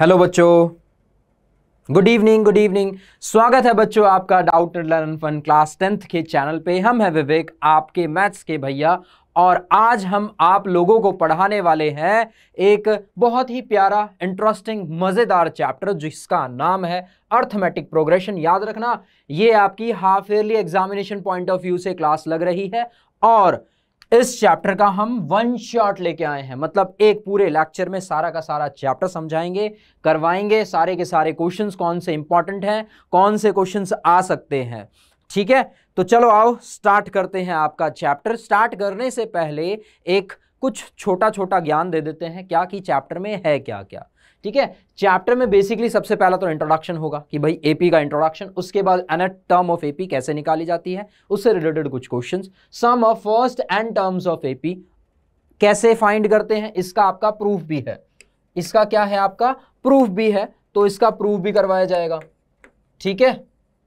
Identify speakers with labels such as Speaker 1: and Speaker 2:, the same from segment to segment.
Speaker 1: Hello बच्चों good evening good evening स्वागत है बच्चों आपका doubt and learn fun class tenth के चैनल पे हम हैं विवेक आपके मैथ्स के भैया और आज हम आप लोगों को पढ़ाने वाले हैं एक बहुत ही प्यारा इंटरेस्टिंग मज़ेदार चैप्टर जिसका नाम है अर्थमेटिक प्रोग्रेशन याद रखना ये आपकी half yearly examination point of view से क्लास लग रही है और इस चैप्टर का हम वन शॉट लेके आए हैं मतलब एक पूरे लेक्चर में सारा का सारा चैप्टर समझाएंगे करवाएंगे सारे के सारे क्वेश्चंस कौन से इंपॉर्टेंट हैं कौन से क्वेश्चंस आ सकते हैं ठीक है तो चलो आओ स्टार्ट करते हैं आपका चैप्टर स्टार्ट करने से पहले एक कुछ छोटा छोटा ज्ञान दे देते हैं क्या कि चैप्टर में है क्या क्या ठीक है चैप्टर में बेसिकली सबसे पहला तो इंट्रोडक्शन होगा कि भाई एपी का इंट्रोडक्शन उसके बाद एनट टर्म ऑफ एपी कैसे निकाली जाती है उससे रिलेटेड कुछ questions sum of first and terms of AP कैसे फाइंड करते हैं इसका आपका प्रूफ भी है इसका क्या है आपका प्रूफ भी है तो इसका प्रूफ भी करवाया जाएगा ठीक है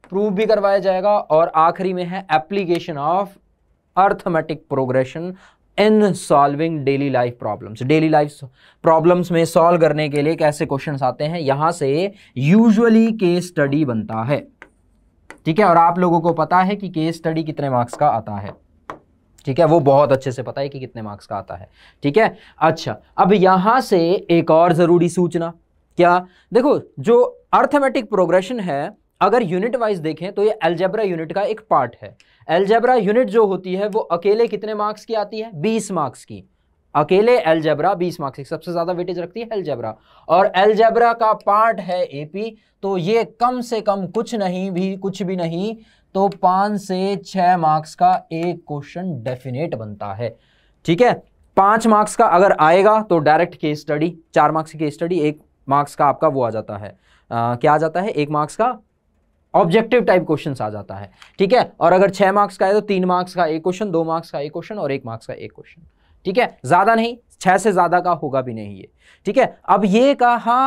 Speaker 1: प्रूफ भी करवाया जाएगा और आखिरी में है application of arithmetic progression in solving daily life problems daily life problems में सॉल्व करने के लिए कैसे क्वेश्चन आते हैं यहां से यूजुअली केस स्टडी बनता है ठीक है और आप लोगों को पता है कि केस स्टडी कितने मार्क्स का आता है ठीक है वो बहुत अच्छे से पता है कि कितने मार्क्स का आता है ठीक है अच्छा अब यहां से एक और ज़रूरी सूचना क्या देखो जो अर्थमेटिक प्रोग्रेशन है अगर यूनिट वाइज देखें तो ये एल्जेब्रा यूनिट का एक पार्ट है एल्जेब्रा यूनिट जो होती है वो अकेले कितने मार्क्स की आती है बीस मार्क्स की अकेले एल्जेब्रा 20 मार्क्स की सबसे ज़्यादा वेटेज रखती है एल्जेब्रा और एल्जेब्रा का पार्ट है एपी तो ये कम से कम कुछ नहीं भी कुछ भी नहीं तो पांच से छः मार्क्स का एक क्वेश्चन डेफिनेट बनता है ठीक है पांच मार्क्स का अगर आएगा तो डायरेक्ट केस स्टडी चार मार्क्स की केस स्टडी एक मार्क्स का आपका वो आ जाता है आ, क्या आ जाता है एक मार्क्स का ऑब्जेक्टिव टाइप क्वेश्चन आ जाता है ठीक है और अगर छह मार्क्स का है तो तीन मार्क्स का एक क्वेश्चन दो मार्क्स का एक क्वेश्चन और एक मार्क्स का एक क्वेश्चन ठीक है ज़्यादा नहीं छह से ज़्यादा का होगा भी नहीं ये ठीक है अब ये कहा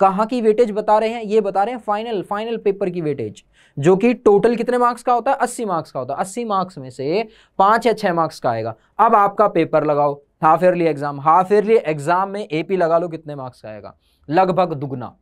Speaker 1: कहाँ की वेटेज बता रहे हैं ये बता रहे हैं फाइनल फाइनल पेपर की वेटेज जो कि टोटल कितने मार्क्स का होता है अस्सी मार्क्स का होता है अस्सी मार्क्स में से पांच या छह मार्क्स का आएगा अब आपका पेपर लगाओ half yearly exam half yearly exam में एपी लगा लो कितने मार्क्स का आएगा लगभग दुगना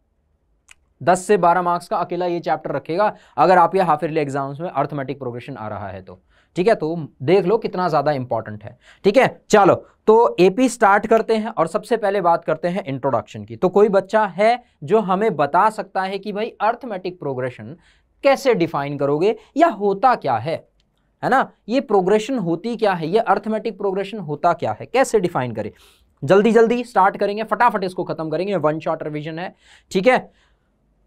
Speaker 1: दस से बारह मार्क्स का अकेला ये चैप्टर रखेगा अगर आपके हाफ ईयरली एग्जाम्स में अर्थमेटिक प्रोग्रेशन आ रहा है तो ठीक है तो देख लो कितना ज़्यादा इंपॉर्टेंट है ठीक है चलो तो एपी स्टार्ट करते हैं और सबसे पहले बात करते हैं इंट्रोडक्शन की तो कोई बच्चा है जो हमें बता सकता है कि भाई अर्थमेटिक प्रोग्रेशन कैसे डिफाइन करोगे या होता क्या है है ना ये प्रोग्रेशन होती क्या है ये अर्थमेटिक प्रोग्रेशन होता क्या है कैसे डिफाइन करें जल्दी जल्दी स्टार्ट करेंगे फटाफट इसको खत्म करेंगे वन शॉट रिविजन है ठीक है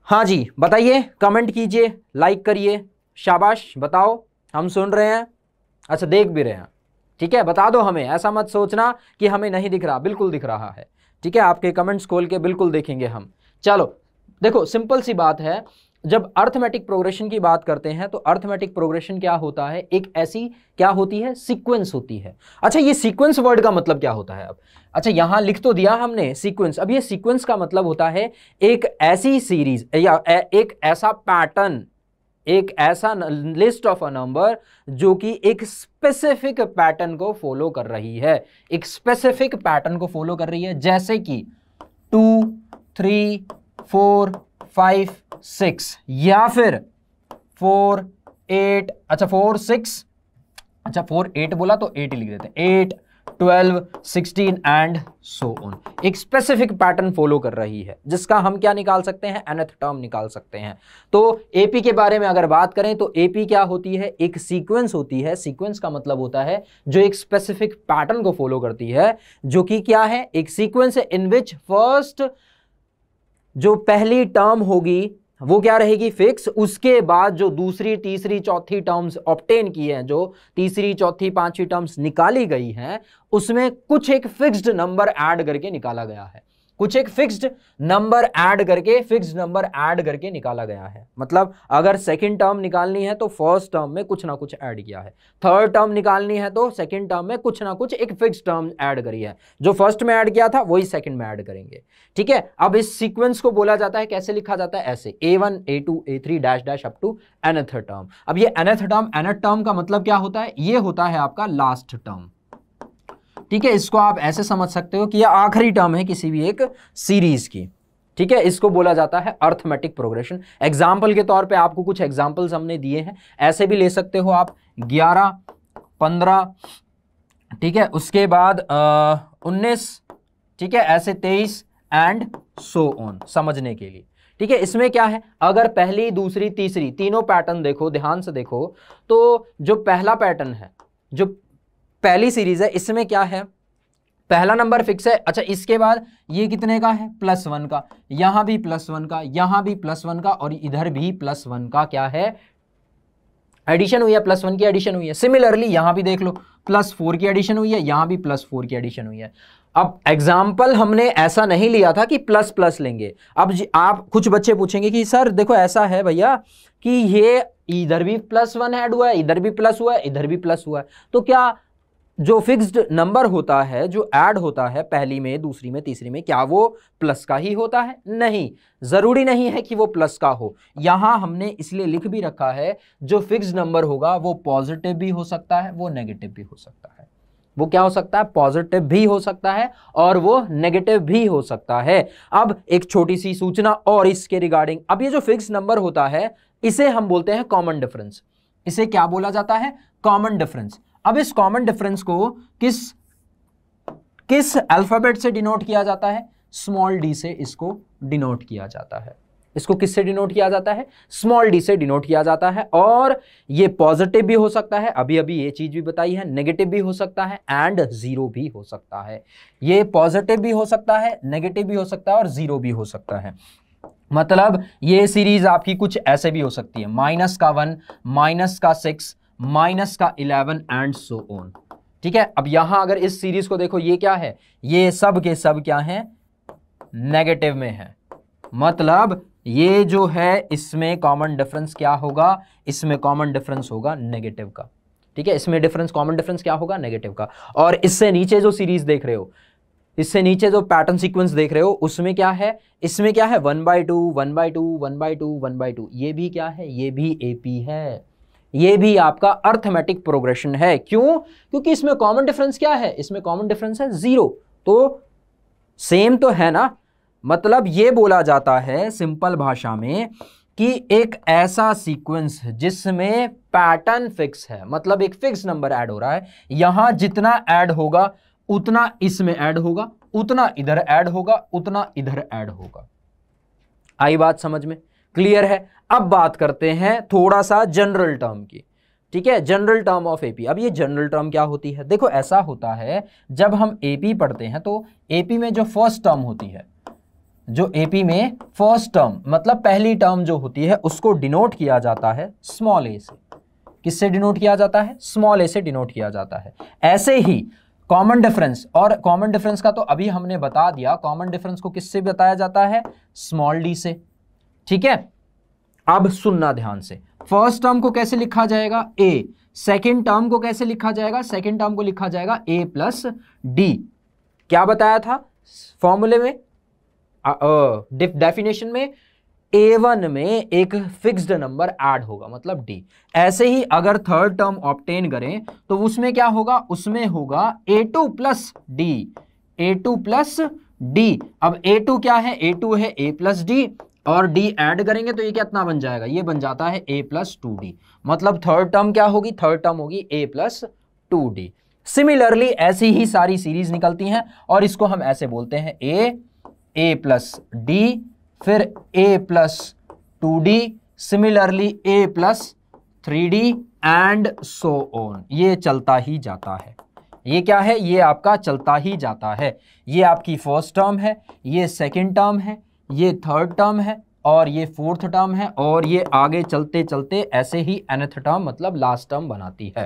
Speaker 1: हाँ जी बताइए कमेंट कीजिए लाइक करिए शाबाश बताओ हम सुन रहे हैं अच्छा देख भी रहे हैं ठीक है बता दो हमें ऐसा मत सोचना कि हमें नहीं दिख रहा बिल्कुल दिख रहा है ठीक है आपके कमेंट्स खोल के बिल्कुल देखेंगे हम चलो देखो सिंपल सी बात है जब अर्थमेटिक प्रोग्रेशन की बात करते हैं तो अर्थमेटिक प्रोग्रेशन क्या होता है एक ऐसी क्या होती है सीक्वेंस होती है अच्छा ये सीक्वेंस वर्ड का मतलब क्या होता है अब अच्छा यहां लिख तो दिया हमने सीक्वेंस अब ये सीक्वेंस का मतलब होता है एक ऐसी सीरीज या एक ऐसा पैटर्न एक ऐसा लिस्ट ऑफ अ नंबर जो कि एक स्पेसिफिक पैटर्न को फॉलो कर रही है एक स्पेसिफिक पैटर्न को फॉलो कर रही है जैसे कि two three four five six या फिर फोर एट अच्छा फोर सिक्स अच्छा फोर एट बोला तो एट लिख देते हैं eight twelve sixteen and so on एक स्पेसिफिक पैटर्न फॉलो कर रही है जिसका हम क्या निकाल सकते हैं एनथ टर्म निकाल सकते हैं तो एपी के बारे में अगर बात करें तो एपी क्या होती है एक सीक्वेंस होती है सीक्वेंस का मतलब होता है जो एक स्पेसिफिक पैटर्न को फॉलो करती है जो कि क्या है एक सीक्वेंस इन विच फर्स्ट जो पहली टर्म होगी वो क्या रहेगी फिक्स उसके बाद जो दूसरी तीसरी चौथी टर्म्स ऑप्टेन की हैं जो तीसरी चौथी पांचवी टर्म्स निकाली गई हैं उसमें कुछ एक फिक्स्ड नंबर ऐड करके निकाला गया है कुछ एक फिक्स्ड नंबर ऐड करके फिक्स्ड नंबर ऐड करके निकाला गया है मतलब अगर सेकंड टर्म निकालनी है तो फर्स्ट टर्म में कुछ ना कुछ ऐड किया है थर्ड टर्म निकालनी है तो सेकंड टर्म में कुछ ना कुछ एक फिक्स्ड टर्म ऐड करी है जो फर्स्ट में ऐड किया था वही सेकंड में ऐड करेंगे ठीक है अब इस सीक्वेंस को बोला जाता है कैसे लिखा जाता है ऐसे a one A two a three dash dash up to nth term अब ये एनथ टर्म एनथ टर्म का मतलब क्या होता है ये होता है आपका लास्ट टर्म ठीक है इसको आप ऐसे समझ सकते हो कि यह आखिरी टर्म है किसी भी एक सीरीज की ठीक है इसको बोला जाता है अर्थमेटिक प्रोग्रेशन एग्जाम्पल के तौर पे आपको कुछ एग्जाम्पल्स हमने दिए हैं ऐसे भी ले सकते हो आप ग्यारह पंद्रह ठीक है उसके बाद उन्नीस ठीक है ऐसे तेईस एंड सो ऑन समझने के लिए ठीक है इसमें क्या है अगर पहली दूसरी तीसरी तीनों पैटर्न देखो ध्यान से देखो तो जो पहला पैटर्न है जो पहली सीरीज है इसमें क्या है पहला नंबर फिक्स है अच्छा इसके बाद ये कितने का है प्लस वन का यहां भी प्लस वन का यहां भी प्लस वन का और इधर भी प्लस वन का क्या है एडिशन हुई है प्लस वन की एडिशन हुई है सिमिलरली यहां भी देख लो प्लस फोर की एडिशन हुई है यहां भी प्लस फोर की एडिशन हुई है अब एग्जाम्पल हमने ऐसा नहीं लिया था कि प्लस प्लस लेंगे अब आप कुछ बच्चे पूछेंगे कि सर देखो ऐसा है भैया कि ये इधर भी प्लस वन ऐड हुआ है इधर भी प्लस हुआ है इधर भी प्लस हुआ है तो क्या जो फिक्स्ड नंबर होता है जो ऐड होता है पहली में दूसरी में तीसरी में क्या वो प्लस का ही होता है नहीं ज़रूरी नहीं है कि वो प्लस का हो यहाँ हमने इसलिए लिख भी रखा है जो फिक्स्ड नंबर होगा वो पॉजिटिव भी हो सकता है वो नेगेटिव भी हो सकता है वो क्या हो सकता है पॉजिटिव भी हो सकता है और वो नेगेटिव भी हो सकता है अब एक छोटी सी सूचना और इसके रिगार्डिंग अब ये जो फिक्स नंबर होता है इसे हम बोलते हैं कॉमन डिफरेंस इसे क्या बोला जाता है कॉमन डिफरेंस अब इस कॉमन डिफरेंस को किस किस अल्फ़ाबेट से डिनोट किया जाता है स्मॉल डी से इसको डिनोट किया जाता है इसको किससे डिनोट किया जाता है स्मॉल डी से डिनोट किया जाता है और ये पॉजिटिव भी हो सकता है अभी अभी ये चीज़ भी बताई है नेगेटिव भी हो सकता है एंड ज़ीरो भी हो सकता है ये पॉजिटिव भी हो सकता है नेगेटिव भी हो सकता है और ज़ीरो भी हो सकता है मतलब ये सीरीज़ आपकी कुछ ऐसे भी हो सकती है माइनस का वन माइनस का सिक्स माइनस का इलेवन एंड सो ओन ठीक है अब यहां अगर इस सीरीज को देखो ये क्या है ये सब के सब क्या है नेगेटिव में है मतलब ये जो है इसमें कॉमन डिफरेंस क्या होगा इसमें कॉमन डिफरेंस होगा नेगेटिव का ठीक है इसमें डिफरेंस कॉमन डिफरेंस क्या होगा नेगेटिव का और इससे नीचे जो सीरीज देख रहे हो इससे नीचे जो पैटर्न सीक्वेंस देख रहे हो उसमें क्या है इसमें क्या है one by two one by two one by two one by two ये भी क्या है ये भी ए पी है ये भी आपका अर्थमेटिक प्रोग्रेशन है क्यों क्योंकि इसमें कॉमन डिफरेंस क्या है इसमें कॉमन डिफरेंस है ज़ीरो तो सेम तो है ना मतलब ये बोला जाता है सिंपल भाषा में कि एक ऐसा सीक्वेंस जिसमें पैटर्न फिक्स है मतलब एक फिक्स नंबर ऐड हो रहा है यहां जितना ऐड होगा उतना इसमें ऐड होगा उतना इधर ऐड होगा उतना इधर ऐड होगा आई बात समझ में क्लियर है अब बात करते हैं थोड़ा सा जनरल टर्म की ठीक है जनरल टर्म ऑफ एपी अब ये जनरल टर्म क्या होती है देखो ऐसा होता है जब हम एपी पढ़ते हैं तो एपी में जो फर्स्ट टर्म होती है जो एपी में फर्स्ट टर्म मतलब पहली टर्म जो होती है उसको डिनोट किया जाता है स्मॉल ए से किससे डिनोट किया जाता है स्मॉल ए से डिनोट किया जाता है ऐसे ही कॉमन डिफरेंस और कॉमन डिफरेंस का तो अभी हमने बता दिया कॉमन डिफरेंस को किससे बताया जाता है स्मॉल डी से ठीक है अब सुनना ध्यान से फर्स्ट टर्म को कैसे लिखा जाएगा ए सेकेंड टर्म को कैसे लिखा जाएगा सेकेंड टर्म को लिखा जाएगा ए प्लस डी क्या बताया था फॉर्मूले में डेफिनेशन में ए वन में एक फिक्स्ड नंबर ऐड होगा मतलब डी ऐसे ही अगर थर्ड टर्म ऑप्टेन करें तो उसमें क्या होगा उसमें होगा ए two plus D a two plus d अब ए टू क्या है ए टू है ए प्लस डी और डी ऐड करेंगे तो ये कितना बन जाएगा ये बन जाता है ए प्लस टू डी मतलब थर्ड टर्म क्या होगी थर्ड टर्म होगी a plus two d similarly ऐसी ही सारी सीरीज निकलती हैं और इसको हम ऐसे बोलते हैं a a प्लस डी फिर a plus two d similarly a plus three d and so on ये चलता ही जाता है ये क्या है ये आपका चलता ही जाता है ये आपकी फर्स्ट टर्म है ये सेकेंड टर्म है ये थर्ड टर्म है और ये फोर्थ टर्म है और ये आगे चलते चलते ऐसे ही एनथ टर्म मतलब लास्ट टर्म बनाती है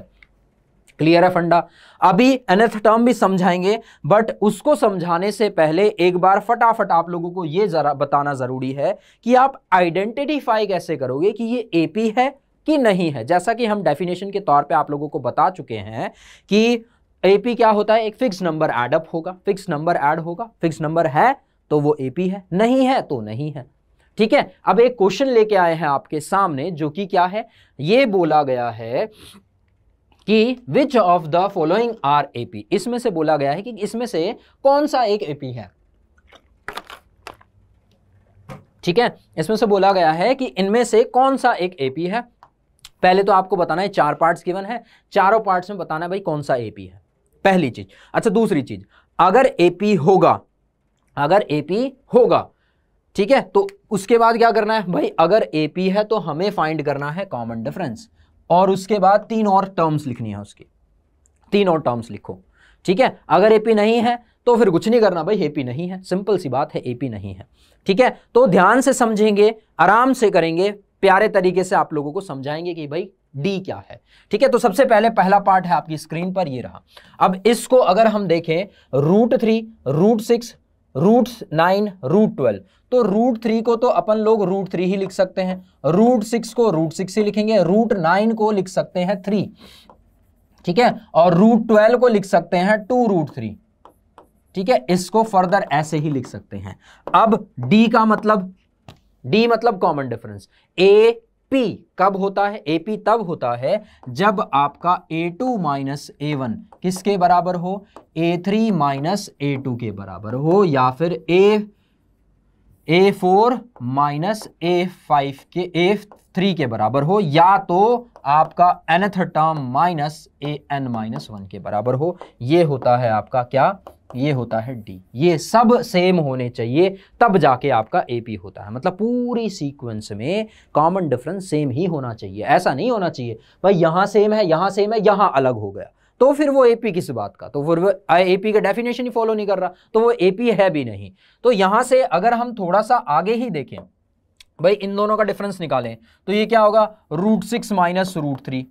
Speaker 1: क्लियर है फंडा अभी एनथ टर्म भी समझाएंगे बट उसको समझाने से पहले एक बार फटाफट आप लोगों को ये जरा बताना ज़रूरी है कि आप आइडेंटिटीफाई कैसे करोगे कि ये एपी है कि नहीं है जैसा कि हम डेफिनेशन के तौर पे आप लोगों को बता चुके हैं कि एपी क्या होता है एक फिक्स नंबर एडअप होगा फिक्स नंबर ऐड होगा फिक्स नंबर है तो वो एपी है नहीं है तो नहीं है ठीक है अब एक क्वेश्चन लेके आए हैं आपके सामने जो कि क्या है ये बोला गया है कि which of the following are AP इसमें से बोला गया है कि इसमें से कौन सा एक एपी है ठीक है इसमें से बोला गया है कि इनमें से कौन सा एक एपी है पहले तो आपको बताना है चार पार्ट्स गिवन है चारों पार्ट्स में बताना है भाई कौन सा एपी है पहली चीज अच्छा दूसरी चीज अगर एपी होगा अगर ए होगा ठीक है तो उसके बाद क्या करना है भाई अगर ए है तो हमें फाइंड करना है कॉमन डिफरेंस और उसके बाद तीन और टर्म्स लिखनी है उसकी तीन और टर्म्स लिखो ठीक है अगर ए नहीं है तो फिर कुछ नहीं करना भाई ए नहीं है सिंपल सी बात है ए नहीं है ठीक है तो ध्यान से समझेंगे आराम से करेंगे प्यारे तरीके से आप लोगों को समझाएंगे कि भाई डी क्या है ठीक है तो सबसे पहले पहला पार्ट है आपकी स्क्रीन पर ये रहा अब इसको अगर हम देखें root three root six roots nine root twelve तो रूट थ्री को तो अपन लोग रूट थ्री ही लिख सकते हैं रूट सिक्स को रूट सिक्स ही लिखेंगे रूट नाइन को लिख सकते हैं थ्री ठीक है और रूट ट्वेल्व को लिख सकते हैं टू रूट थ्री ठीक है इसको फर्दर ऐसे ही लिख सकते हैं अब डी का मतलब डी मतलब कॉमन डिफरेंस ए एपी कब होता है ए पी तब होता है जब आपका a two minus A one किसके बराबर हो a three minus a two के बराबर हो या फिर a a four minus a five के ए थ्री के बराबर हो या तो आपका nth term minus a n minus one के बराबर हो ये होता है आपका क्या ये होता है डी ये सब सेम होने चाहिए तब जाके आपका ए पी होता है मतलब पूरी सीक्वेंस में कॉमन डिफरेंस सेम ही होना चाहिए ऐसा नहीं होना चाहिए भाई यहाँ सेम है यहाँ सेम है यहाँ अलग हो गया तो फिर वो ए पी किस बात का तो फिर वो पी का डेफिनेशन ही फॉलो नहीं कर रहा तो वो ए पी है भी नहीं तो यहाँ से अगर हम थोड़ा सा आगे ही देखें भाई इन दोनों का डिफरेंस निकालें तो ये क्या होगा root six minus root three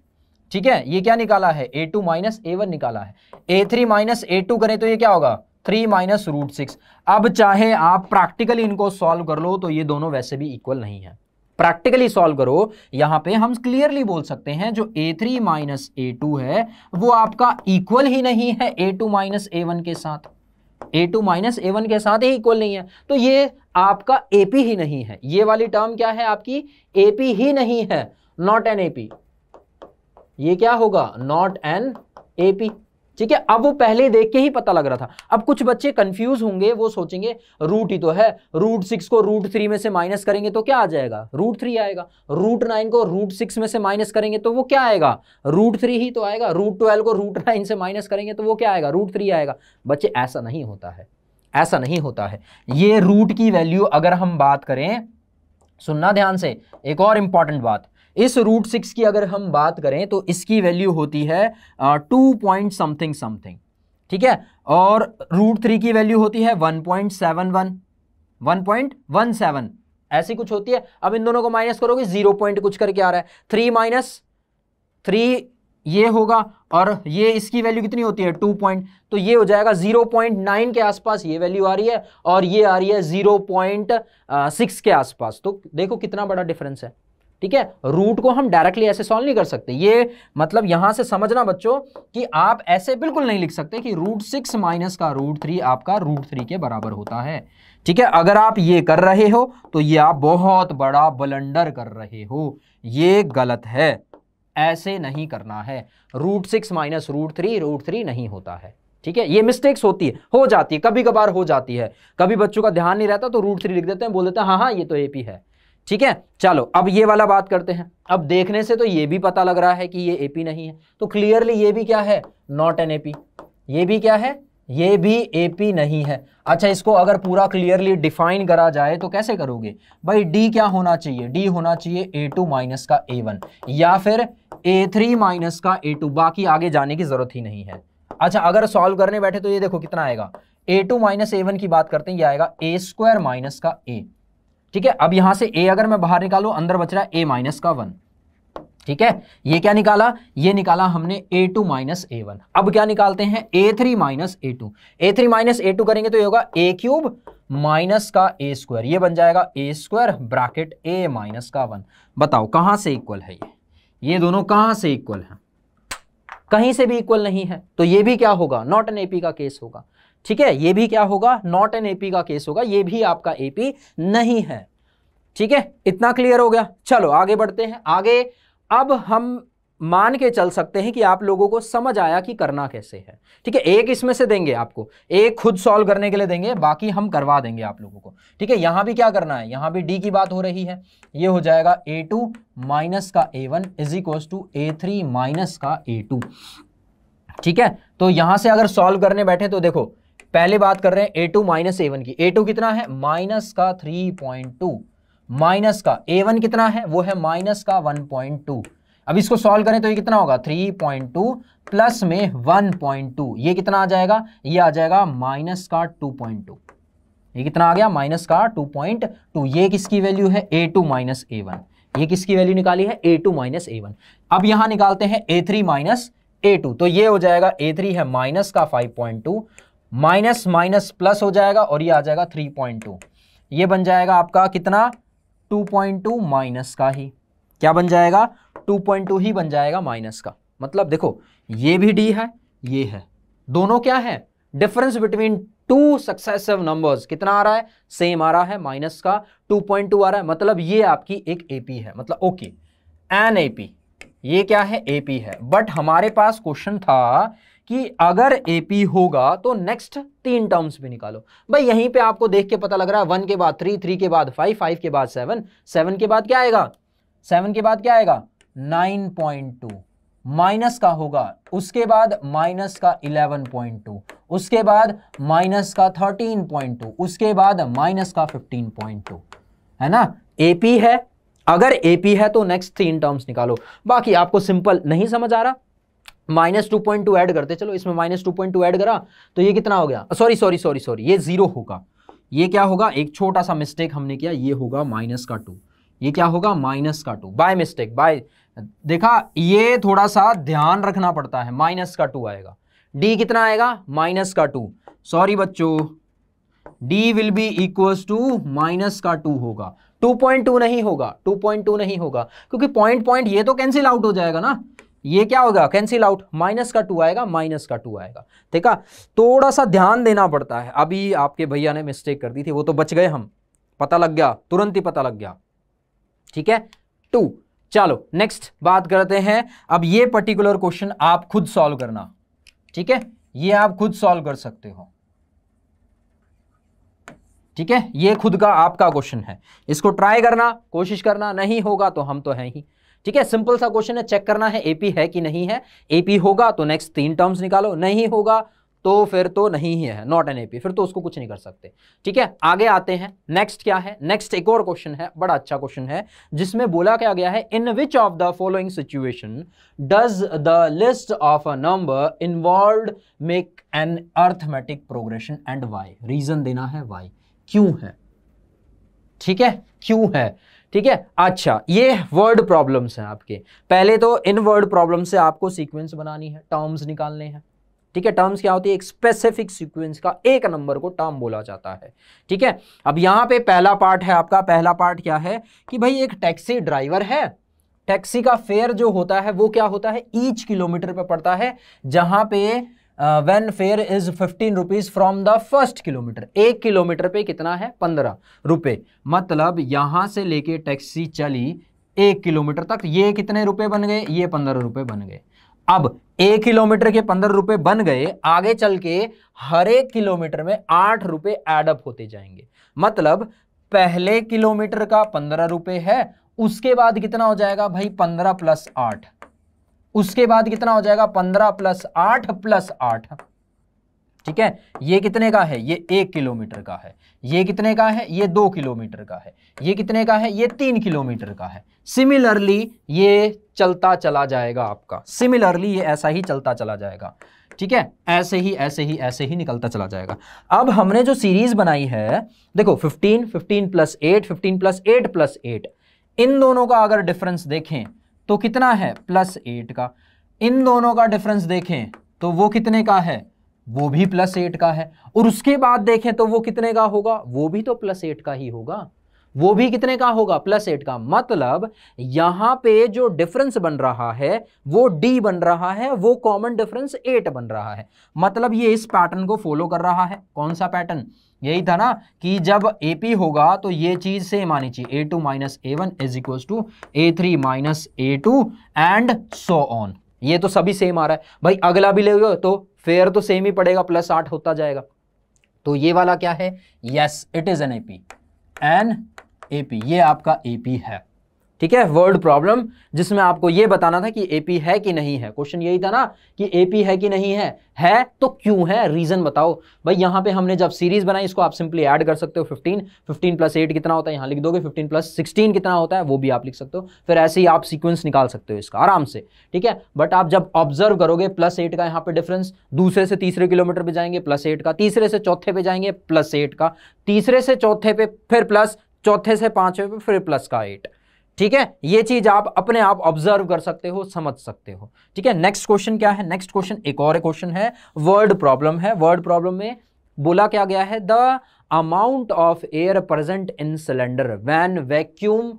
Speaker 1: ठीक है ये क्या निकाला है ए टू माइनस ए वन निकाला है a three minus a two करें तो ये क्या होगा थ्री माइनस रूट सिक्स अब चाहे आप प्रैक्टिकली इनको सॉल्व कर लो तो ये दोनों वैसे भी इक्वल नहीं है प्रैक्टिकली सॉल्व करो यहां पे हम क्लियरली बोल सकते हैं जो a three minus a two है वो आपका इक्वल ही नहीं है ए टू माइनस ए वन के साथ a two minus A one के साथ ही इक्वल नहीं है तो ये आपका एपी ही नहीं है ये वाली टर्म क्या है आपकी एपी ही नहीं है नॉट एन एपी ये क्या होगा नॉट एन एपी ठीक है अब वो पहले देख के ही पता लग रहा था अब कुछ बच्चे कंफ्यूज होंगे वो सोचेंगे रूट ही तो है रूट सिक्स को रूट थ्री में से माइनस करेंगे तो क्या आ जाएगा रूट थ्री आएगा रूट नाइन को रूट सिक्स में से माइनस करेंगे तो वो क्या आएगा रूट थ्री ही तो आएगा रूट ट्वेल्व को रूट नाइन से माइनस करेंगे तो वो क्या आएगा रूट थ्री आएगा बच्चे ऐसा नहीं होता है ऐसा नहीं होता है ये रूट की वैल्यू अगर हम बात करें सुनना ध्यान से एक और इंपॉर्टेंट बात इस रूट सिक्स की अगर हम बात करें तो इसकी वैल्यू होती है टू पॉइंट समथिंग समथिंग ठीक है और रूट थ्री की वैल्यू होती है one point seven one one point one seven ऐसी कुछ होती है अब इन दोनों को माइनस करोगे जीरो पॉइंट कुछ करके आ रहा है थ्री माइनस थ्री ये होगा और ये इसकी वैल्यू कितनी होती है टू पॉइंट तो ये हो जाएगा जीरो पॉइंट नाइन के आसपास ये वैल्यू आ रही है और ये आ रही है जीरो पॉइंट सिक्स के आसपास तो देखो कितना बड़ा डिफरेंस है ठीक है रूट को हम डायरेक्टली ऐसे सॉल्व नहीं कर सकते ये मतलब यहां से समझना बच्चों कि आप ऐसे बिल्कुल नहीं लिख सकते कि रूट सिक्स माइनस का रूट थ्री आपका रूट थ्री के बराबर होता है ठीक है अगर आप ये कर रहे हो तो ये आप बहुत बड़ा बलंडर कर रहे हो ये गलत है ऐसे नहीं करना है root six minus root three root three नहीं होता है ठीक है ये मिस्टेक्स होती है हो जाती है कभी कभार हो जाती है कभी बच्चों का ध्यान नहीं रहता तो रूट थ्री लिख देते हैं बोल देते हैं हाँ हाँ ये तो एपी पी है ठीक है चलो अब ये वाला बात करते हैं अब देखने से तो ये भी पता लग रहा है कि ये एपी नहीं है तो क्लियरली ये भी क्या है नॉट एन एपी ये भी क्या है ये भी एपी नहीं है अच्छा इसको अगर पूरा क्लियरली डिफाइन करा जाए तो कैसे करोगे भाई डी क्या होना चाहिए डी होना चाहिए ए टू माइनस का ए वन या फिर ए थ्री माइनस का ए टू बाकी आगे जाने की जरूरत ही नहीं है अच्छा अगर सॉल्व करने बैठे तो ये देखो कितना आएगा a two minus A one की बात करते हैं ये आएगा ए स्क्वायर माइनस का ए ठीक है अब यहां से ए अगर मैं बाहर निकालू अंदर बच रहा है ए माइनस का वन ठीक है ये क्या निकाला ये निकाला हमने a two minus A one अब क्या निकालते हैं a three minus a two a three minus a two करेंगे तो ये होगा ए क्यूब माइनस का ए स्क्वायर ये बन जाएगा a square bracket a minus का वन बताओ कहां से इक्वल है ये ये दोनों कहां से इक्वल है कहीं से भी इक्वल नहीं है तो ये भी क्या होगा नॉट एन एपी का केस होगा ठीक है ये भी क्या होगा नॉट एन एपी का केस होगा ये भी आपका एपी नहीं है ठीक है इतना क्लियर हो गया चलो आगे बढ़ते हैं आगे अब हम मान के चल सकते हैं कि आप लोगों को समझ आया कि करना कैसे है ठीक है एक इसमें से देंगे आपको एक खुद सॉल्व करने के लिए देंगे बाकी हम करवा देंगे आप लोगों को ठीक है यहां भी क्या करना है यहां भी डी की बात हो रही है ये हो जाएगा ए टू माइनस का a one is equal to a three minus का ए टू ठीक है तो यहां से अगर सॉल्व करने बैठे तो देखो पहले बात कर रहे हैं a two minus A one की ए टू कितना है माइनस का थ्री पॉइंट टू माइनस का ए वन कितना है वो है माइनस का वन पॉइंट टू अब इसको सॉल्व करें तो ये कितना होगा थ्री पॉइंट टू प्लस में वन पॉइंट टू ये कितना आ जाएगा ये आ जाएगा माइनस का टू पॉइंट टू ये कितना आ गया माइनस का टू पॉइंट टू ये किसकी वैल्यू है ए टू माइनस ए वन ये किसकी वैल्यू निकाली है ए टू माइनस ए वन अब यहां निकालते हैं a three minus a two तो ये हो जाएगा ए थ्री है माइनस का five point two minus minus plus हो जाएगा और ये आ जाएगा थ्री पॉइंट टू ये बन जाएगा आपका कितना टू पॉइंट टू माइनस का ही क्या बन जाएगा टू पॉइंट टू ही बन जाएगा माइनस का मतलब देखो ये भी डी है ये है दोनों क्या है difference between two successive numbers कितना आ रहा है सेम आ रहा है माइनस का 2.2 आ रहा है मतलब ये आपकी एक पी है मतलब ओके एन पी ये क्या है एपी है बट हमारे पास क्वेश्चन था कि अगर एपी होगा तो नेक्स्ट तीन टर्म्स भी निकालो भाई यहीं पे आपको देख के पता लग रहा है वन के बाद थ्री थ्री के बाद फाइव फाइव के बाद सेवन सेवन के बाद क्या आएगा सेवन के बाद क्या आएगा नाइन पॉइंट टू माइनस का होगा उसके बाद माइनस का इलेवन पॉइंट टू उसके बाद माइनस का थर्टीन पॉइंट टू उसके बाद माइनस का फिफ्टीन पॉइंट टू है ना एपी है अगर एपी है तो नेक्स्ट तीन टर्म्स निकालो बाकी आपको सिंपल नहीं समझ आ रहा minus two point two add करते चलो इसमें minus two point two add करा तो ये कितना हो गया सॉरी सॉरी सॉरी सॉरी ये जीरो होगा ये क्या होगा एक छोटा सा मिस्टेक हमने किया ये होगा माइनस का टू ये क्या होगा माइनस का टू बाय मिस्टेक बाय देखा ये थोड़ा सा ध्यान रखना पड़ता है माइनस का टू आएगा डी कितना आएगा माइनस का टू सॉरी बच्चो d will be equals to minus का टू होगा 2.2 नहीं होगा 2.2 नहीं होगा क्योंकि पॉइंट पॉइंट ये तो कैंसिल आउट हो जाएगा ना ये क्या होगा कैंसिल आउट माइनस का टू आएगा माइनस का टू आएगा ठीक है थोड़ा सा ध्यान देना पड़ता है अभी आपके भैया ने मिस्टेक कर दी थी वो तो बच गए हम पता लग गया तुरंत ही पता लग गया ठीक है टू चलो नेक्स्ट बात करते हैं अब ये पर्टिकुलर क्वेश्चन आप खुद सॉल्व करना ठीक है ये आप खुद सॉल्व कर सकते हो ठीक है ये खुद का आपका क्वेश्चन है इसको ट्राई करना कोशिश करना नहीं होगा तो हम तो हैं ही ठीक है सिंपल सा क्वेश्चन है चेक करना है एपी है कि नहीं है एपी होगा तो नेक्स्ट तीन टर्म्स निकालो नहीं होगा तो फिर तो नहीं ही है नॉट एन एपी फिर तो उसको कुछ नहीं कर सकते ठीक है आगे आते हैं नेक्स्ट क्या है नेक्स्ट एक और क्वेश्चन है बड़ा अच्छा क्वेश्चन है जिसमें बोला क्या गया है in which of the following situation does the list of a number involve make an arithmetic progression and why reason देना है वाई क्यों है ठीक है क्यों है ठीक है अच्छा ये वर्ड प्रॉब्लम्स हैं आपके पहले तो इन वर्ड प्रॉब्लम से आपको सीक्वेंस बनानी है टर्म्स निकालने हैं ठीक है टर्म्स क्या होती है एक स्पेसिफिक सीक्वेंस का एक नंबर को टर्म बोला जाता है ठीक है अब यहां पे पहला पार्ट है आपका पहला पार्ट क्या है कि भाई एक टैक्सी ड्राइवर है टैक्सी का फेयर जो होता है वो क्या होता है ईच किलोमीटर पर पड़ता है जहां पे when fare is fifteen rupees from the first kilometre एक किलोमीटर पे कितना है पंद्रह रुपये मतलब यहाँ से लेके टैक्सी चली एक किलोमीटर तक ये कितने रुपए बन गए ये पंद्रह रुपये बन गए अब एक किलोमीटर के पंद्रह रुपए बन गए आगे चल के हर एक किलोमीटर में आठ रुपए एडअप होते जाएंगे मतलब पहले किलोमीटर का पंद्रह रुपए है उसके बाद कितना हो जाएगा भाई पंद्रह प्लस आठ उसके बाद कितना हो जाएगा पंद्रह प्लस आठ प्लस आठ ठीक है ये कितने का है ये एक किलोमीटर का है ये कितने का है ये दो किलोमीटर का है ये कितने का है ये तीन किलोमीटर का है सिमिलरली ये चलता चला जाएगा आपका सिमिलरली ये ऐसा ही चलता चला जाएगा ठीक है ऐसे ही ऐसे ही ऐसे ही निकलता चला जाएगा अब हमने जो सीरीज बनाई है देखो 15 15 plus eight fifteen plus eight plus eight इन दोनों का अगर डिफरेंस देखें तो कितना है प्लस एट का इन दोनों का डिफरेंस देखें तो वो कितने का है वो भी प्लस एट का है और उसके बाद देखें तो वो कितने का होगा वो भी तो प्लस एट का ही होगा वो भी कितने का होगा प्लस एट का मतलब यहां पे जो डिफरेंस बन रहा है वो डी बन रहा है वो कॉमन डिफरेंस एट बन रहा है मतलब ये इस पैटर्न को फॉलो कर रहा है कौन सा पैटर्न यही था ना कि जब ए पी होगा तो ये चीज़ सेम आनी चाहिए a two minus A one is equal to a three minus a two and so on ये तो सभी सेम आ रहा है भाई अगला भी ले गए तो फेयर तो सेम ही पड़ेगा प्लस आठ होता जाएगा तो ये वाला क्या है yes it is an A P an A P ये आपका ए पी है ठीक है वर्ड प्रॉब्लम जिसमें आपको यह बताना था कि एपी है कि नहीं है क्वेश्चन यही था ना कि एपी है कि नहीं है है तो क्यों है रीजन बताओ भाई यहां पे हमने जब सीरीज बनाई इसको आप सिंपली ऐड कर सकते हो 15 15 प्लस एट कितना होता है यहां लिख दोगे 15 प्लस सिक्सटीन कितना होता है वो भी आप लिख सकते हो फिर ऐसे ही आप सिक्वेंस निकाल सकते हो इसका आराम से ठीक है बट आप जब ऑब्जर्व करोगे प्लस एट का यहां पर डिफरेंस दूसरे से तीसरे किलोमीटर पर जाएंगे प्लस एट का तीसरे से चौथे पे जाएंगे प्लस एट का तीसरे से चौथे पे फिर प्लस चौथे से पांचवे पे फिर प्लस का एट ठीक है ये चीज आप अपने आप ऑब्जर्व कर सकते हो समझ सकते हो ठीक है नेक्स्ट क्वेश्चन क्या है नेक्स्ट क्वेश्चन एक और क्वेश्चन है वर्ड प्रॉब्लम है वर्ड प्रॉब्लम में बोला क्या गया है the amount of air present in cylinder when vacuum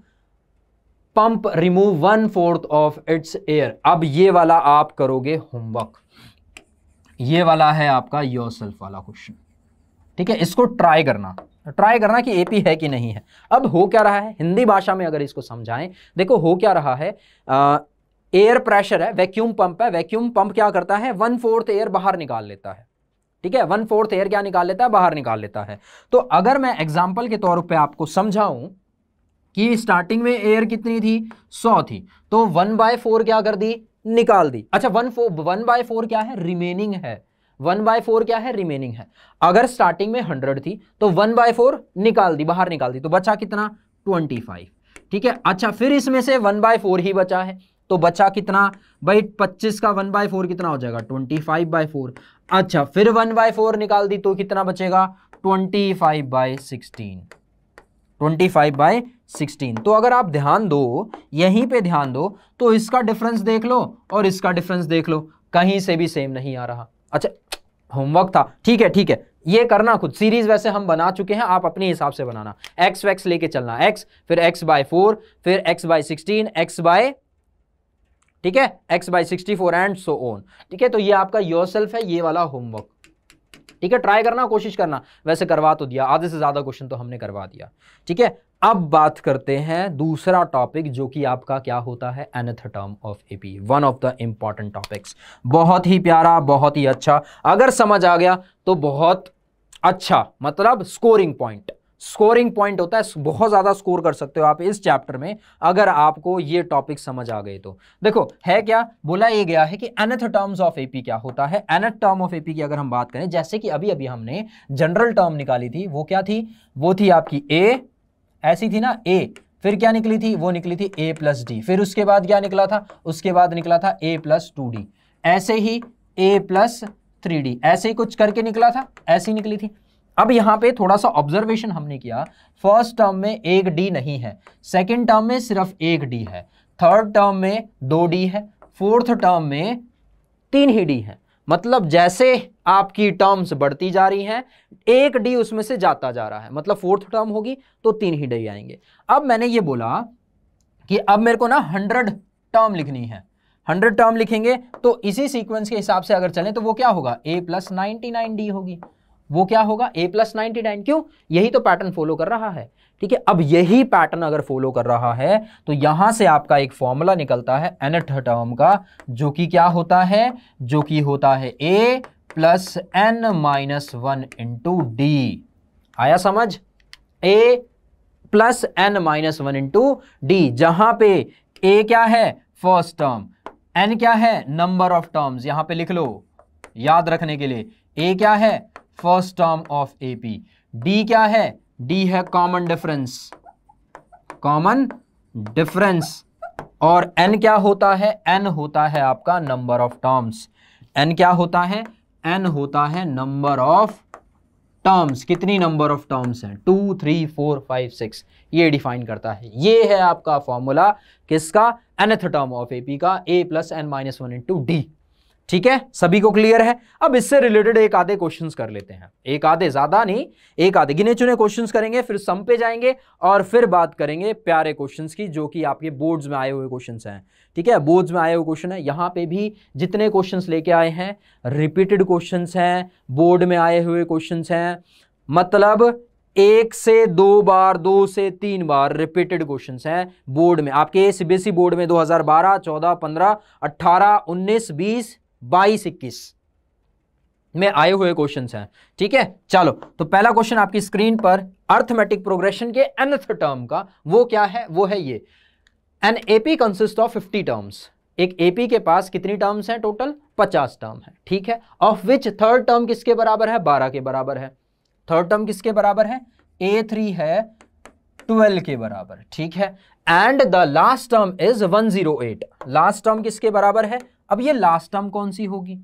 Speaker 1: pump remove one fourth of its air अब ये वाला आप करोगे होमवर्क ये वाला है आपका योर वाला क्वेश्चन ठीक है इसको ट्राई करना ट्राई करना कि एपी है कि नहीं है अब हो क्या रहा है हिंदी भाषा में अगर इसको समझाएं देखो हो क्या रहा है एयर प्रेशर है वैक्यूम पंप है वैक्यूम पंप क्या करता है वन फोर्थ एयर बाहर निकाल लेता है ठीक है वन फोर्थ एयर क्या निकाल लेता है बाहर निकाल लेता है तो अगर मैं एग्जाम्पल के तौर पर आपको समझाऊं कि स्टार्टिंग में एयर कितनी थी सौ थी तो वन बाय फोर क्या कर दी निकाल दी अच्छा one four one by four क्या है रिमेनिंग है वन बाय फोर क्या है रिमेनिंग है अगर स्टार्टिंग में हंड्रेड थी तो वन बाय फोर निकाल दी बाहर निकाल दी तो बचा कितना ट्वेंटी फाइव ठीक है अच्छा फिर इसमें से वन बाय फोर ही बचा है तो बचा कितना भाई पच्चीस का वन बाय फोर कितना हो जाएगा ट्वेंटी फाइव बाय फोर अच्छा फिर वन बाय फोर निकाल दी तो कितना बचेगा twenty five by sixteen twenty five by sixteen तो अगर आप ध्यान दो यहीं पे ध्यान दो तो इसका डिफरेंस देख लो और इसका डिफरेंस देख लो कहीं से भी सेम नहीं आ रहा अच्छा होमवर्क था ठीक है ठीक है ये करना खुद सीरीज वैसे हम बना चुके हैं आप अपने हिसाब से बनाना एक्स वैक्स लेके चलना एक्स फिर एक्स बाय फोर फिर x by sixteen x by ठीक है x by sixty four and so on ठीक है तो ये आपका योर सेल्फ है ये वाला होमवर्क ठीक है ट्राई करना कोशिश करना वैसे करवा तो दिया आधे से ज़्यादा क्वेश्चन तो हमने करवा दिया ठीक है अब बात करते हैं दूसरा टॉपिक जो कि आपका क्या होता है nth term of AP one of the important topics बहुत ही प्यारा बहुत ही अच्छा अगर समझ आ गया तो बहुत अच्छा मतलब स्कोरिंग पॉइंट स्कोरिंग पॉइंट होता है बहुत ज़्यादा स्कोर कर सकते हो आप इस चैप्टर में अगर आपको ये टॉपिक समझ आ गए तो देखो है क्या बोला ये गया है कि एनथ टर्म्स ऑफ एपी क्या होता है एनथ टर्म ऑफ एपी की अगर हम बात करें जैसे कि अभी अभी हमने जनरल टर्म निकाली थी वो क्या थी वो थी आपकी ए ऐसी थी ना ए फिर क्या निकली थी वो निकली थी ए प्लस डी फिर उसके बाद क्या निकला था उसके बाद निकला था ए प्लस टू डी ऐसे ही ए प्लस थ्री डी ऐसे ही कुछ करके निकला था ऐसी निकली थी अब यहां पे थोड़ा सा ऑब्जर्वेशन हमने किया फर्स्ट टर्म में एक डी नहीं है सेकेंड टर्म में सिर्फ एक डी है थर्ड टर्म में दो डी है फोर्थ टर्म में तीन ही डी है मतलब जैसे आपकी टर्म्स बढ़ती जा रही हैं एक डी उसमें से जाता जा रहा है मतलब फोर्थ टर्म होगी तो तीन ही डी आएंगे अब मैंने ये बोला कि अब मेरे को ना हंड्रेड टर्म लिखनी है हंड्रेड टर्म लिखेंगे तो इसी सीक्वेंस के हिसाब से अगर चलें तो वो क्या होगा ए प्लस नाइनटी नाइन डी होगी वो क्या होगा ए प्लस नाइनटी नाइन क्यों यही तो पैटर्न फॉलो कर रहा है ठीक है अब यही पैटर्न अगर फॉलो कर रहा है तो यहां से आपका एक फॉर्मूला निकलता है एनथ टर्म का जो कि क्या होता है जो कि होता है ए plus N minus one into d आया समझ a plus N minus one into d जहां पे ए क्या है फर्स्ट टर्म एन क्या है नंबर ऑफ टर्म्स यहां पे लिख लो याद रखने के लिए ए क्या है first term of A p d क्या है डी है कॉमन डिफरेंस कॉमन डिफरेंस और एन क्या होता है एन होता है आपका नंबर ऑफ टर्म्स एन क्या होता है एन होता है नंबर ऑफ टर्म्स कितनी नंबर ऑफ टर्म्स हैं two three four five six ये डिफाइन करता है ये है आपका फॉर्मूला किसका एनथ टर्म ऑफ एपी का a plus N minus one into d ठीक है सभी को क्लियर है अब इससे रिलेटेड एक आधे क्वेश्चन कर लेते हैं एक आधे ज्यादा नहीं एक आधे गिने चुने क्वेश्चन करेंगे फिर सम पे जाएंगे और फिर बात करेंगे प्यारे क्वेश्चन की जो कि आपके बोर्ड्स में आए हुए क्वेश्चन हैं ठीक है बोर्ड्स में आए हुए क्वेश्चन है यहां पे भी जितने क्वेश्चन लेके आए हैं रिपीटेड क्वेश्चन हैं बोर्ड में आए हुए क्वेश्चन हैं मतलब एक से दो बार दो से तीन बार रिपीटेड क्वेश्चन हैं बोर्ड में आपके सीबीएसई बोर्ड में 2012, 14, 15, 18, 19, 20, बाईस इक्कीस में आए हुए क्वेश्चन हैं ठीक है चलो तो पहला क्वेश्चन आपकी स्क्रीन पर अर्थमेटिक प्रोग्रेशन के एनथ टर्म का वो क्या है वो है ये an AP consist of fifty terms एक एपी के पास कितनी टर्म्स हैं टोटल पचास टर्म है ठीक है ऑफ विच थर्ड टर्म किसके बराबर है बारह के बराबर है थर्ड टर्म किसके बराबर है ए थ्री है ट्वेल्व के बराबर ठीक है and the last term is one zero eight last term किसके बराबर है अब ये लास्ट टर्म कौन सी होगी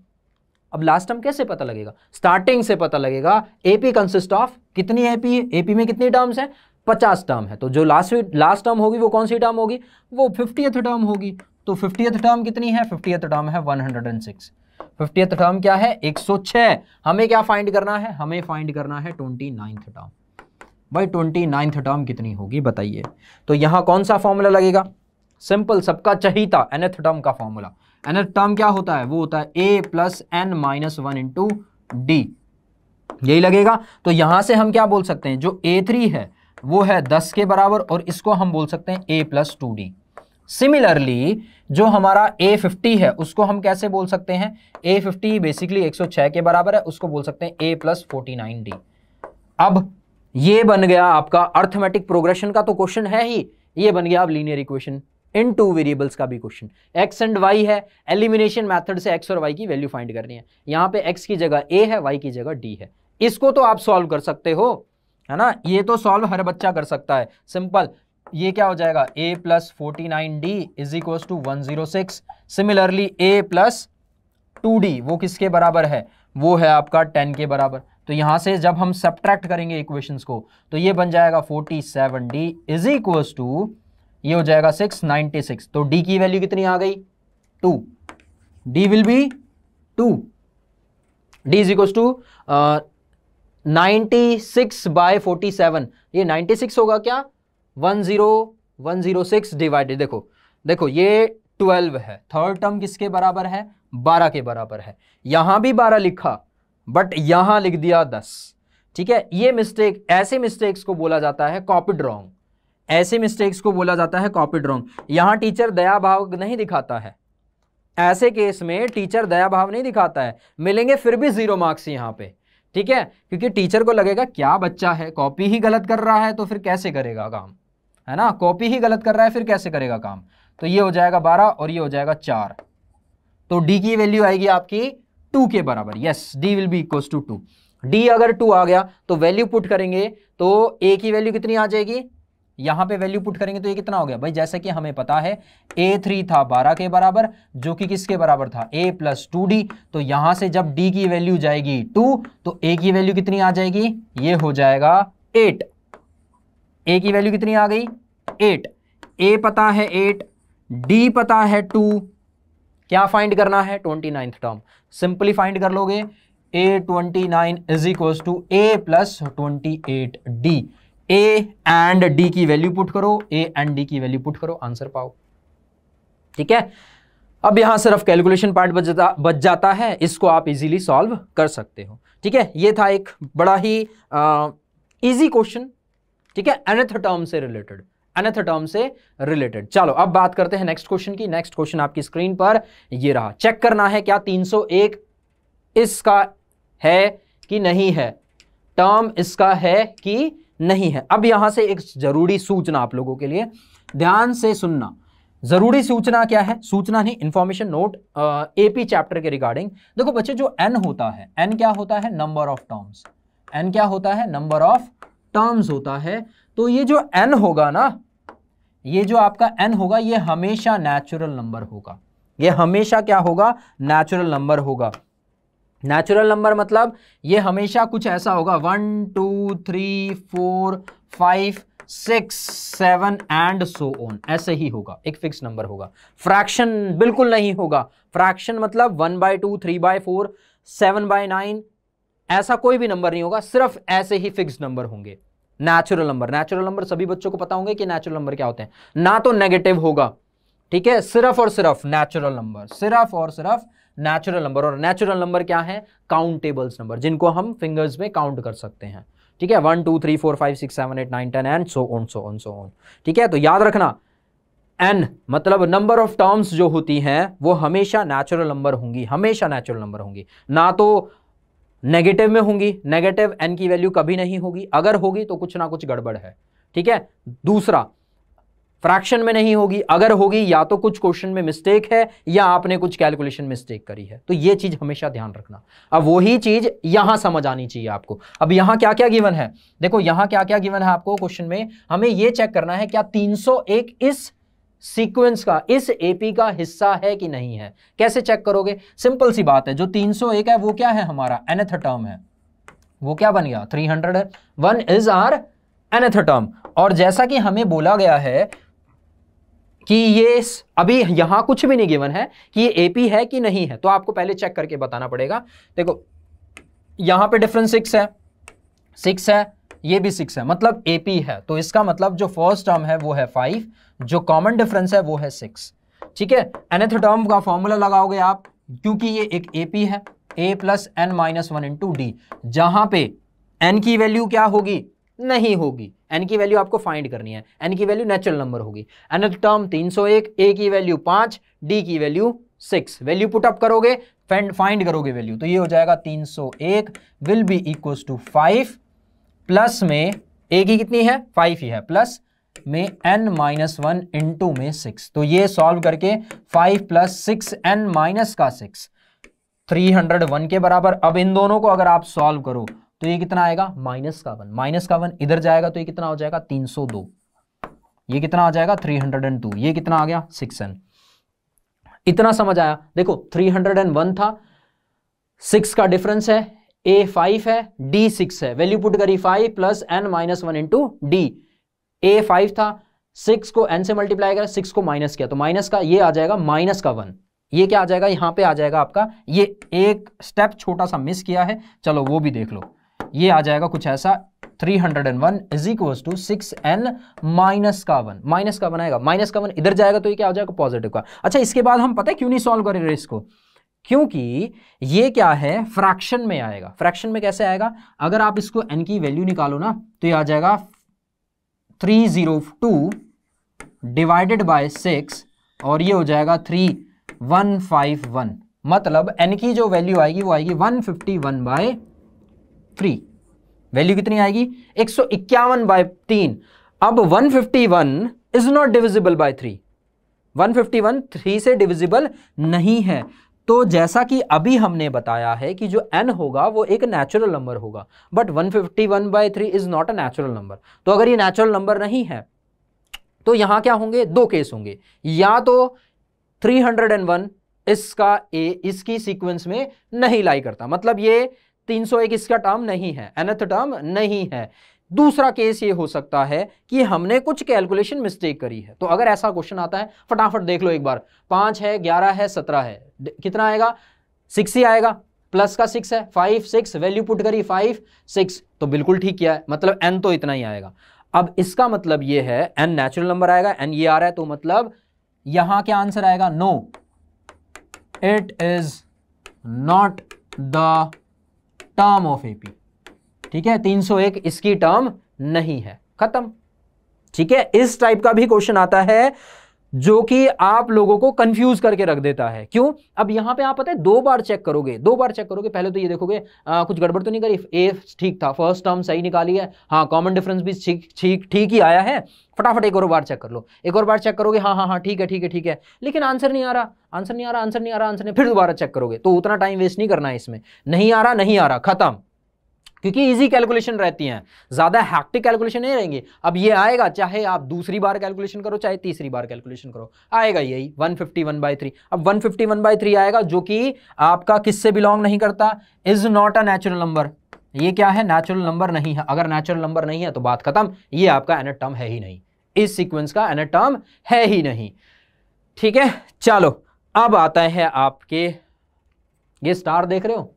Speaker 1: अब लास्ट टर्म कैसे पता लगेगा स्टार्टिंग से पता लगेगा एपी कंसिस्ट ऑफ कितनी एपी है एपी में कितनी टर्म्स है पचास टर्म है तो जो लास्ट लास्ट टर्म होगी वो कौन सी टर्म होगी वो फिफ्टी टर्म होगी तो फिफ्टी टर्म कितनी है फिफ्टी टर्म है one hundred and six fiftieth term क्या है 106 हमें क्या फाइंड करना है हमें फाइंड करना है ट्वेंटी नाइन्थ टर्म भाई ट्वेंटी नाइन्थ टर्म कितनी होगी बताइए तो यहां कौन सा फॉर्मूला लगेगा सिंपल सबका चहिता एनथ टर्म का फॉर्मूला nth टर्म क्या होता है वो होता है ए plus N minus one into d यही लगेगा तो यहां से हम क्या बोल सकते हैं जो ए थ्री है वो है दस के बराबर और इसको हम बोल सकते हैं a plus two d similarly जो हमारा ए फिफ्टी है उसको हम कैसे बोल सकते हैं ए फिफ्टी बेसिकली एक सौ छह के बराबर है उसको बोल सकते हैं a plus forty nine d अब ये बन गया आपका अर्थमेटिक प्रोग्रेशन का तो क्वेश्चन है ही ये बन गया आप linear equation in two variables का भी क्वेश्चन एक्स एंड वाई है एलिमिनेशन मेथड से एक्स और वाई की वैल्यू फाइंड करनी है यहाँ पे एक्स की जगह ए है वाई की जगह डी है इसको तो आप सॉल्व कर सकते हो है ना ये तो सॉल्व हर बच्चा कर सकता है सिंपल ये क्या हो जाएगा a plus forty nine d is equal to one zero six similarly a plus two d वो किसके बराबर है वो है आपका टेन के बराबर तो यहां से जब हम सब्ट्रैक्ट करेंगे इक्वेशंस को तो ये बन जाएगा forty seven d is equal to ये हो जाएगा सिक्स नाइनटी सिक्स तो डी की वैल्यू कितनी आ गई two d will be two d is equals to ninety six by forty seven ये नाइनटी सिक्स होगा क्या one zero one zero six divided देखो देखो ये ट्वेल्व है थर्ड टर्म किसके बराबर है बारह के बराबर है यहां भी बारह लिखा बट यहां लिख दिया दस ठीक है ये मिस्टेक ऐसे मिस्टेक्स को बोला जाता है कॉपीड रॉन्ग ऐसे मिस्टेक्स को बोला जाता है कॉपी ड्रॉन्ग यहाँ टीचर दया भाव नहीं दिखाता है ऐसे केस में टीचर दया भाव नहीं दिखाता है मिलेंगे फिर भी जीरो मार्क्स यहाँ पे ठीक है क्योंकि टीचर को लगेगा क्या बच्चा है कॉपी ही गलत कर रहा है तो फिर कैसे करेगा काम है ना कॉपी ही गलत कर रहा है फिर कैसे करेगा काम तो ये हो जाएगा बारह और ये हो जाएगा चार तो डी की वैल्यू आएगी आपकी टू के बराबर yes d will be equals to two d अगर टू आ गया तो वैल्यू पुट करेंगे तो ए की वैल्यू कितनी आ जाएगी यहां पे वैल्यू पुट करेंगे तो ये कितना हो गया भाई जैसे कि हमें पता है ए थ्री था बारह के बराबर जो कि किसके बराबर था ए प्लस टू डी तो यहां से जब डी की वैल्यू जाएगी टू तो ए की वैल्यू कितनी आ जाएगी ये हो जाएगा एट ए की वैल्यू कितनी आ गई एट ए पता है एट डी पता है टू क्या फाइंड करना है twenty ninth term simply find कर लोगे a twenty nine is equals to A plus twenty eight d a and d की वैल्यू पुट करो ए एंड डी की वैल्यू पुट करो आंसर पाओ ठीक है अब यहां सिर्फ कैलकुलेशन पार्ट बच जाता बच जाता है इसको आप इजीली सॉल्व कर सकते हो ठीक है ये था एक बड़ा ही इजी क्वेश्चन ठीक है एनेथ टर्म से रिलेटेड एनेथ टर्म से रिलेटेड चलो अब बात करते हैं नेक्स्ट क्वेश्चन की नेक्स्ट क्वेश्चन आपकी स्क्रीन पर ये रहा चेक करना है क्या 301 इसका है कि नहीं है टर्म इसका है कि नहीं है अब यहां से एक ज़रूरी सूचना आप लोगों के लिए ध्यान से सुनना ज़रूरी सूचना क्या है सूचना नहीं इंफॉर्मेशन नोट एपी चैप्टर के रिगार्डिंग देखो बच्चे जो एन होता है एन क्या होता है नंबर ऑफ टर्म्स एन क्या होता है नंबर ऑफ टर्म्स होता है तो ये जो एन होगा ना ये जो आपका एन होगा ये हमेशा नेचुरल नंबर होगा ये हमेशा क्या होगा नेचुरल नंबर होगा नेचुरल नंबर मतलब ये हमेशा कुछ ऐसा होगा one two three four five six seven and so on ऐसे ही होगा एक फिक्स नंबर होगा फ्रैक्शन बिल्कुल नहीं होगा फ्रैक्शन मतलब one by two three by four seven by nine ऐसा कोई भी नंबर नहीं होगा सिर्फ ऐसे ही फिक्स नंबर होंगे नेचुरल नंबर नेचुरल नंबर सभी बच्चों को पता होंगे कि नेचुरल नंबर क्या होते हैं ना तो नेगेटिव होगा ठीक है सिर्फ और सिर्फ नेचुरल नंबर सिर्फ और सिर्फ नेचुरल नंबर और नेचुरल नंबर क्या है काउंटेबल्स नंबर जिनको हम फिंगर्स में काउंट कर सकते हैं ठीक है one two three four five six seven eight nine ten and so on so on so on ठीक है तो याद रखना एन मतलब नंबर ऑफ टर्म्स जो होती हैं वो हमेशा नेचुरल नंबर होंगी हमेशा नेचुरल नंबर होंगी ना तो नेगेटिव में होंगी नेगेटिव एन की वैल्यू कभी नहीं होगी अगर होगी तो कुछ ना कुछ गड़बड़ है ठीक है दूसरा फ्रैक्शन में नहीं होगी अगर होगी या तो कुछ क्वेश्चन में मिस्टेक है या आपने कुछ कैलकुलेशन मिस्टेक करी है तो ये चीज हमेशा ध्यान रखना अब वही चीज यहां समझ आनी चाहिए आपको अब यहां क्या क्या गिवन है देखो यहां क्या क्या गिवन है आपको क्वेश्चन में हमें यह चेक करना है क्या 301 इस सीक्वेंस का इस एपी का हिस्सा है कि नहीं है कैसे चेक करोगे सिंपल सी बात है जो तीन है वो क्या है हमारा एनेथ टर्म है वो क्या बन गया three hundred one is our nth term और जैसा कि हमें बोला गया है कि ये अभी यहां कुछ भी नहीं गिवन है कि ये एपी है कि नहीं है तो आपको पहले चेक करके बताना पड़ेगा देखो यहां पे डिफरेंस सिक्स है सिक्स है ये भी सिक्स है मतलब एपी है तो इसका मतलब जो फर्स्ट टर्म है वो है फाइव जो कॉमन डिफरेंस है वो है सिक्स ठीक है एनथ टर्म का फॉर्मूला लगाओगे आप क्योंकि ये एक एपी है ए plus N minus one into d जहां पे एन की वैल्यू क्या होगी नहीं होगी एन की वैल्यू आपको फाइंड करनी है एन की वैल्यू नेचुरल नंबर होगी एन टर्म 301 ए की वैल्यू पाँच डी की value six value put up करोगे फाइंड करोगे वैल्यू तो ये हो जाएगा 301 will be equals to five plus में ए की कितनी है फाइव ही है प्लस में एन माइनस वन इंटू में सिक्स तो ये सॉल्व करके five plus six n minus का सिक्स थ्री हंड्रेड वन के बराबर अब इन दोनों को अगर आप सॉल्व करो तो ये कितना आएगा माइनस का वन माइनस का वन इधर जाएगा तो ये कितना हो जाएगा 302 ये कितना आ जाएगा 302 ये कितना आ गया एन इतना समझ आया देखो 301 था सिक्स का डिफरेंस है ए फाइव है डी सिक्स है वैल्यू पुट करी five plus N minus one into d a five था सिक्स को एन से मल्टीप्लाई करा सिक्स को माइनस किया तो माइनस का ये आ जाएगा माइनस का वन ये क्या आ जाएगा यहां पे आ जाएगा आपका ये एक स्टेप छोटा सा मिस किया है चलो वो भी देख लो ये आ जाएगा कुछ ऐसा 301 hundred and one is equal to six n minus का वन माइनस का वन आएगा माइनस का वन इधर जाएगा तो ये क्या हो जाएगा पॉजिटिव का अच्छा इसके बाद हम पता है क्यों नहीं सॉल्व करेंगे इसको क्योंकि ये क्या है फ्रैक्शन में आएगा फ्रैक्शन में कैसे आएगा अगर आप इसको एन की वैल्यू निकालो ना तो ये आ जाएगा three zero two divided by six और ये हो जाएगा थ्री वन फाइव वन मतलब एन की जो वैल्यू आएगी वो आएगी one fifty one by three value कितनी आएगी एक सौ इक्यावन बाय तीन अब one fifty one is not divisible by three one fifty one three से डिविजिबल नहीं है तो जैसा कि अभी हमने बताया है कि जो n होगा वो एक नेचुरल नंबर होगा but 151 fifty one by three is not a natural number तो अगर ये नेचुरल नंबर नहीं है तो यहां क्या होंगे दो केस होंगे या तो 301 इसका ए इसकी सीक्वेंस में नहीं लाई करता मतलब ये 301 इसका टर्म नहीं है एनथ टर्म नहीं है दूसरा केस ये हो सकता है कि हमने कुछ कैलकुलेशन मिस्टेक करी है तो अगर ऐसा क्वेश्चन आता है फटाफट देख लो एक बार पांच है ग्यारह है सत्रह है कितना आएगा सिक्स ही आएगा प्लस का सिक्स है फाइव सिक्स वैल्यू पुट करी फाइव सिक्स तो बिल्कुल ठीक किया है मतलब एन तो इतना ही आएगा अब इसका मतलब ये है एन नेचुरल नंबर आएगा एन ये आ रहा है तो मतलब यहां क्या आंसर आएगा no it is not the term of AP ठीक है 301 इसकी टर्म नहीं है खत्म ठीक है इस टाइप का भी क्वेश्चन आता है जो कि आप लोगों को कंफ्यूज करके रख देता है क्यों अब यहां पे आप पता है दो बार चेक करोगे दो बार चेक करोगे पहले तो ये देखोगे आ, कुछ गड़बड़ तो नहीं करी ए ठीक था फर्स्ट टर्म सही निकाली है हाँ कॉमन डिफरेंस भी ठीक ठीक ठीक ही आया है फटाफट एक और बार चेक कर लो एक और बार चेक करोगे हाँ हाँ हाँ ठीक है ठीक है ठीक है लेकिन आंसर नहीं आ रहा आंसर नहीं आ रहा आंसर नहीं आ रहा आंसर नहीं फिर दोबारा चेक करोगे तो उतना टाइम वेस्ट नहीं करना है इसमें नहीं आ रहा नहीं आ रहा खत्म क्योंकि इजी कैलकुलेशन रहती हैं ज़्यादा हैक्टिक कैलकुलेशन नहीं रहेंगी अब ये आएगा चाहे आप दूसरी बार कैलकुलेशन करो चाहे तीसरी बार कैलकुलेशन करो आएगा यही 151 फिफ्टी वन बाई थ्री अब one fifty one by three आएगा जो कि आपका किससे बिलोंग नहीं करता is not a natural number ये क्या है नेचुरल नंबर नहीं है अगर नेचुरल नंबर नहीं है तो बात खत्म ये आपका एनेट टर्म है ही नहीं इस सीक्वेंस का एनाटॉम है ही नहीं ठीक है चलो अब आता है आपके ये स्टार देख रहे हो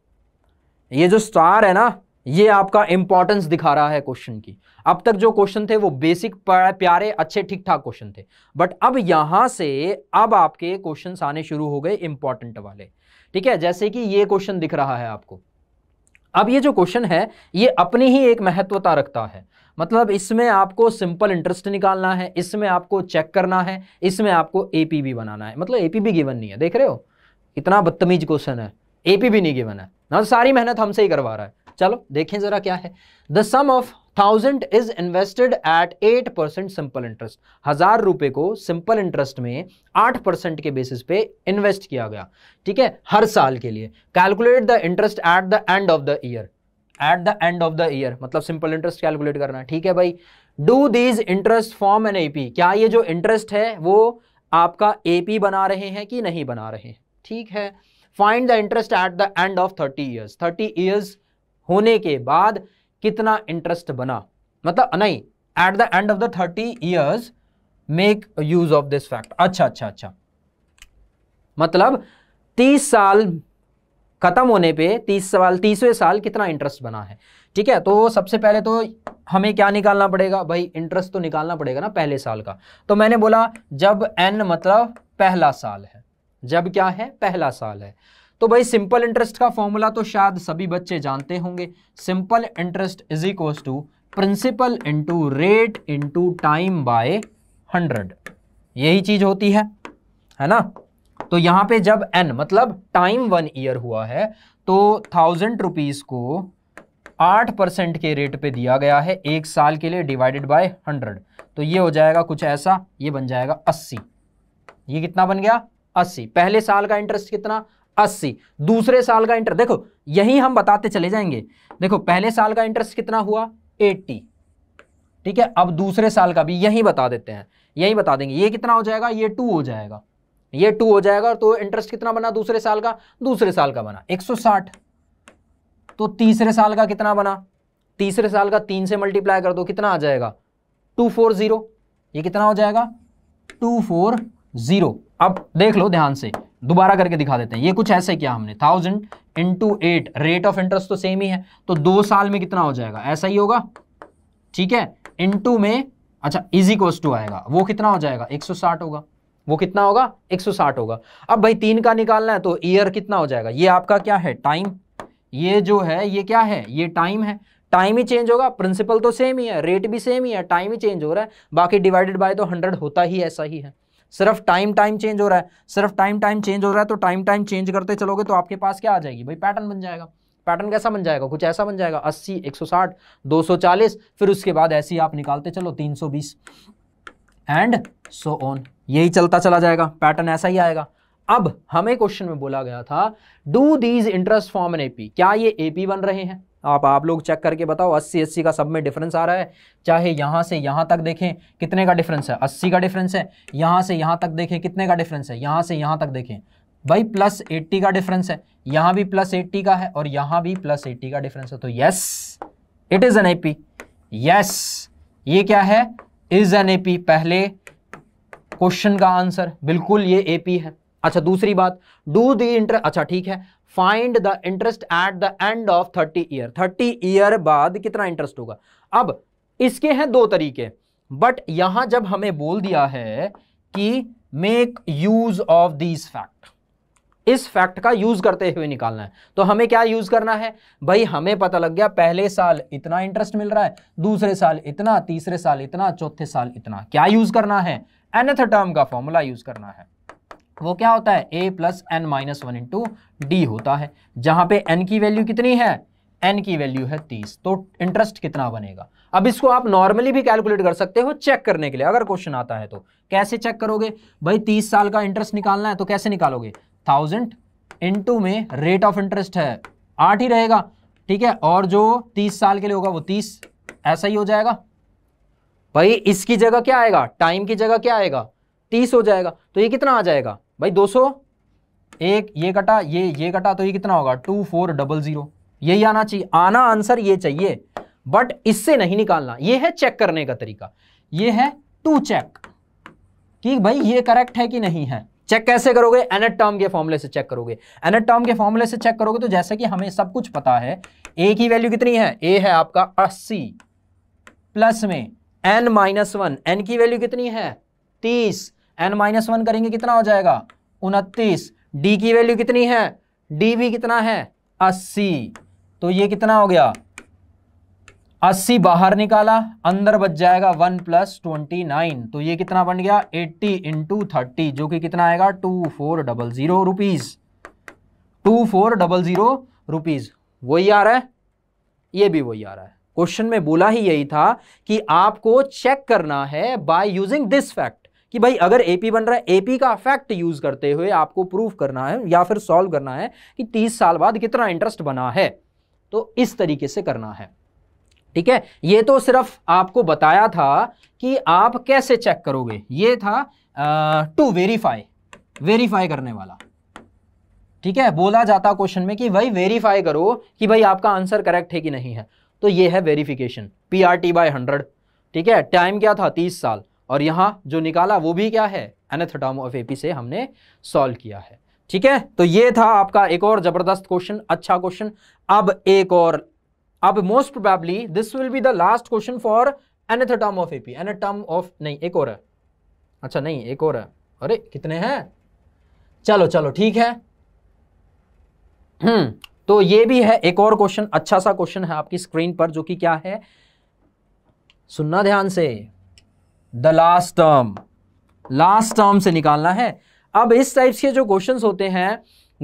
Speaker 1: ये जो स्टार है ना ये आपका इंपॉर्टेंस दिखा रहा है क्वेश्चन की अब तक जो क्वेश्चन थे वो बेसिक प्यारे अच्छे ठीक ठाक क्वेश्चन थे बट अब यहां से अब आपके क्वेश्चन आने शुरू हो गए इंपॉर्टेंट वाले ठीक है जैसे कि ये क्वेश्चन दिख रहा है आपको अब ये जो क्वेश्चन है ये अपनी ही एक महत्वता रखता है मतलब इसमें आपको सिंपल इंटरेस्ट निकालना है इसमें आपको चेक करना है इसमें आपको एपीबी बनाना है मतलब एपीबी गिवन नहीं है देख रहे हो इतना बदतमीज क्वेश्चन है एपीबी नहीं गिवन है ना तो सारी मेहनत हमसे ही करवा रहा है चलो देखें जरा क्या है the sum of thousand is invested at eight percent simple interest हजार रुपए को सिंपल इंटरेस्ट में आठ परसेंट के बेसिस पे इन्वेस्ट किया गया ठीक है हर साल के लिए calculate the interest at the end of the year at the end of the year मतलब सिंपल इंटरेस्ट कैलकुलेट करना ठीक है भाई do these interest form an AP क्या ये जो इंटरेस्ट है वो आपका एपी बना रहे हैं कि नहीं बना रहे ठीक है find the interest at the end of thirty years thirty years होने के बाद कितना इंटरेस्ट बना मतलब नहीं at the end of the thirty years make use of this fact अच्छा अच्छा अच्छा मतलब तीस साल ख़त्म होने पे तीस साल तीसवें साल कितना इंटरेस्ट बना है ठीक है तो सबसे पहले तो हमें क्या निकालना पड़ेगा भाई इंटरेस्ट तो निकालना पड़ेगा ना पहले साल का तो मैंने बोला जब एन मतलब पहला साल है जब क्या है पहला साल है तो भाई सिंपल इंटरेस्ट का फॉर्मूला तो शायद सभी बच्चे जानते होंगे simple interest is equal to principal into rate into time by hundred यही चीज होती है है ना तो यहां पे जब एन मतलब टाइम वन ईयर हुआ है तो थाउजेंड रुपीज़ को आठ परसेंट के रेट पे दिया गया है एक साल के लिए डिवाइडेड बाय हंड्रेड तो ये हो जाएगा कुछ ऐसा ये बन जाएगा अस्सी ये कितना बन गया अस्सी पहले साल का इंटरेस्ट कितना अस्सी दूसरे साल का इंटरेस्ट देखो यही हम बताते चले जाएंगे देखो पहले साल का इंटरेस्ट कितना हुआ एट्टी ठीक है अब दूसरे साल का भी यही बता देते हैं यही बता देंगे ये कितना हो जाएगा ये टू हो जाएगा ये टू हो जाएगा तो इंटरेस्ट कितना बना दूसरे साल का दूसरे साल का बना 160 तो तीसरे साल का कितना बना तीसरे साल का तीन से मल्टीप्लाई कर दो कितना आ जाएगा टू फोर जीरो ये कितना हो जाएगा टू फोर जीरो अब देख लो ध्यान से दोबारा करके दिखा देते हैं ये कुछ ऐसे किया हमने thousand into eight rate of interest तो सेम ही है तो दो साल में कितना हो जाएगा ऐसा ही होगा ठीक है इंटू में अच्छा इजी इक्वस टू आएगा वो कितना हो जाएगा 160 होगा वो कितना होगा 160 होगा अब भाई तीन का निकालना है तो ईयर कितना हो जाएगा ये आपका क्या है टाइम ये जो है ये क्या है ये टाइम है टाइम ही चेंज होगा प्रिंसिपल तो सेम ही है रेट भी सेम ही है टाइम ही चेंज हो रहा है बाकी डिवाइडेड बाय तो हंड्रेड होता ही ऐसा ही है सिर्फ टाइम टाइम चेंज हो रहा है सिर्फ टाइम टाइम चेंज हो रहा है तो टाइम टाइम चेंज करते चलोगे तो आपके पास क्या आ जाएगी भाई पैटर्न बन जाएगा पैटर्न कैसा बन जाएगा कुछ ऐसा बन जाएगा 80, 160, 240 फिर उसके बाद ऐसे ही आप निकालते चलो 320 एंड सो ऑन यही चलता चला जाएगा पैटर्न ऐसा ही आएगा अब हमें क्वेश्चन में बोला गया था do these interest form an AP क्या ये एपी बन रहे हैं आप आप लोग चेक करके बताओ 80 80 का सब में डिफरेंस आ रहा है चाहे यहां से यहां तक देखें कितने का डिफरेंस है 80 का डिफरेंस है यहां से यहां तक देखें कितने का डिफरेंस है यहां से यहां तक देखें भाई प्लस 80 का डिफरेंस है यहां भी प्लस 80 का है और यहां भी प्लस 80 का डिफरेंस है तो yes it is an A P yes ये क्या है इज़ एन ए पी पहले क्वेश्चन का आंसर बिल्कुल ये एपी है अच्छा दूसरी बात डू द इंटर अच्छा ठीक है find the interest at the end of thirty year thirty year बाद कितना इंटरेस्ट होगा अब इसके हैं दो तरीके बट यहां जब हमें बोल दिया है कि make use of these fact इस फैक्ट का यूज करते हुए निकालना है तो हमें क्या यूज करना है भाई हमें पता लग गया पहले साल इतना इंटरेस्ट मिल रहा है दूसरे साल इतना तीसरे साल इतना चौथे साल इतना क्या यूज करना है एनथ टर्म का फॉर्मूला यूज करना है वो क्या होता है ए plus N minus one into d होता है जहां पे एन की वैल्यू कितनी है एन की वैल्यू है तीस तो इंटरेस्ट कितना बनेगा अब इसको आप नॉर्मली भी कैलकुलेट कर सकते हो चेक करने के लिए अगर क्वेश्चन आता है तो कैसे चेक करोगे भाई तीस साल का इंटरेस्ट निकालना है तो कैसे निकालोगे थाउजेंड इंटू में रेट ऑफ इंटरेस्ट है आठ ही रहेगा ठीक है और जो तीस साल के लिए होगा वो तीस ऐसा ही हो जाएगा भाई इसकी जगह क्या आएगा टाइम की जगह क्या आएगा तीस हो जाएगा तो ये कितना आ जाएगा भाई दो सौ एक ये कटा ये ये कटा तो ये कितना होगा टू फोर डबल जीरो यही आना चाहिए आना आंसर ये चाहिए बट इससे नहीं निकालना ये है चेक करने का तरीका ये है टू चेक कि भाई ये करेक्ट है कि नहीं है चेक कैसे करोगे एनेट टर्म के फॉर्मूले से चेक करोगे एनेट टर्म के फॉर्मूले से चेक करोगे तो जैसा कि हमें सब कुछ पता है ए की वैल्यू कितनी है ए है आपका अस्सी प्लस में एन माइनस वन एन की वैल्यू कितनी है तीस एन माइनस वन करेंगे कितना हो जाएगा उनतीस डी की वैल्यू कितनी है डी भी कितना है अस्सी तो ये कितना हो गया अस्सी बाहर निकाला अंदर बच जाएगा वन प्लस ट्वेंटी नाइन तो ये कितना बन गया एट्टी इंटू थर्टी जो कि कितना आएगा two four double zero rupees two four double zero rupees वही आ रहा है ये भी वही आ रहा है क्वेश्चन में बोला ही यही था कि आपको चेक करना है बाय यूजिंग दिस फैक्ट कि भाई अगर एपी बन रहा है एपी का फैक्ट यूज करते हुए आपको प्रूफ करना है या फिर सॉल्व करना है कि 30 साल बाद कितना इंटरेस्ट बना है तो इस तरीके से करना है ठीक है ये तो सिर्फ आपको बताया था कि आप कैसे चेक करोगे ये था टू वेरीफाई वेरीफाई करने वाला ठीक है बोला जाता क्वेश्चन में कि भाई वेरीफाई करो कि भाई आपका आंसर करेक्ट है कि नहीं है तो ये है verification P R T by hundred ठीक है टाइम क्या था तीस साल और यहाँ जो निकाला वो भी क्या है एनेथोटाम ऑफ एपी से हमने सॉल्व किया है ठीक है तो ये था आपका एक और जबरदस्त क्वेश्चन अच्छा क्वेश्चन अब एक और अब most probably this will be the last question for nth term of AP nth term of नहीं एक और है अच्छा नहीं एक और है अरे कितने हैं चलो चलो ठीक है हम्म, तो ये भी है एक और क्वेश्चन अच्छा सा क्वेश्चन है आपकी स्क्रीन पर जो कि क्या है सुनना ध्यान से the last term last term से निकालना है अब इस टाइप के जो क्वेश्चन होते हैं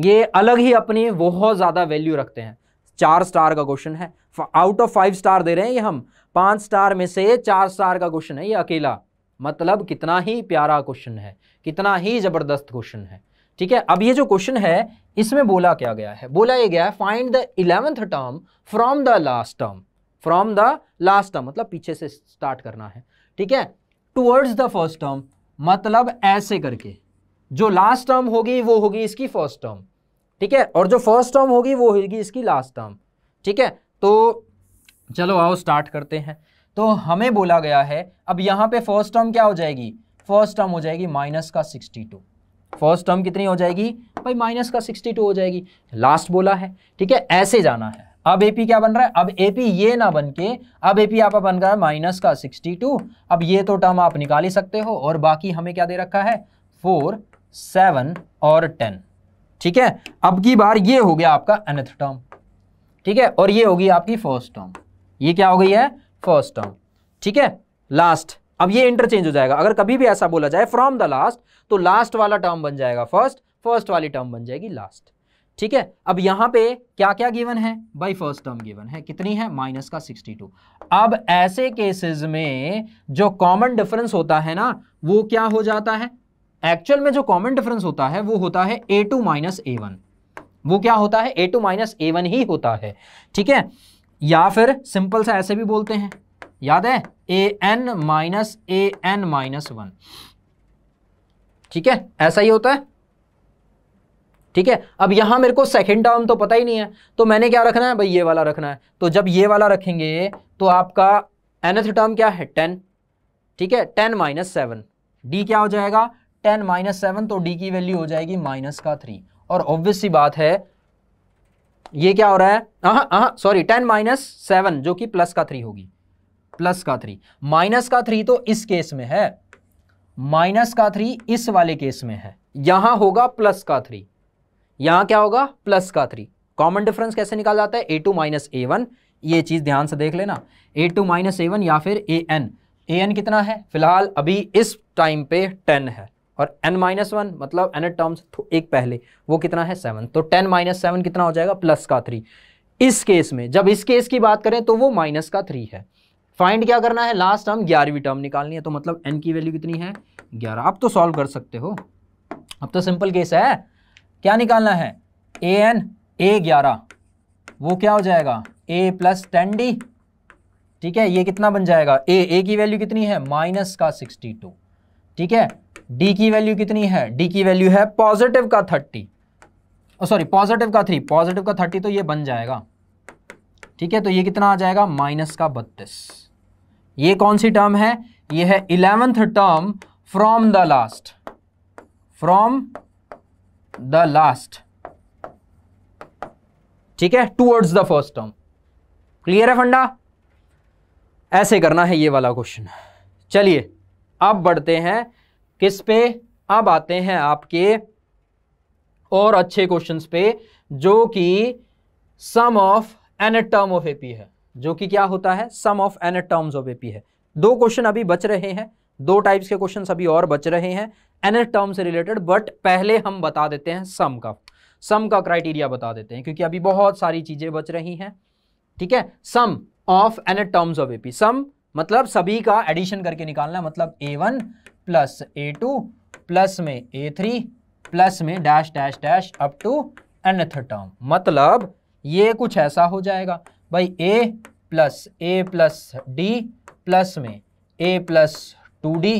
Speaker 1: ये अलग ही अपनी बहुत ज़्यादा वैल्यू रखते हैं चार स्टार का क्वेश्चन है आउट ऑफ फाइव स्टार दे रहे हैं ये हम पांच स्टार में से चार स्टार का क्वेश्चन है ये अकेला मतलब कितना ही प्यारा क्वेश्चन है कितना ही ज़बरदस्त क्वेश्चन है ठीक है अब ये जो क्वेश्चन है इसमें बोला क्या गया है बोला ये गया है find the eleventh term from the last term from the last term मतलब पीछे से स्टार्ट करना है ठीक है टूवर्ड्स द फर्स्ट टर्म मतलब ऐसे करके जो लास्ट टर्म होगी वो होगी इसकी फर्स्ट टर्म ठीक है और जो फर्स्ट टर्म होगी वो होगी इसकी लास्ट टर्म ठीक है तो चलो आओ स्टार्ट करते हैं तो हमें बोला गया है अब यहां पे फर्स्ट टर्म क्या हो जाएगी फर्स्ट टर्म हो जाएगी माइनस का सिक्सटी टू फर्स्ट टर्म कितनी हो जाएगी भाई माइनस का 62 हो जाएगी लास्ट बोला है ठीक है ऐसे जाना है अब एपी क्या बन रहा है अब एपी ये ना बन के अब एपी आपका बन रहा है माइनस का 62 अब ये तो टर्म आप निकाल ही सकते हो और बाकी हमें क्या दे रखा है फोर सेवन और टेन ठीक है अब की बार ये हो गया आपका एनथ टर्म ठीक है और ये होगी आपकी फर्स्ट टर्म ये क्या हो गई है फर्स्ट टर्म ठीक है लास्ट अब ये इंटरचेंज हो जाएगा अगर कभी भी ऐसा बोला जाए फ्रॉम द लास्ट तो लास्ट वाला टर्म बन जाएगा फर्स्ट फर्स्ट वाली टर्म बन जाएगी लास्ट ठीक है अब यहां पे क्या क्या गिवन है बाई फर्स्ट टर्म गिवन है कितनी है माइनस का 62 अब ऐसे केसेस में जो कॉमन डिफरेंस होता है ना वो क्या हो जाता है एक्चुअल में जो कॉमन डिफरेंस होता है वो होता है ए टू माइनस ए वन वो क्या होता है ए टू माइनस ए वन ही होता है ठीक है या फिर सिंपल सा ऐसे भी बोलते हैं याद है a n minus a n minus one ठीक है ऐसा ही होता है ठीक है अब यहां मेरे को सेकेंड टर्म तो पता ही नहीं है तो मैंने क्या रखना है भाई ये वाला रखना है तो जब ये वाला रखेंगे तो आपका एनथ टर्म क्या है टेन ठीक है टेन माइनस सेवन डी क्या हो जाएगा टेन माइनस सेवन तो डी की वैल्यू हो जाएगी माइनस का थ्री और ऑब्वियस सी बात है ये क्या हो रहा है सॉरी टेन माइनस सेवन जो कि प्लस का थ्री होगी प्लस का थ्री माइनस का थ्री तो इस केस में है माइनस का थ्री इस वाले केस में है यहां होगा प्लस का थ्री यहां क्या होगा प्लस का थ्री कॉमन डिफरेंस कैसे निकाल जाता है ए टू माइनस ए वन ये चीज ध्यान से देख लेना a two minus A one या फिर ए एन ए एन कितना है फिलहाल अभी इस टाइम पे टेन है और एन माइनस वन मतलब एन टर्म्स तो एक पहले वो कितना है सेवन तो टेन माइनस सेवन कितना हो जाएगा प्लस का थ्री इस केस में जब इस केस की बात करें तो वो माइनस का थ्री है फाइंड क्या करना है लास्ट टर्म ग्यारहवीं टर्म निकालनी है तो मतलब एन की वैल्यू कितनी है ग्यारह आप तो सॉल्व कर सकते हो अब तो सिंपल केस है क्या निकालना है ए एन ए ग्यारह वो क्या हो जाएगा ए प्लस टेन डी ठीक है ये कितना बन जाएगा ए ए की वैल्यू कितनी है माइनस का सिक्सटी टू ठीक है डी की वैल्यू कितनी है डी की वैल्यू है पॉजिटिव का थर्टी सॉरी पॉजिटिव का थ्री पॉजिटिव का थर्टी तो ये बन जाएगा ठीक है तो ये कितना आ जाएगा माइनस का बत्तीस ये कौन सी टर्म है ये है eleventh term from the last from the last ठीक है towards the first term clear है फंडा ऐसे करना है ये वाला क्वेश्चन चलिए अब बढ़ते हैं किस पे अब आते हैं आपके और अच्छे क्वेश्चंस पे जो कि sum of N term of AP है जो कि क्या होता है sum of n terms of AP है दो क्वेश्चन अभी बच रहे हैं दो टाइप्स के क्वेश्चन अभी और बच रहे हैं एन टर्म से रिलेटेड बट पहले हम बता देते हैं सम का सम का क्राइटेरिया बता देते हैं क्योंकि अभी बहुत सारी चीज़ें बच रही हैं ठीक है sum of n terms of AP sum मतलब सभी का एडिशन करके निकालना मतलब a one plus A two plus में ए थ्री प्लस में dash dash dash up to n term मतलब ये कुछ ऐसा हो जाएगा भाई a plus a plus d plus में a plus two d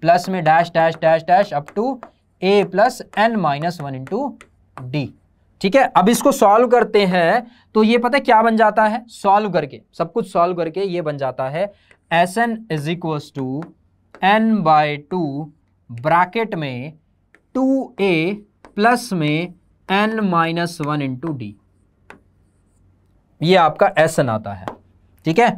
Speaker 1: plus में dash dash dash dash up to A plus N minus one into d ठीक है अब इसको सॉल्व करते हैं तो ये पता है क्या बन जाता है सॉल्व करके सब कुछ सॉल्व करके ये बन जाता है S n is equals to n by two bracket में टू ए प्लस में N minus one into D ये आपका एस एन आता है ठीक है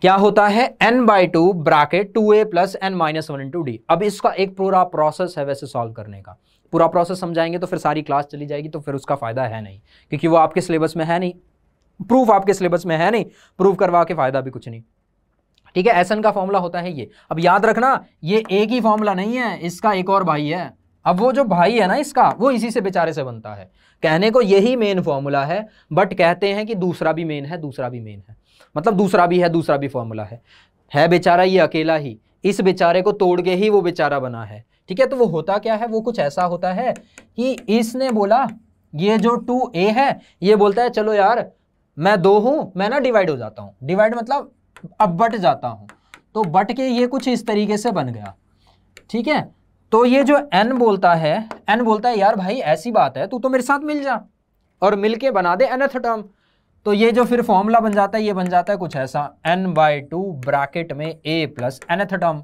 Speaker 1: क्या होता है N by two bracket two A plus N minus one into d अब इसका एक पूरा प्रोसेस है वैसे सॉल्व करने का पूरा प्रोसेस समझाएंगे तो फिर सारी क्लास चली जाएगी तो फिर उसका फ़ायदा है नहीं क्योंकि वो आपके सिलेबस में है नहीं प्रूफ आपके सिलेबस में है नहीं प्रूफ करवा के फ़ायदा भी कुछ नहीं ठीक है एस का फॉर्मूला होता है ये अब याद रखना ये एक ही फॉर्मूला नहीं है इसका एक और भाई है अब वो जो भाई है ना इसका वो इसी से बेचारे से बनता है कहने को यही मेन फॉर्मूला है बट कहते हैं कि दूसरा भी मेन है दूसरा भी मेन है मतलब दूसरा भी है दूसरा भी फॉर्मूला है है बेचारा ये अकेला ही इस बेचारे को तोड़ के ही वो बेचारा बना है ठीक है तो वो होता क्या है वो कुछ ऐसा होता है कि इसने बोला ये जो टू ए है ये बोलता है चलो यार मैं दो हूं मैं ना डिवाइड हो जाता हूं डिवाइड मतलब अब बट जाता हूं तो बट के ये कुछ इस तरीके से बन गया ठीक है तो ये जो एन बोलता है एन बोलता है यार भाई ऐसी बात है तू तो मेरे साथ मिल जा और मिलके बना दे एनथ टर्म तो ये जो फिर फॉर्मूला बन जाता है ये बन जाता है कुछ ऐसा एन बाई टू ब्राकेट में ए प्लस एनथ टर्म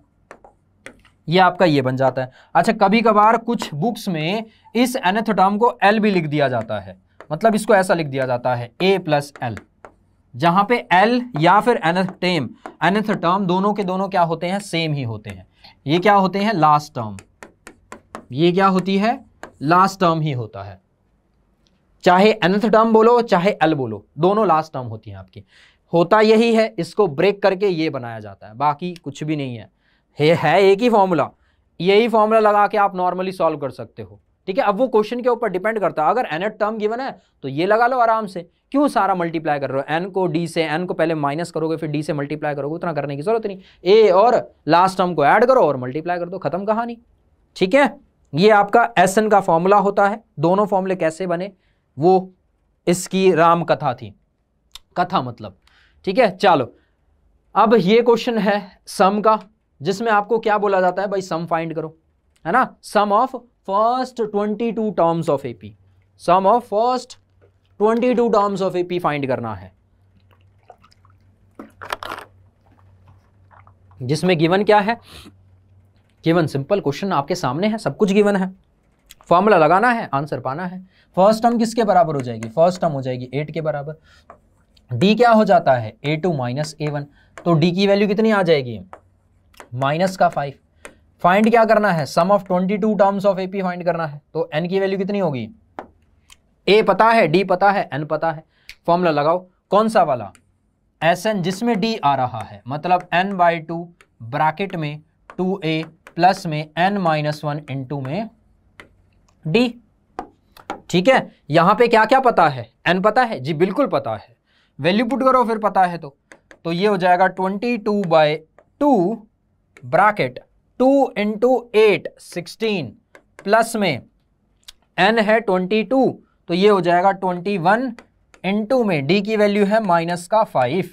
Speaker 1: ये आपका ये बन जाता है अच्छा कभी कभार कुछ बुक्स में इस एनथ टर्म को एल भी लिख दिया जाता है मतलब इसको ऐसा लिख दिया जाता है ए प्लस एल जहां पे एल या फिर एनथ टेम एनथ टर्म दोनों के दोनों क्या होते हैं सेम ही होते हैं ये क्या होते हैं लास्ट टर्म ये क्या होती है लास्ट टर्म ही होता है चाहे एनथ टर्म बोलो चाहे एल बोलो दोनों लास्ट टर्म होती हैं आपकी होता यही है इसको ब्रेक करके ये बनाया जाता है बाकी कुछ भी नहीं है हे है एक ही फॉर्मूला यही फॉर्मूला लगा के आप नॉर्मली सॉल्व कर सकते हो ठीक है अब वो क्वेश्चन के ऊपर डिपेंड करता है अगर एन एट टर्म गिवन है तो ये लगा लो आराम से क्यों सारा मल्टीप्लाई कर रहे हो एन को डी से एन को पहले माइनस करोगे फिर डी से मल्टीप्लाई करोगे उतना करने की जरूरत नहीं ए और लास्ट टर्म को ऐड करो और मल्टीप्लाई कर दो खत्म कहानी ठीक है ये आपका एस एन का फॉर्मूला होता है दोनों फॉर्मूले कैसे बने वो इसकी राम कथा थी कथा मतलब ठीक है चलो अब ये क्वेश्चन है सम का जिसमें आपको क्या बोला जाता है भाई सम फाइंड करो है ना sum of first twenty two terms of AP sum of first twenty two terms of AP find करना है जिसमें गिवन क्या है गिवन सिंपल क्वेश्चन आपके सामने है सब कुछ गिवन है फॉर्मूला लगाना है आंसर पाना है फर्स्ट टर्म किसके बराबर हो जाएगी फर्स्ट टर्म हो जाएगी एट के बराबर डी क्या हो जाता है ए टू माइनस ए वन तो डी की वैल्यू कितनी आ जाएगी माइनस का फाइव फाइंड क्या करना है sum of twenty two terms of A P find करना है तो एन की वैल्यू कितनी होगी ए पता है डी पता है एन पता है फॉर्मूला लगाओ कौन सा वाला एस एन जिसमें डी आ रहा है मतलब एन बाई टू ब्राकेट में टू ए प्लस में एन माइनस वन इंटू में डी ठीक है यहां पे क्या क्या पता है एन पता है जी बिल्कुल पता है वैल्यू पुट करो फिर पता है तो तो ये हो जाएगा twenty two by two bracket two into eight sixteen plus में एन है ट्वेंटी टू तो ये हो जाएगा ट्वेंटी वन इंटू में डी की वैल्यू है माइनस का फाइव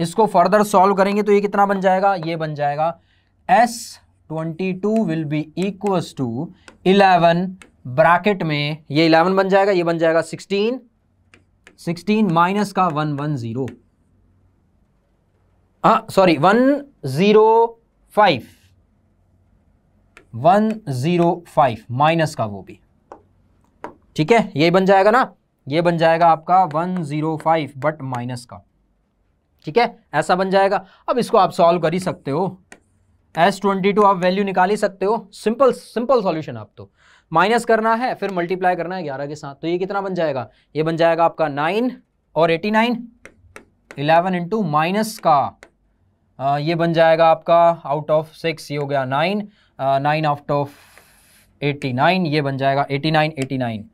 Speaker 1: इसको फर्दर सॉल्व करेंगे तो ये कितना बन जाएगा ये बन जाएगा S 22 will be equals to 11 bracket में ये 11 बन जाएगा ये बन जाएगा 16 16 माइनस का 110 one zero sorry one zero five one zero five minus का वो भी ठीक है ये बन जाएगा ना ये बन जाएगा आपका one zero five but minus का ठीक है ऐसा बन जाएगा अब इसको आप सॉल्व कर ही सकते हो एस ट्वेंटी टू आप वैल्यू निकाल ही सकते हो सिंपल सिंपल सॉल्यूशन आप तो माइनस करना है फिर मल्टीप्लाई करना है ग्यारह के साथ तो ये कितना बन जाएगा ये बन जाएगा आपका नाइन और eighty nine eleven into minus का आ, ये बन जाएगा आपका आउट ऑफ सिक्स ये हो गया nine nine out of eighty nine ये बन जाएगा eighty nine eighty nine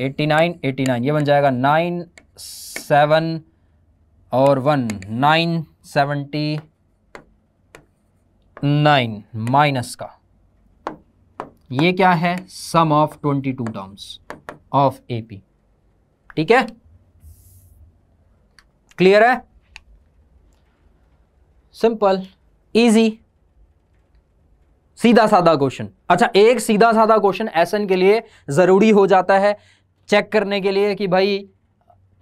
Speaker 1: eighty nine eighty nine ये बन जाएगा नाइन सेवन और one nine seventy nine minus का ये क्या है sum of twenty two terms of AP ठीक है क्लियर है सिंपल इजी सीधा साधा क्वेश्चन अच्छा एक सीधा साधा क्वेश्चन एसएन के लिए ज़रूरी हो जाता है चेक करने के लिए कि भाई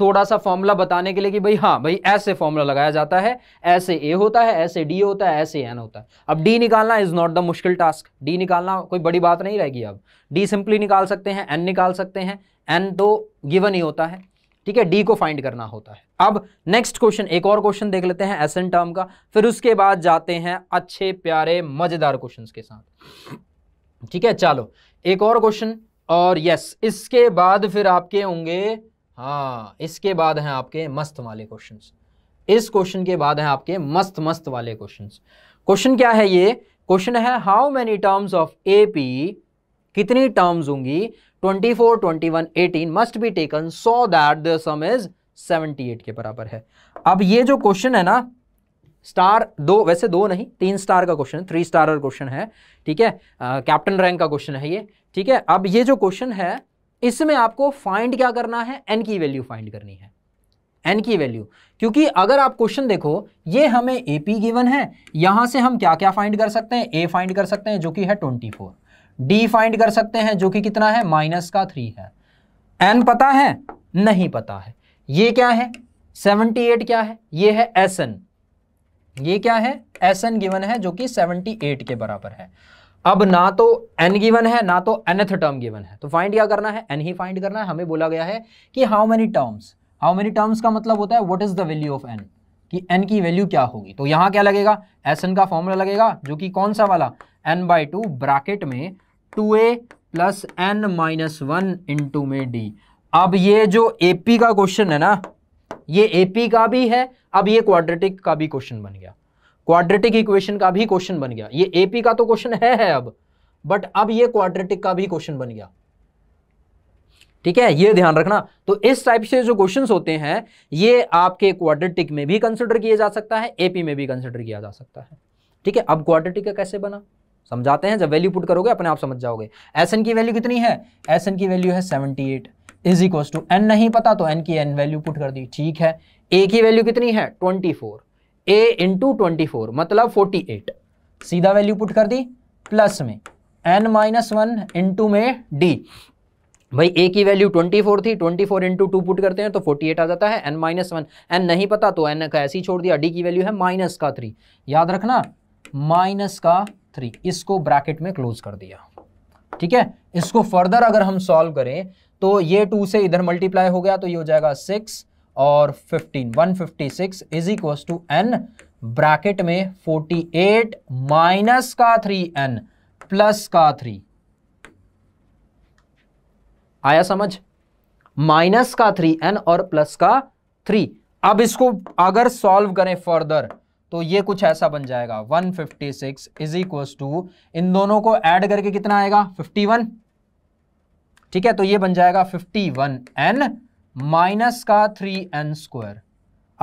Speaker 1: थोड़ा सा फॉर्मूला बताने के लिए कि भाई हाँ भाई ऐसे फॉर्मूला लगाया जाता है ऐसे ए होता है ऐसे डी होता है ऐसे एन होता है अब डी निकालना इज नॉट द मुश्किल टास्क डी निकालना कोई बड़ी बात नहीं रहेगी अब डी सिंपली निकाल सकते हैं एन निकाल सकते हैं एन तो गिवन ही होता है ठीक है डी को फाइंड करना होता है अब नेक्स्ट क्वेश्चन एक और क्वेश्चन देख लेते हैं एस एन टर्म का फिर उसके बाद जाते हैं अच्छे प्यारे मजेदार क्वेश्चन के साथ ठीक है चलो एक और क्वेश्चन और यस इसके बाद फिर आपके होंगे हाँ इसके बाद हैं आपके मस्त वाले क्वेश्चन इस क्वेश्चन के बाद हैं आपके मस्त मस्त वाले क्वेश्चन क्वेश्चन क्या है ये क्वेश्चन है how many terms of A P कितनी टर्म्स होंगी 24, 21, 18 must be taken so that the sum is 78 के बराबर है अब ये जो क्वेश्चन है ना स्टार दो वैसे दो नहीं तीन स्टार का क्वेश्चन थ्री स्टार क्वेश्चन है ठीक है कैप्टन रैंक का क्वेश्चन है ये ठीक है अब ये जो क्वेश्चन है इसमें आपको फाइंड क्या करना है एन की वैल्यू फाइंड करनी है एन की वैल्यू क्योंकि अगर आप क्वेश्चन देखो ये हमें ए पी गिवन है यहां से हम क्या क्या फाइंड कर सकते हैं ए फाइंड कर सकते हैं जो कि है ट्वेंटी फोर डी फाइंड कर सकते हैं जो कि कितना है माइनस का थ्री है एन पता है नहीं पता है ये क्या है सेवेंटी एट क्या है ये है एस एन ये क्या है एस एन गिवन है जो कि सेवेंटी एट के बराबर है अब ना तो एन गिवन है ना तो एनथ टर्म गिवन है तो फाइंड क्या करना है एन ही फाइंड करना है हमें बोला गया है कि how many terms how many terms का मतलब होता है what is the value of n कि एन की वैल्यू क्या होगी तो यहां क्या लगेगा एस एन का फॉर्मूला लगेगा जो कि कौन सा वाला एन बाई टू ब्राकेट में टू ए plus N minus one two में डी अब ये जो एपी का क्वेश्चन है ना ये एपी का भी है अब ये क्वाड्रेटिक का भी क्वेश्चन बन गया क्वाड्रेटिक इक्वेशन का भी क्वेश्चन बन गया ये एपी का तो क्वेश्चन है, है अब बट अब ये क्वाड्रेटिक का भी क्वेश्चन बन गया ठीक है ये ध्यान रखना तो इस टाइप से जो क्वेश्चंस होते हैं ये आपके क्वाड्रेटिक में भी कंसिडर किया जा सकता है एपी में भी कंसिडर किया जा सकता है ठीक है अब क्वाड्रेटिक का कैसे बना समझाते हैं जब वैल्यू पुट करोगे अपने आप समझ जाओगे एस की वैल्यू कितनी है एस की वैल्यू है seventy eight is equal to n नहीं पता तो एन की एन वैल्यू पुट कर दी ठीक है ए की वैल्यू कितनी है twenty four a into twenty four मतलब फोर्टी एट सीधा वैल्यू पुट कर दी प्लस में एन माइनस वन इंटू में डी भाई ए की वैल्यू 24 थी 24 फोर इंटू टू पुट करते हैं तो 48 आ जाता है एन माइनस वन एन नहीं पता तो एन का ऐसे ही छोड़ दिया डी की वैल्यू है माइनस का थ्री याद रखना माइनस का थ्री इसको ब्रैकेट में क्लोज कर दिया ठीक है इसको फर्दर अगर हम सॉल्व करें तो ये टू से इधर मल्टीप्लाई हो गया तो ये हो जाएगा सिक्स और 15 156 is equal to n bracket में 48 माइनस का 3n प्लस का 3 आया समझ माइनस का 3n और प्लस का 3 अब इसको अगर सॉल्व करें फर्दर तो ये कुछ ऐसा बन जाएगा 156 fifty six is equal to इन दोनों को ऐड करके कितना आएगा 51 ठीक है तो ये बन जाएगा 51 वन एन माइनस का थ्री एन स्क्वायर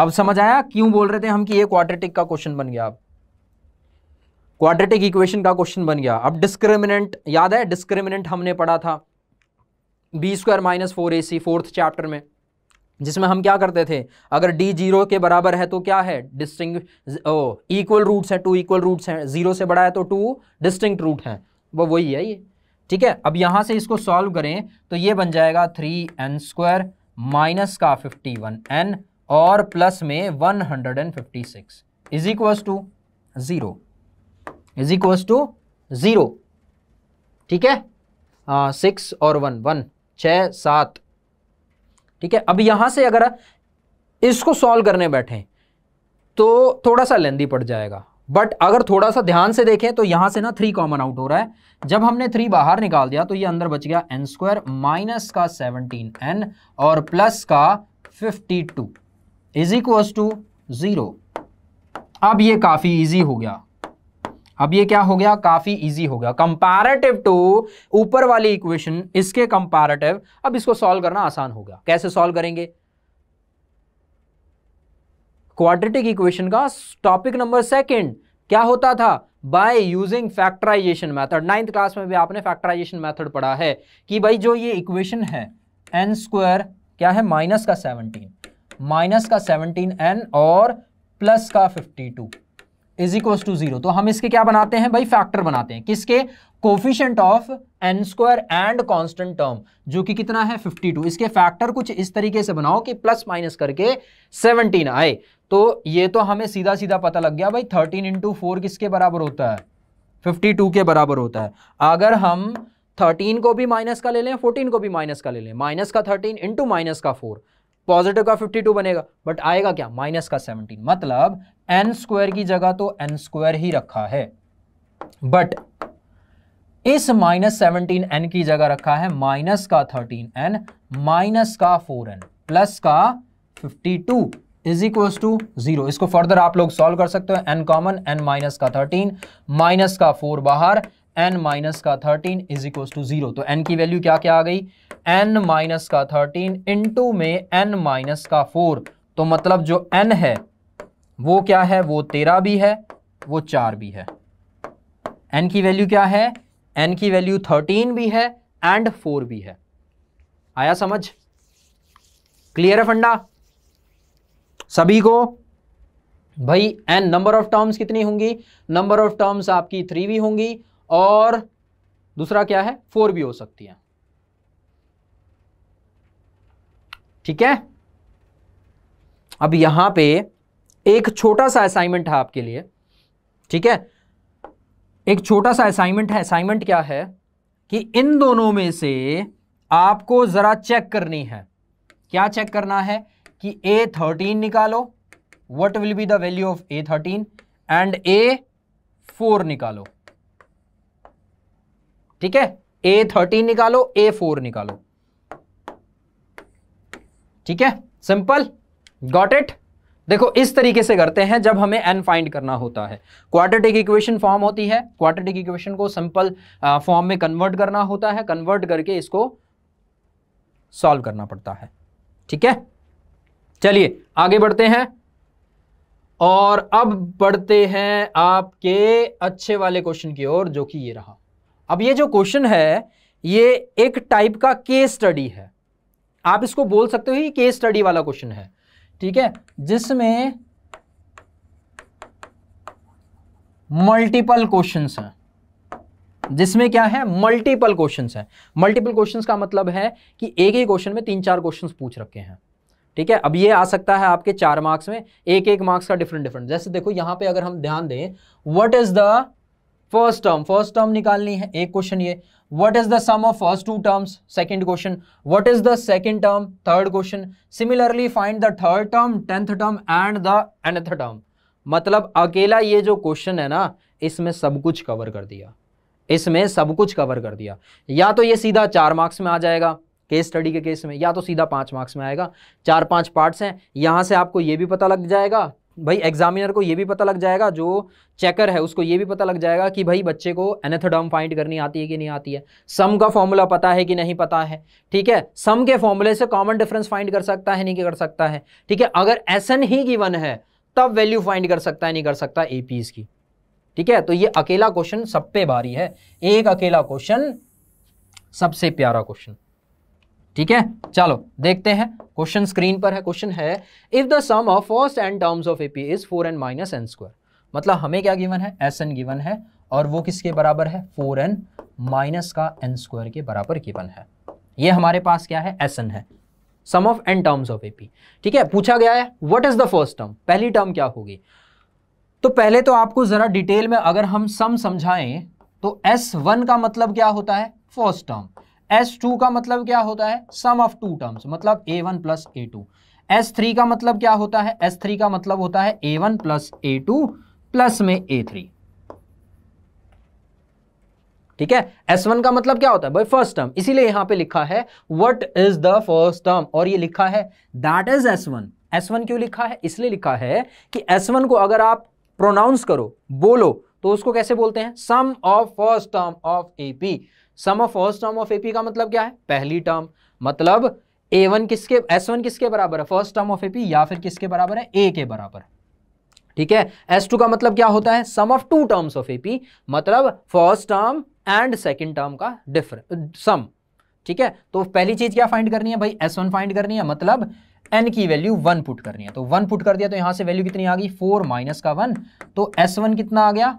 Speaker 1: अब समझ आया क्यों बोल रहे थे हम कि ये क्वाड्रेटिक का क्वेश्चन बन गया अब क्वाड्रेटिक इक्वेशन का क्वेश्चन बन गया अब डिस्क्रिमिनेंट याद है डिस्क्रिमिनेंट हमने पढ़ा था b square minus four a c fourth chapter में जिसमें हम क्या करते थे अगर डी जीरो के बराबर है तो क्या है डिस्टिंग इक्वल रूट्स है टू इक्वल रूट्स हैं जीरो से बड़ा है तो टू डिस्टिंग रूट हैं वो वही है ये ठीक है अब यहाँ से इसको सॉल्व करें तो ये बन जाएगा थ्री एन स्क्वायर माइनस का वन एन और प्लस में 156 hundred and fifty six is equal to zero is equal to zero ठीक है सिक्स और वन वन छ सात ठीक है अब यहां से अगर इसको सॉल्व करने बैठे तो थोड़ा सा लेंदी पड़ जाएगा बट अगर थोड़ा सा ध्यान से देखें तो यहां से ना थ्री कॉमन आउट हो रहा है जब हमने थ्री बाहर निकाल दिया तो ये अंदर बच गया एन स्क्वायर माइनस का सेवनटीन एन और प्लस का fifty two is equals to zero अब ये काफ़ी इजी हो गया अब ये क्या हो गया काफ़ी इजी हो गया कंपैरेटिव टू ऊपर वाली इक्वेशन इसके कंपैरेटिव अब इसको सॉल्व करना आसान हो गया कैसे सॉल्व करेंगे क्वाड्रेटिक इक्वेशन का टॉपिक नंबर सेकंड क्या होता था by using factorization method ninth class में भी आपने फैक्टराइजेशन मैथड पढ़ा है कि भाई जो ये इक्वेशन है एन स्क्वायर क्या है माइनस का सेवनटीन माइनस का सेवनटीन एन और प्लस का fifty two is equals to zero तो हम इसके क्या बनाते हैं भाई फैक्टर बनाते हैं किसके coefficient of n square and constant term जो कि कितना है 52 इसके फैक्टर कुछ इस तरीके से बनाओ कि प्लस माइनस करके 17 आए तो ये तो हमें सीधा सीधा पता लग गया भाई थर्टीन इंटू फोर किसके बराबर होता है फिफ्टी टू के बराबर होता है अगर हम थर्टीन को भी माइनस का ले लें फोर्टीन को भी माइनस का ले लें माइनस का थर्टीन इंटू माइनस का फोर पॉजिटिव का टू बनेगा बट आएगा क्या माइनस का सेवनटीन मतलब एन स्क्वायर की जगह तो एन स्क्वायर ही रखा है बट इस माइनस सेवनटीन एन की जगह रखा है माइनस का थर्टीन एन माइनस का फोर एन प्लस का fifty two is equals to zero इसको फर्दर आप लोग सॉल्व कर सकते हो एन कॉमन एन माइनस का थर्टीन माइनस का फोर बाहर एन माइनस का thirteen is equal to zero तो एन की वैल्यू क्या क्या आ गई एन माइनस का थर्टीन टू में एन माइनस का फोर तो मतलब जो एन है वो क्या है वो तेरह भी है वो चार भी है एन की वैल्यू क्या है एन की वैल्यू थर्टीन भी है एंड फोर भी है आया समझ क्लियर है फंडा सभी को भाई एन नंबर ऑफ टर्म्स कितनी होंगी नंबर ऑफ टर्म्स आपकी थ्री भी होंगी और दूसरा क्या है फोर भी हो सकती है ठीक है अब यहां पे एक छोटा सा असाइनमेंट है आपके लिए ठीक है एक छोटा सा असाइनमेंट है असाइनमेंट क्या है कि इन दोनों में से आपको जरा चेक करनी है क्या चेक करना है कि ए थर्टीन निकालो what will be the value of a thirteen and a four निकालो ठीक है ए थर्टीन निकालो ए फोर निकालो ठीक है सिंपल गॉट इट देखो इस तरीके से करते हैं जब हमें एन फाइंड करना होता है क्वाड्रेटिक इक्वेशन फॉर्म होती है क्वाड्रेटिक इक्वेशन को सिंपल फॉर्म uh, में कन्वर्ट करना होता है कन्वर्ट करके इसको सॉल्व करना पड़ता है ठीक है चलिए आगे बढ़ते हैं और अब बढ़ते हैं आपके अच्छे वाले क्वेश्चन की ओर जो कि ये रहा अब ये जो क्वेश्चन है ये एक टाइप का केस स्टडी है आप इसको बोल सकते हो ये केस स्टडी वाला क्वेश्चन है ठीक है जिसमें मल्टीपल क्वेश्चंस हैं जिसमें क्या है मल्टीपल क्वेश्चंस हैं मल्टीपल क्वेश्चंस का मतलब है कि एक ही क्वेश्चन में तीन चार क्वेश्चंस पूछ रखे हैं ठीक है अब ये आ सकता है आपके चार मार्क्स में एक एक मार्क्स का डिफरेंट डिफरेंट जैसे देखो यहां पे अगर हम ध्यान दें what is the first term first term निकालनी है एक क्वेश्चन ये what is the sum of first two terms second question what is the second term third question similarly find the third term tenth term and the nth term मतलब अकेला ये जो question है ना इसमें सब कुछ कवर कर दिया इसमें सब कुछ कवर कर दिया या तो ये सीधा चार मार्क्स में आ जाएगा केस स्टडी के केस में या तो सीधा पाँच मार्क्स में आएगा चार पाँच पार्ट्स हैं यहाँ से आपको ये भी पता लग जाएगा भाई एग्जामिनर को ये भी पता लग जाएगा जो चेकर है उसको ये भी पता लग जाएगा कि भाई बच्चे को एनेथोडम फाइंड करनी आती है कि नहीं आती है सम का फॉर्मूला पता है कि नहीं पता है ठीक है सम के फॉर्मूले से कॉमन डिफरेंस फाइंड कर सकता है नहीं कर सकता है ठीक है अगर एस ही गिवन है तब वैल्यू फाइंड कर सकता है नहीं कर सकता ए की ठीक है तो ये अकेला क्वेश्चन सब पे भारी है एक अकेला क्वेश्चन सबसे प्यारा क्वेश्चन ठीक है चलो देखते हैं क्वेश्चन स्क्रीन पर है क्वेश्चन है if the sum of first and terms of AP is four n minus n square मतलब हमें क्या गिवन है एस एन गिवन है और वो किसके बराबर है फोर एन माइनस का एन स्क्वायर के बराबर गिवन है ये हमारे पास क्या है एस एन है sum of n terms of AP ठीक है पूछा गया है what is the first term पहली टर्म क्या होगी तो पहले तो आपको ज़रा डिटेल में अगर हम सम समझाएं तो एस वन का मतलब क्या होता है फर्स्ट टर्म एस टू का मतलब क्या होता है सम ऑफ टू टर्म्स मतलब a one plus A two S three का मतलब क्या होता है एस थ्री का मतलब होता है ए वन प्लस ए टू प्लस में ए थ्री ठीक है एस वन का मतलब क्या होता है भाई फर्स्ट टर्म इसीलिए यहां पे लिखा है what is the first term और ये लिखा है that is S one S one क्यों लिखा है इसलिए लिखा है कि एस वन को अगर आप प्रोनाउंस करो बोलो तो उसको कैसे बोलते हैं sum of first term of A P sum of first term of AP का मतलब क्या है पहली टर्म मतलब ए वन किसके एस वन किसके बराबर है फर्स्ट टर्म ऑफ एपी या फिर किसके बराबर है ए के बराबर ठीक है एस टू का मतलब क्या होता है sum of two terms of AP मतलब first term and second term का डिफर सम ठीक है तो पहली चीज क्या फाइंड करनी है भाई एस वन फाइंड करनी है मतलब एन की वैल्यू वन पुट करनी है तो वन पुट कर दिया तो यहां से वैल्यू कितनी आ गई फोर माइनस का वन तो एस वन कितना आ गया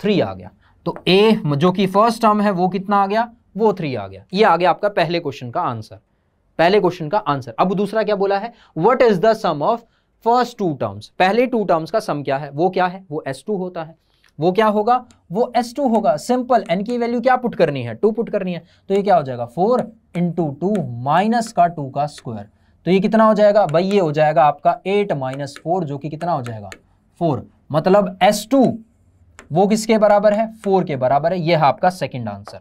Speaker 1: थ्री आ गया तो ए जो कि फर्स्ट टर्म है वो कितना आ गया वो थ्री आ गया ये आ गया आपका पहले क्वेश्चन का आंसर पहले क्वेश्चन का आंसर अब दूसरा क्या बोला है what is the sum of first two terms पहले टू टर्म्स का सम क्या है वो क्या है वो एस टू होता है वो क्या होगा वो एस टू होगा सिंपल एन की वैल्यू क्या पुट करनी है टू पुट करनी है तो ये क्या हो जाएगा फोर इंटू टू माइनस का टू का स्क्वायर तो ये कितना हो जाएगा भाई ये हो जाएगा आपका एट माइनस फोर जो कि कितना हो जाएगा फोर मतलब एस टू वो किसके बराबर है फोर के बराबर है यह आपका सेकेंड आंसर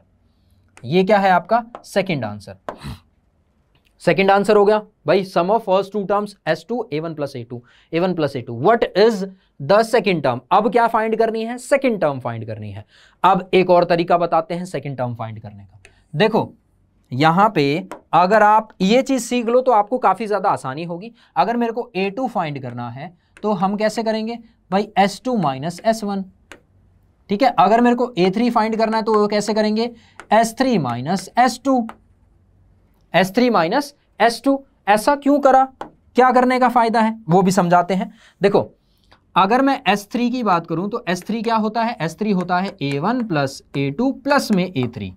Speaker 1: ये क्या है आपका सेकेंड आंसर सेकेंड आंसर हो गया भाई sum of first two terms S two a one plus A two a one plus A two what is the second term अब क्या फाइंड करनी है सेकेंड टर्म फाइंड करनी है अब एक और तरीका बताते हैं सेकेंड टर्म फाइंड करने का देखो यहां पे अगर आप ये चीज़ सीख लो तो आपको काफ़ी ज़्यादा आसानी होगी अगर मेरे को ए टू फाइंड करना है तो हम कैसे करेंगे भाई S two minus S one ठीक है अगर मेरे को ए थ्री फाइंड करना है तो वो कैसे करेंगे S three minus S two S three minus S two ऐसा क्यों करा क्या करने का फ़ायदा है वो भी समझाते हैं देखो अगर मैं एस थ्री की बात करूं तो एस थ्री क्या होता है एस थ्री होता है ए वन प्लस ए टू प्लस में ए थ्री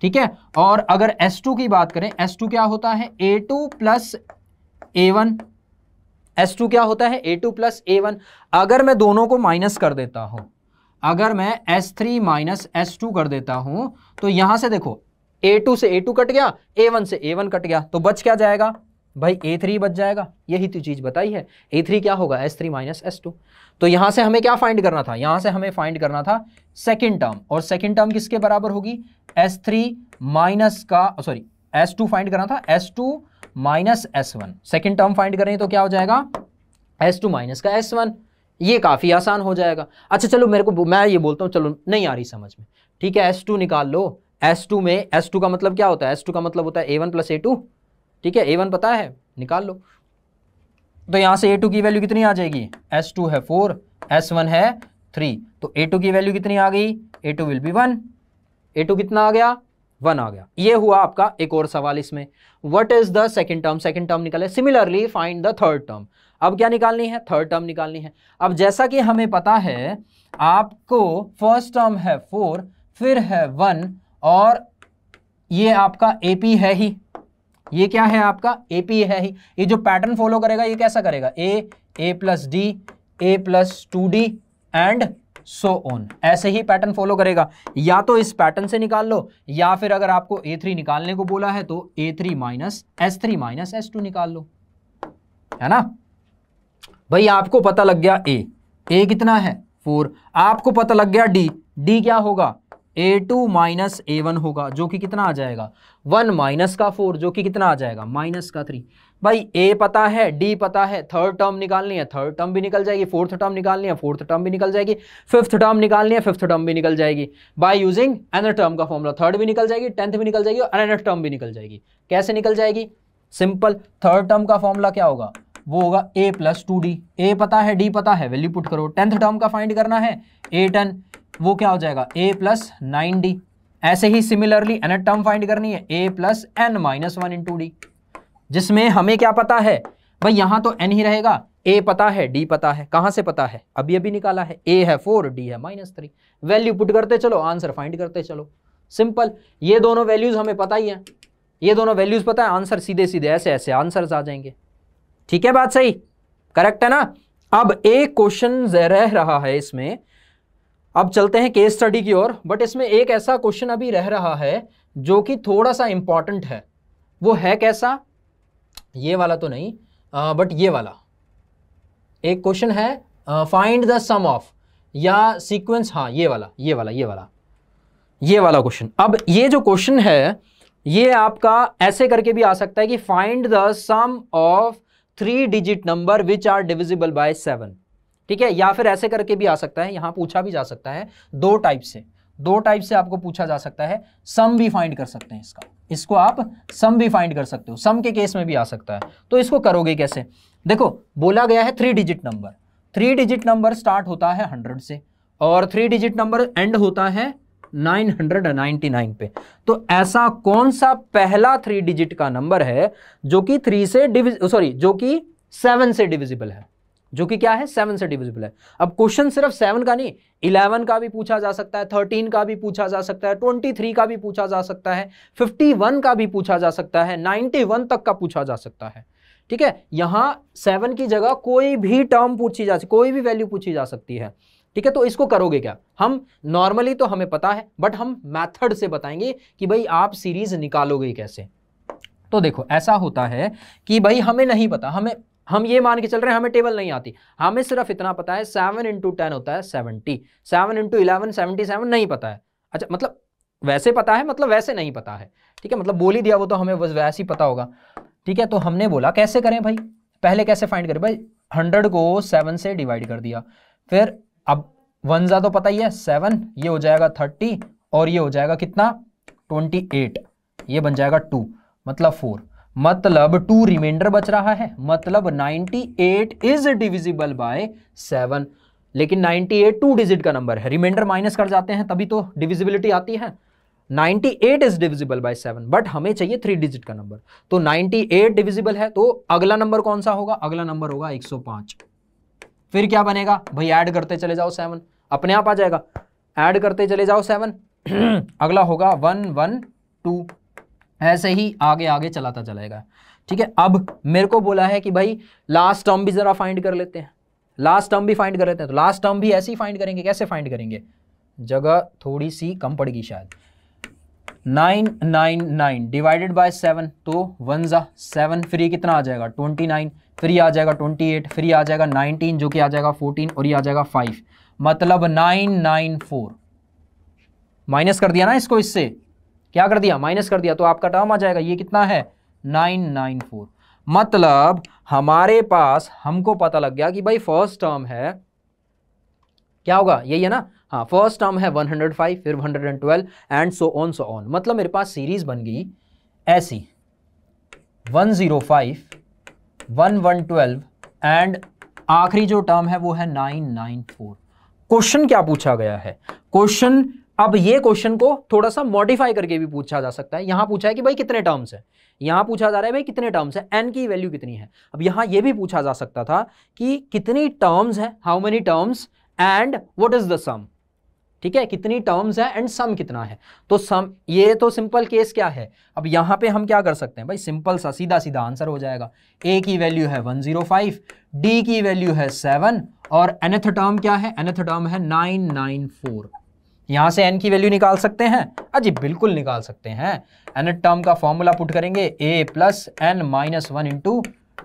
Speaker 1: ठीक है और अगर एस टू की बात करें एस टू क्या होता है ए two plus A one S two क्या होता है ए टू प्लस ए वन अगर मैं दोनों को माइनस कर देता हूं अगर मैं S three minus S two कर देता हूं तो यहां से देखो ए टू से ए टू कट गया ए वन से ए वन कट गया तो बच क्या जाएगा भाई ए थ्री बच जाएगा यही तो चीज़ बताई है ए थ्री क्या होगा S three minus S two तो यहां से हमें क्या फाइंड करना था यहां से हमें फाइंड करना था सेकेंड टर्म और सेकेंड टर्म किसके बराबर होगी एस थ्री माइनस का सॉरी एस टू फाइंड करना था S two minus S one second term find करें तो क्या हो जाएगा एस टू माइनस का एस वन ये काफ़ी आसान हो जाएगा अच्छा चलो मेरे को मैं ये बोलता हूँ चलो नहीं आ रही समझ में ठीक है एस टू निकाल लो एस टू में एस टू का मतलब क्या होता है एस टू का मतलब होता है ए वन प्लस ए टू ठीक है ए वन पता है निकाल लो तो यहाँ से ए टू की वैल्यू कितनी आ जाएगी एस टू है फोर एस वन है थ्री तो ए टू की वैल्यू कितनी आ गई A two will be one A two कितना आ गया वन आ गया ये हुआ आपका एक और सवाल इसमें what is the second term second term निकाले similarly find the third term अब क्या निकालनी है थर्ड टर्म निकालनी है अब जैसा कि हमें पता है आपको फर्स्ट टर्म है फोर फिर है वन और ये आपका एपी है ही ये क्या है आपका एपी है ही ये जो पैटर्न फॉलो करेगा ये कैसा करेगा A A plus D A plus two D and so on ऐसे ही पैटर्न फॉलो करेगा या तो इस पैटर्न से निकाल लो या फिर अगर आपको ए थ्री निकालने को बोला है तो A three minus S three minus S two निकाल लो है ना भाई आपको पता लग गया ए ए कितना है फोर आपको पता लग गया डी डी क्या होगा ए टू माइनस ए वन होगा जो कि कितना आ जाएगा वन माइनस का फोर जो कि कितना आ जाएगा माइनस का थ्री भाई ए पता है डी पता है थर्ड टर्म निकालनी है थर्ड टर्म भी निकल जाएगी फोर्थ टर्म निकालनी है फोर्थ टर्म भी निकल जाएगी फिफ्थ टर्म निकालनी है फिफ्थ टर्म भी निकल जाएगी बाय यूजिंग एनर टर्म का फॉर्मूला थर्ड भी निकल जाएगी टेंथ भी निकल जाएगी और एनर टर्म भी निकल जाएगी कैसे निकल जाएगी सिंपल थर्ड टर्म का फॉर्मूला क्या होगा वो होगा ए प्लस टू डी ए पता है डी पता है वैल्यू पुट करो टेंथ टर्म का फाइंड करना है ए टन वो क्या हो जाएगा ए प्लस नाइन डी ऐसे ही सिमिलरली एन टर्म फाइंड करनी है ए plus N minus one into D जिसमें हमें क्या पता है भाई यहां तो एन ही रहेगा ए पता है डी पता है कहाँ से पता है अभी अभी निकाला है ए है फोर डी है माइनस थ्री वैल्यू पुट करते चलो आंसर फाइंड करते चलो सिंपल ये दोनों वैल्यूज़ हमें पता ही है ये दोनों वैल्यूज़ पता है आंसर सीधे सीधे ऐसे ऐसे आंसर्स आ जाएंगे ठीक है बात सही करेक्ट है ना अब एक क्वेश्चन रह रहा है इसमें अब चलते हैं केस स्टडी की ओर बट इसमें एक ऐसा क्वेश्चन अभी रह रहा है जो कि थोड़ा सा इंपॉर्टेंट है वो है कैसा ये वाला तो नहीं आ, बट ये वाला एक क्वेश्चन है फाइंड द सम ऑफ या सीक्वेंस हाँ ये वाला ये वाला ये वाला ये वाला क्वेश्चन अब ये जो क्वेश्चन है ये आपका ऐसे करके भी आ सकता है कि find the sum of three digit number which are divisible by seven ठीक है या फिर ऐसे करके भी आ सकता है यहां पूछा भी जा सकता है दो टाइप से दो टाइप से आपको पूछा जा सकता है सम भी फाइंड कर सकते हैं इसका इसको आप सम भी फाइंड कर सकते हो सम के केस में भी आ सकता है तो इसको करोगे कैसे देखो बोला गया है three digit number three digit number start होता है हंड्रेड से और थ्री डिजिट नंबर एंड होता है 999 पे तो ऐसा कौन सा पहला थ्री डिजिट का नंबर है जो कि थ्री से डिविज सॉरी जो कि सेवन से डिविजिबल है जो कि क्या है सेवन से डिविजिबल है अब क्वेश्चन सिर्फ सेवन का नहीं इलेवन का भी पूछा जा सकता है थर्टीन का भी पूछा जा सकता है ट्वेंटी थ्री का भी पूछा जा सकता है फिफ्टी वन का भी पूछा जा सकता है नाइनटी वन तक का पूछा जा सकता है ठीक है यहां सेवन की जगह कोई भी टर्म पूछी जा सकती कोई भी वैल्यू पूछी जा सकती है ठीक है तो इसको करोगे क्या हम नॉर्मली तो हमें पता है बट हम मैथड से बताएंगे कि भाई आप सीरीज निकालोगे कैसे तो देखो ऐसा होता है कि भाई हमें नहीं पता हमें हम ये मान के चल रहे हैं हमें टेबल नहीं आती हमें सिर्फ इतना पता है सेवन इंटू टेन होता है seventy seven into eleven seventy seven नहीं पता है अच्छा मतलब वैसे पता है मतलब वैसे नहीं पता है ठीक है मतलब बोली दिया वो तो हमें वैसे ही पता होगा ठीक है तो हमने बोला कैसे करें भाई पहले कैसे फाइंड करें भाई हंड्रेड को सेवन से डिवाइड कर दिया फिर अब वन जा तो पता ही है सेवन ये हो जाएगा थर्टी और ये हो जाएगा कितना ट्वेंटी एट ये बन जाएगा टू मतलब फोर मतलब टू रिमाइंडर बच रहा है मतलब ninety eight is divisible by seven लेकिन नाइनटी एट टू डिजिट का नंबर है रिमाइंडर माइनस कर जाते हैं तभी तो डिविजिबिलिटी आती है 98 is divisible by 7, but हमें चाहिए थ्री डिजिट का नंबर तो 98 divisible है तो अगला नंबर कौन सा होगा अगला नंबर होगा 105 फिर क्या बनेगा भाई ऐड करते चले जाओ सेवन अपने आप आ जाएगा ऐड करते चले जाओ सेवन अगला होगा वन वन टू ऐसे ही आगे आगे चलाता चलेगा ठीक है अब मेरे को बोला है कि भाई लास्ट टर्म भी ज़रा फाइंड कर लेते हैं लास्ट टर्म भी फाइंड कर लेते हैं तो लास्ट टर्म भी ऐसे ही फाइंड करेंगे कैसे फाइंड करेंगे जगह थोड़ी सी कम पड़ेगी शायद nine nine nine divided by seven तो वन ज़ा सेवन फ्री कितना आ जाएगा ट्वेंटी नाइन फिर ये आ जाएगा ट्वेंटी एट फिर ये आ जाएगा नाइनटीन जो कि आ जाएगा फोर्टीन और ये आ जाएगा फाइव मतलब नाइन नाइन फोर माइनस कर दिया ना इसको इससे क्या कर दिया माइनस कर दिया तो आपका टर्म आ जाएगा ये कितना है नाइन नाइन फोर मतलब हमारे पास हमको पता लग गया कि भाई फर्स्ट टर्म है क्या होगा यही है ना हाँ फर्स्ट टर्म है 105 फिर 112 and so on so on मतलब मेरे पास सीरीज बन गई ऐसी 105 वन वन ट्वेल्व एंड आखिरी जो टर्म है वो है नाइन नाइन फोर क्वेश्चन क्या पूछा गया है क्वेश्चन अब ये क्वेश्चन को थोड़ा सा मॉडिफाई करके भी पूछा जा सकता है यहां पूछा है कि भाई कितने टर्म्स है यहां पूछा जा रहा है भाई कितने टर्म्स है एन की वैल्यू कितनी है अब यहां ये भी पूछा जा सकता था कि कितनी टर्म्स है how many terms and what is the sum ठीक है कितनी टर्म्स है एंड सम कितना है तो सम ये तो सिंपल केस क्या है अब यहाँ पे हम क्या कर सकते हैं भाई सिंपल सा सीधा सीधा आंसर हो जाएगा ए की वैल्यू है 105 डी की वैल्यू है 7 और एनथ टर्म क्या है एनथ टर्म है 994 यहाँ से एन की वैल्यू निकाल सकते हैं अजी हाँ बिल्कुल निकाल सकते हैं एनथ टर्म का फॉर्मूला पुट करेंगे A plus N minus one into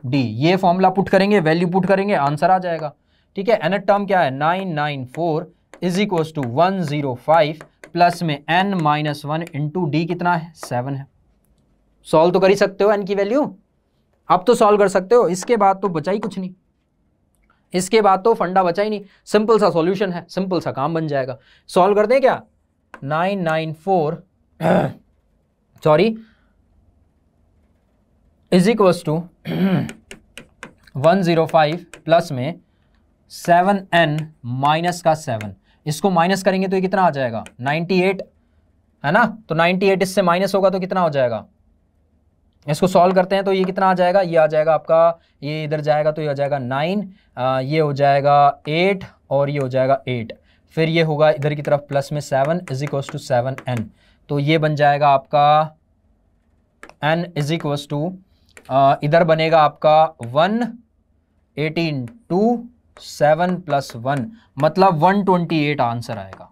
Speaker 1: D ये फॉर्मूला पुट करेंगे वैल्यू पुट करेंगे आंसर आ जाएगा ठीक है एनथ टर्म क्या है nine nine four is equal to one zero five plus में N minus one into D कितना है सेवन है सॉल्व तो कर ही सकते हो एन की वैल्यू अब तो सॉल्व कर सकते हो इसके बाद तो बचा ही कुछ नहीं इसके बाद तो फंडा बचा ही नहीं सिंपल सा सॉल्यूशन है सिंपल सा काम बन जाएगा सॉल्व कर दें क्या nine nine four sorry is equals to one zero five plus में सेवन एन माइनस का सेवन इसको माइनस करेंगे तो ये कितना आ जाएगा 98 है ना तो 98 इससे माइनस होगा तो कितना हो जाएगा इसको सॉल्व करते हैं तो ये कितना आ जाएगा ये आ जाएगा आपका ये इधर जाएगा तो ये आ जाएगा नाइन ये हो जाएगा एट और ये हो जाएगा एट फिर ये होगा इधर की तरफ प्लस में seven is equals to seven N तो ये बन जाएगा आपका एन इज इक्वस टू इधर बनेगा आपका one eighteen two seven plus one मतलब वन ट्वेंटी एट आंसर आएगा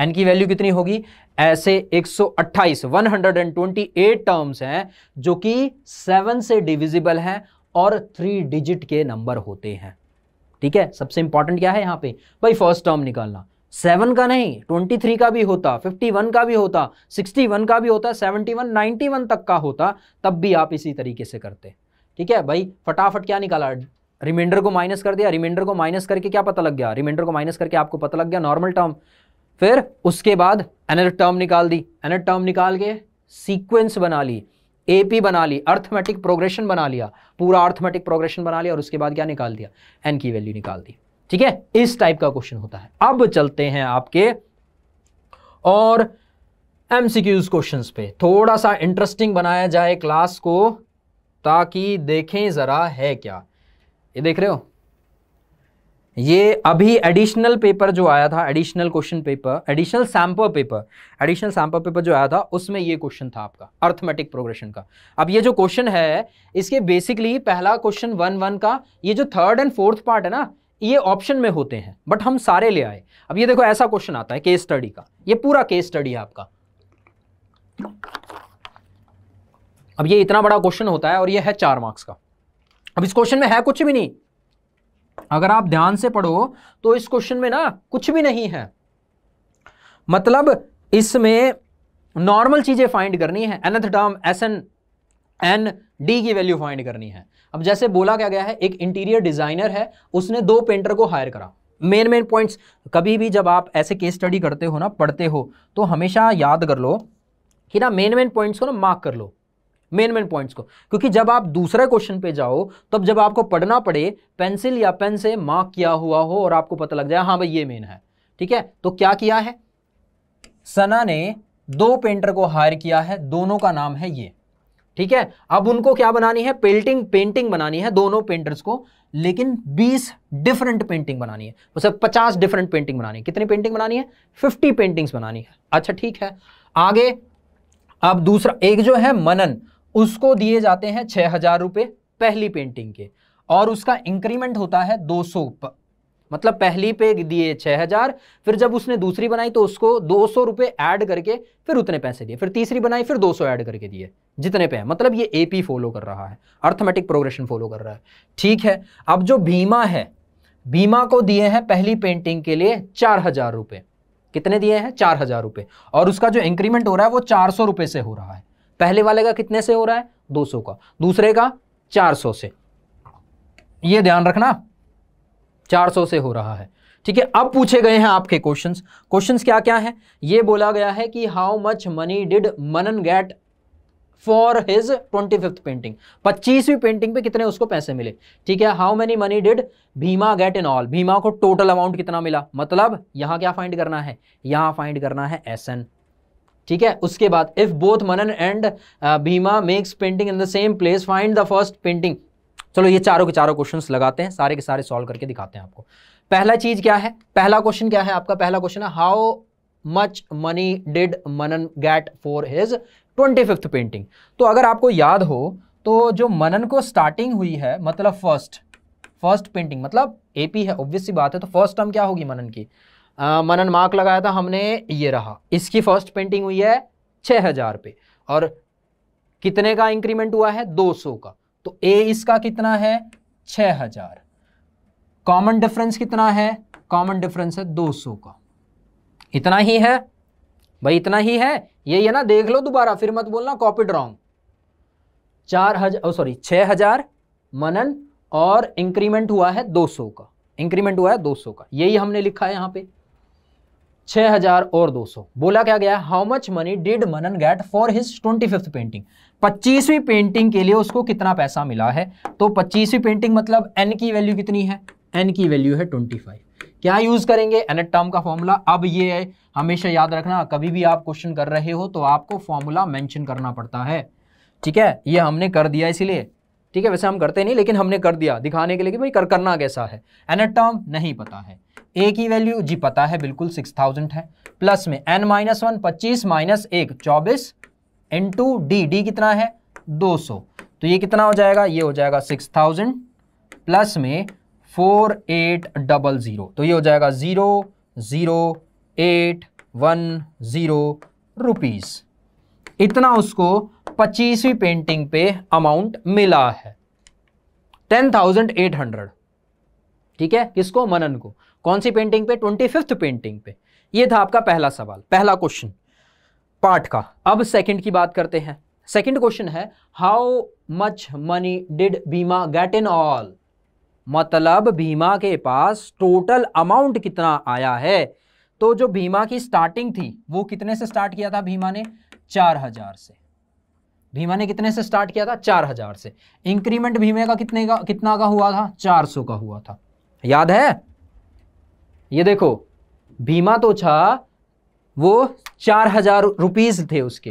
Speaker 1: एन की वैल्यू कितनी होगी ऐसे एक सौ अट्ठाईस one hundred and twenty eight terms हैं जो कि सेवन से डिविजिबल हैं और थ्री डिजिट के नंबर होते हैं ठीक है सबसे इंपॉर्टेंट क्या है यहां पे भाई फर्स्ट टर्म निकालना सेवन का नहीं ट्वेंटी थ्री का भी होता फिफ्टी वन का भी होता सिक्सटी वन का भी होता सेवनटी वन नाइन्टी वन तक का होता तब भी आप इसी तरीके से करते ठीक है भाई फटाफट क्या निकाला रिमाइंडर को माइनस कर दिया रिमाइंडर को माइनस करके क्या पता लग गया रिमाइंडर को माइनस करके आपको पता लग गया नॉर्मल टर्म फिर उसके बाद एनर टर्म निकाल दी एनर टर्म निकाल के सीक्वेंस बना ली एपी बना ली अर्थमेटिक प्रोग्रेशन बना लिया पूरा अर्थमेटिक प्रोग्रेशन बना लिया और उसके बाद क्या निकाल दिया एन की वैल्यू निकाल दी ठीक है इस टाइप का क्वेश्चन होता है अब चलते हैं आपके और एमसीक्यूज क्वेश्चन पे थोड़ा सा इंटरेस्टिंग बनाया जाए क्लास को ताकि देखें ज़रा है क्या ये देख रहे हो ये अभी एडिशनल पेपर जो आया था additional question paper additional sample paper additional sample paper जो आया था उसमें ये क्वेश्चन था आपका अर्थमेटिक प्रोग्रेशन का अब ये जो क्वेश्चन है इसके बेसिकली पहला क्वेश्चन वन वन का ये जो थर्ड एंड फोर्थ पार्ट है ना ये ऑप्शन में होते हैं बट हम सारे ले आए अब ये देखो ऐसा क्वेश्चन आता है केस स्टडी का ये पूरा केस स्टडी है आपका अब ये इतना बड़ा क्वेश्चन होता है और ये है चार मार्क्स का अब इस क्वेश्चन में है कुछ भी नहीं अगर आप ध्यान से पढ़ो तो इस क्वेश्चन में ना कुछ भी नहीं है मतलब इसमें नॉर्मल चीजें फाइंड करनी है nth term S N N D की वैल्यू फाइंड करनी है अब जैसे बोला क्या गया है एक इंटीरियर डिजाइनर है उसने दो पेंटर को हायर करा मेन मेन पॉइंट्स कभी भी जब आप ऐसे केस स्टडी करते हो ना पढ़ते हो तो हमेशा याद कर लो कि ना मेन मेन पॉइंट्स को ना मार्क कर लो मेन मेन पॉइंट्स को क्योंकि जब आप दूसरे क्वेश्चन पे जाओ तब जब आपको पढ़ना पड़े पेंसिल या पेन से मार्क किया हुआ हो और आपको पता लग जाए हाँ भाई ये मेन है ठीक है तो क्या किया है सना ने दो पेंटर को हायर किया है दोनों का नाम है ये ठीक है अब उनको क्या बनानी है पेंटिंग पेंटिंग बनानी है दोनों पेंटर्स को लेकिन 20 डिफरेंट पेंटिंग बनानी है उसे 50 डिफरेंट पेंटिंग बनानी है कितनी पेंटिंग बनानी है 50 पेंटिंग्स बनानी है अच्छा ठीक है आगे अब दूसरा एक जो है मनन उसको दिए जाते हैं छः हजार रुपये पहली पेंटिंग के और उसका इंक्रीमेंट होता है दो सौ मतलब पहली पे दिए छः हजार फिर जब उसने दूसरी बनाई तो उसको दो सौ रुपये ऐड करके फिर उतने पैसे दिए फिर तीसरी बनाई फिर दो सौ ऐड करके दिए जितने पे है मतलब ये एपी फॉलो कर रहा है अर्थमेटिक प्रोग्रेशन फॉलो कर रहा है ठीक है अब जो बीमा है बीमा को दिए हैं पहली पेंटिंग के लिए चार हजार रुपए कितने दिए हैं चार हजार रुपए और उसका जो इंक्रीमेंट हो रहा है वो चार सौ रुपए से हो रहा है पहले वाले का कितने से हो रहा है 200 का दूसरे का 400 से ये ध्यान रखना 400 से हो रहा है ठीक है अब पूछे गए हैं आपके क्वेश्चंस क्वेश्चंस क्या क्या है ये बोला गया है कि how much money did Manan get for his twenty fifth painting पच्चीसवीं पेंटिंग पे कितने उसको पैसे मिले ठीक है how many money did Bhima get in all Bhima को टोटल अमाउंट कितना मिला मतलब यहां क्या फाइंड करना है यहां फाइंड करना है एस एन ठीक है उसके बाद if both Manan and Bhima makes painting in the same place find the first painting चलो ये चारों के चारों क्वेश्चन लगाते हैं सारे के सारे सॉल्व करके दिखाते हैं आपको पहला चीज क्या है पहला क्वेश्चन क्या है आपका पहला क्वेश्चन है how much money did Manan get for his twenty fifth painting तो अगर आपको याद हो तो जो मनन को स्टार्टिंग हुई है मतलब फर्स्ट फर्स्ट पेंटिंग मतलब एपी है सी बात है तो फर्स्ट टर्म क्या होगी मनन की आ, मनन मार्क लगाया था हमने ये रहा इसकी फर्स्ट पेंटिंग हुई है छः हज़ार पे और कितने का इंक्रीमेंट हुआ है दो सौ का तो ए इसका कितना है छः हज़ार कॉमन डिफरेंस कितना है कॉमन डिफरेंस है दो सौ का इतना ही है भाई इतना ही है यही है ना देख लो दोबारा फिर मत बोलना कॉपी ड्रॉन्ग चार हजार सॉरी छः हजार मनन और इंक्रीमेंट हुआ है दो सौ का इंक्रीमेंट हुआ है दो सौ का यही हमने लिखा है यहां पे 6000 और 200 बोला क्या गया how much money did Manan get for his twenty fifth painting पच्चीसवीं पेंटिंग के लिए उसको कितना पैसा मिला है तो पच्चीसवीं पेंटिंग मतलब एन की वैल्यू कितनी है एन की वैल्यू है ट्वेंटी फाइव क्या यूज़ करेंगे एनेट टर्म का फॉर्मूला अब ये है हमेशा याद रखना कभी भी आप क्वेश्चन कर रहे हो तो आपको फॉर्मूला मेंशन करना पड़ता है ठीक है ये हमने कर दिया इसीलिए ठीक है वैसे हम करते नहीं लेकिन हमने कर दिया दिखाने के लिए कि भाई कर करना कैसा है एनेट टर्म नहीं पता है ए की वैल्यू जी पता है बिल्कुल सिक्स थाउजेंड है प्लस में एन माइनस वन पच्चीस माइनस एक चौबीस इन टू डी डी कितना है दो सौ तो ये कितना हो जाएगा ये हो जाएगा सिक्स थाउजेंड प्लस में फोर एट डबल ज़ीरो तो ये हो जाएगा zero zero eight one zero rupees इतना उसको पच्चीसवीं पेंटिंग पे अमाउंट मिला है टेन थाउजेंड एट हंड्रेड ठीक है किसको मनन को कौन सी पेंटिंग पे ट्वेंटी फिफ्थ पेंटिंग पे ये था आपका पहला सवाल पहला क्वेश्चन पार्ट का अब सेकंड की बात करते हैं सेकंड क्वेश्चन है how much money did Bima get in all मतलब बीमा के पास टोटल अमाउंट कितना आया है तो जो बीमा की स्टार्टिंग थी वो कितने से स्टार्ट किया था बीमा ने चार हजार से भीमा ने कितने से स्टार्ट किया था चार हजार से इंक्रीमेंट भीमे का कितने का कितना का हुआ था चार सौ का हुआ था याद है ये देखो भीमा तो था वो चार हजार रुपीज़ थे उसके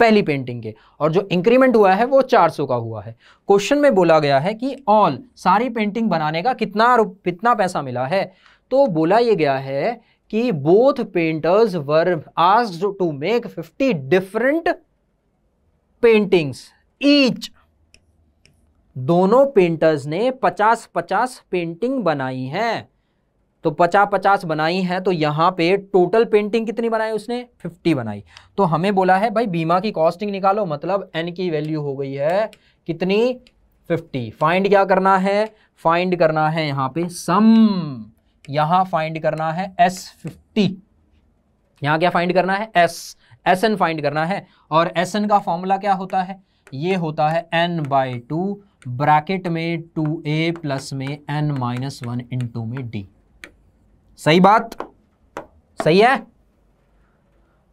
Speaker 1: पहली पेंटिंग के और जो इंक्रीमेंट हुआ है वो सौ का हुआ है क्वेश्चन में बोला गया है कि ऑल सारी पेंटिंग बनाने का कितना कितना पैसा मिला है तो बोला ये गया है कि बोथ पेंटर्स वर आज to make fifty different paintings each दोनों पेंटर्स ने पचास पचास पेंटिंग बनाई हैं तो पचास पचास बनाई हैं तो यहाँ पे टोटल पेंटिंग कितनी बनाई उसने फिफ्टी बनाई तो हमें बोला है भाई बीमा की कॉस्टिंग निकालो मतलब एन की वैल्यू हो गई है कितनी फिफ्टी फाइंड क्या करना है फाइंड करना है यहाँ पे सम यहाँ फाइंड करना है एस फिफ्टी यहाँ क्या फाइंड करना है एस एस एन फाइंड करना है और एस एन का फॉर्मूला क्या होता है ये होता है एन बाई टू ब्रैकेट में टू ए प्लस में एन माइनस वन टू में डी सही बात सही है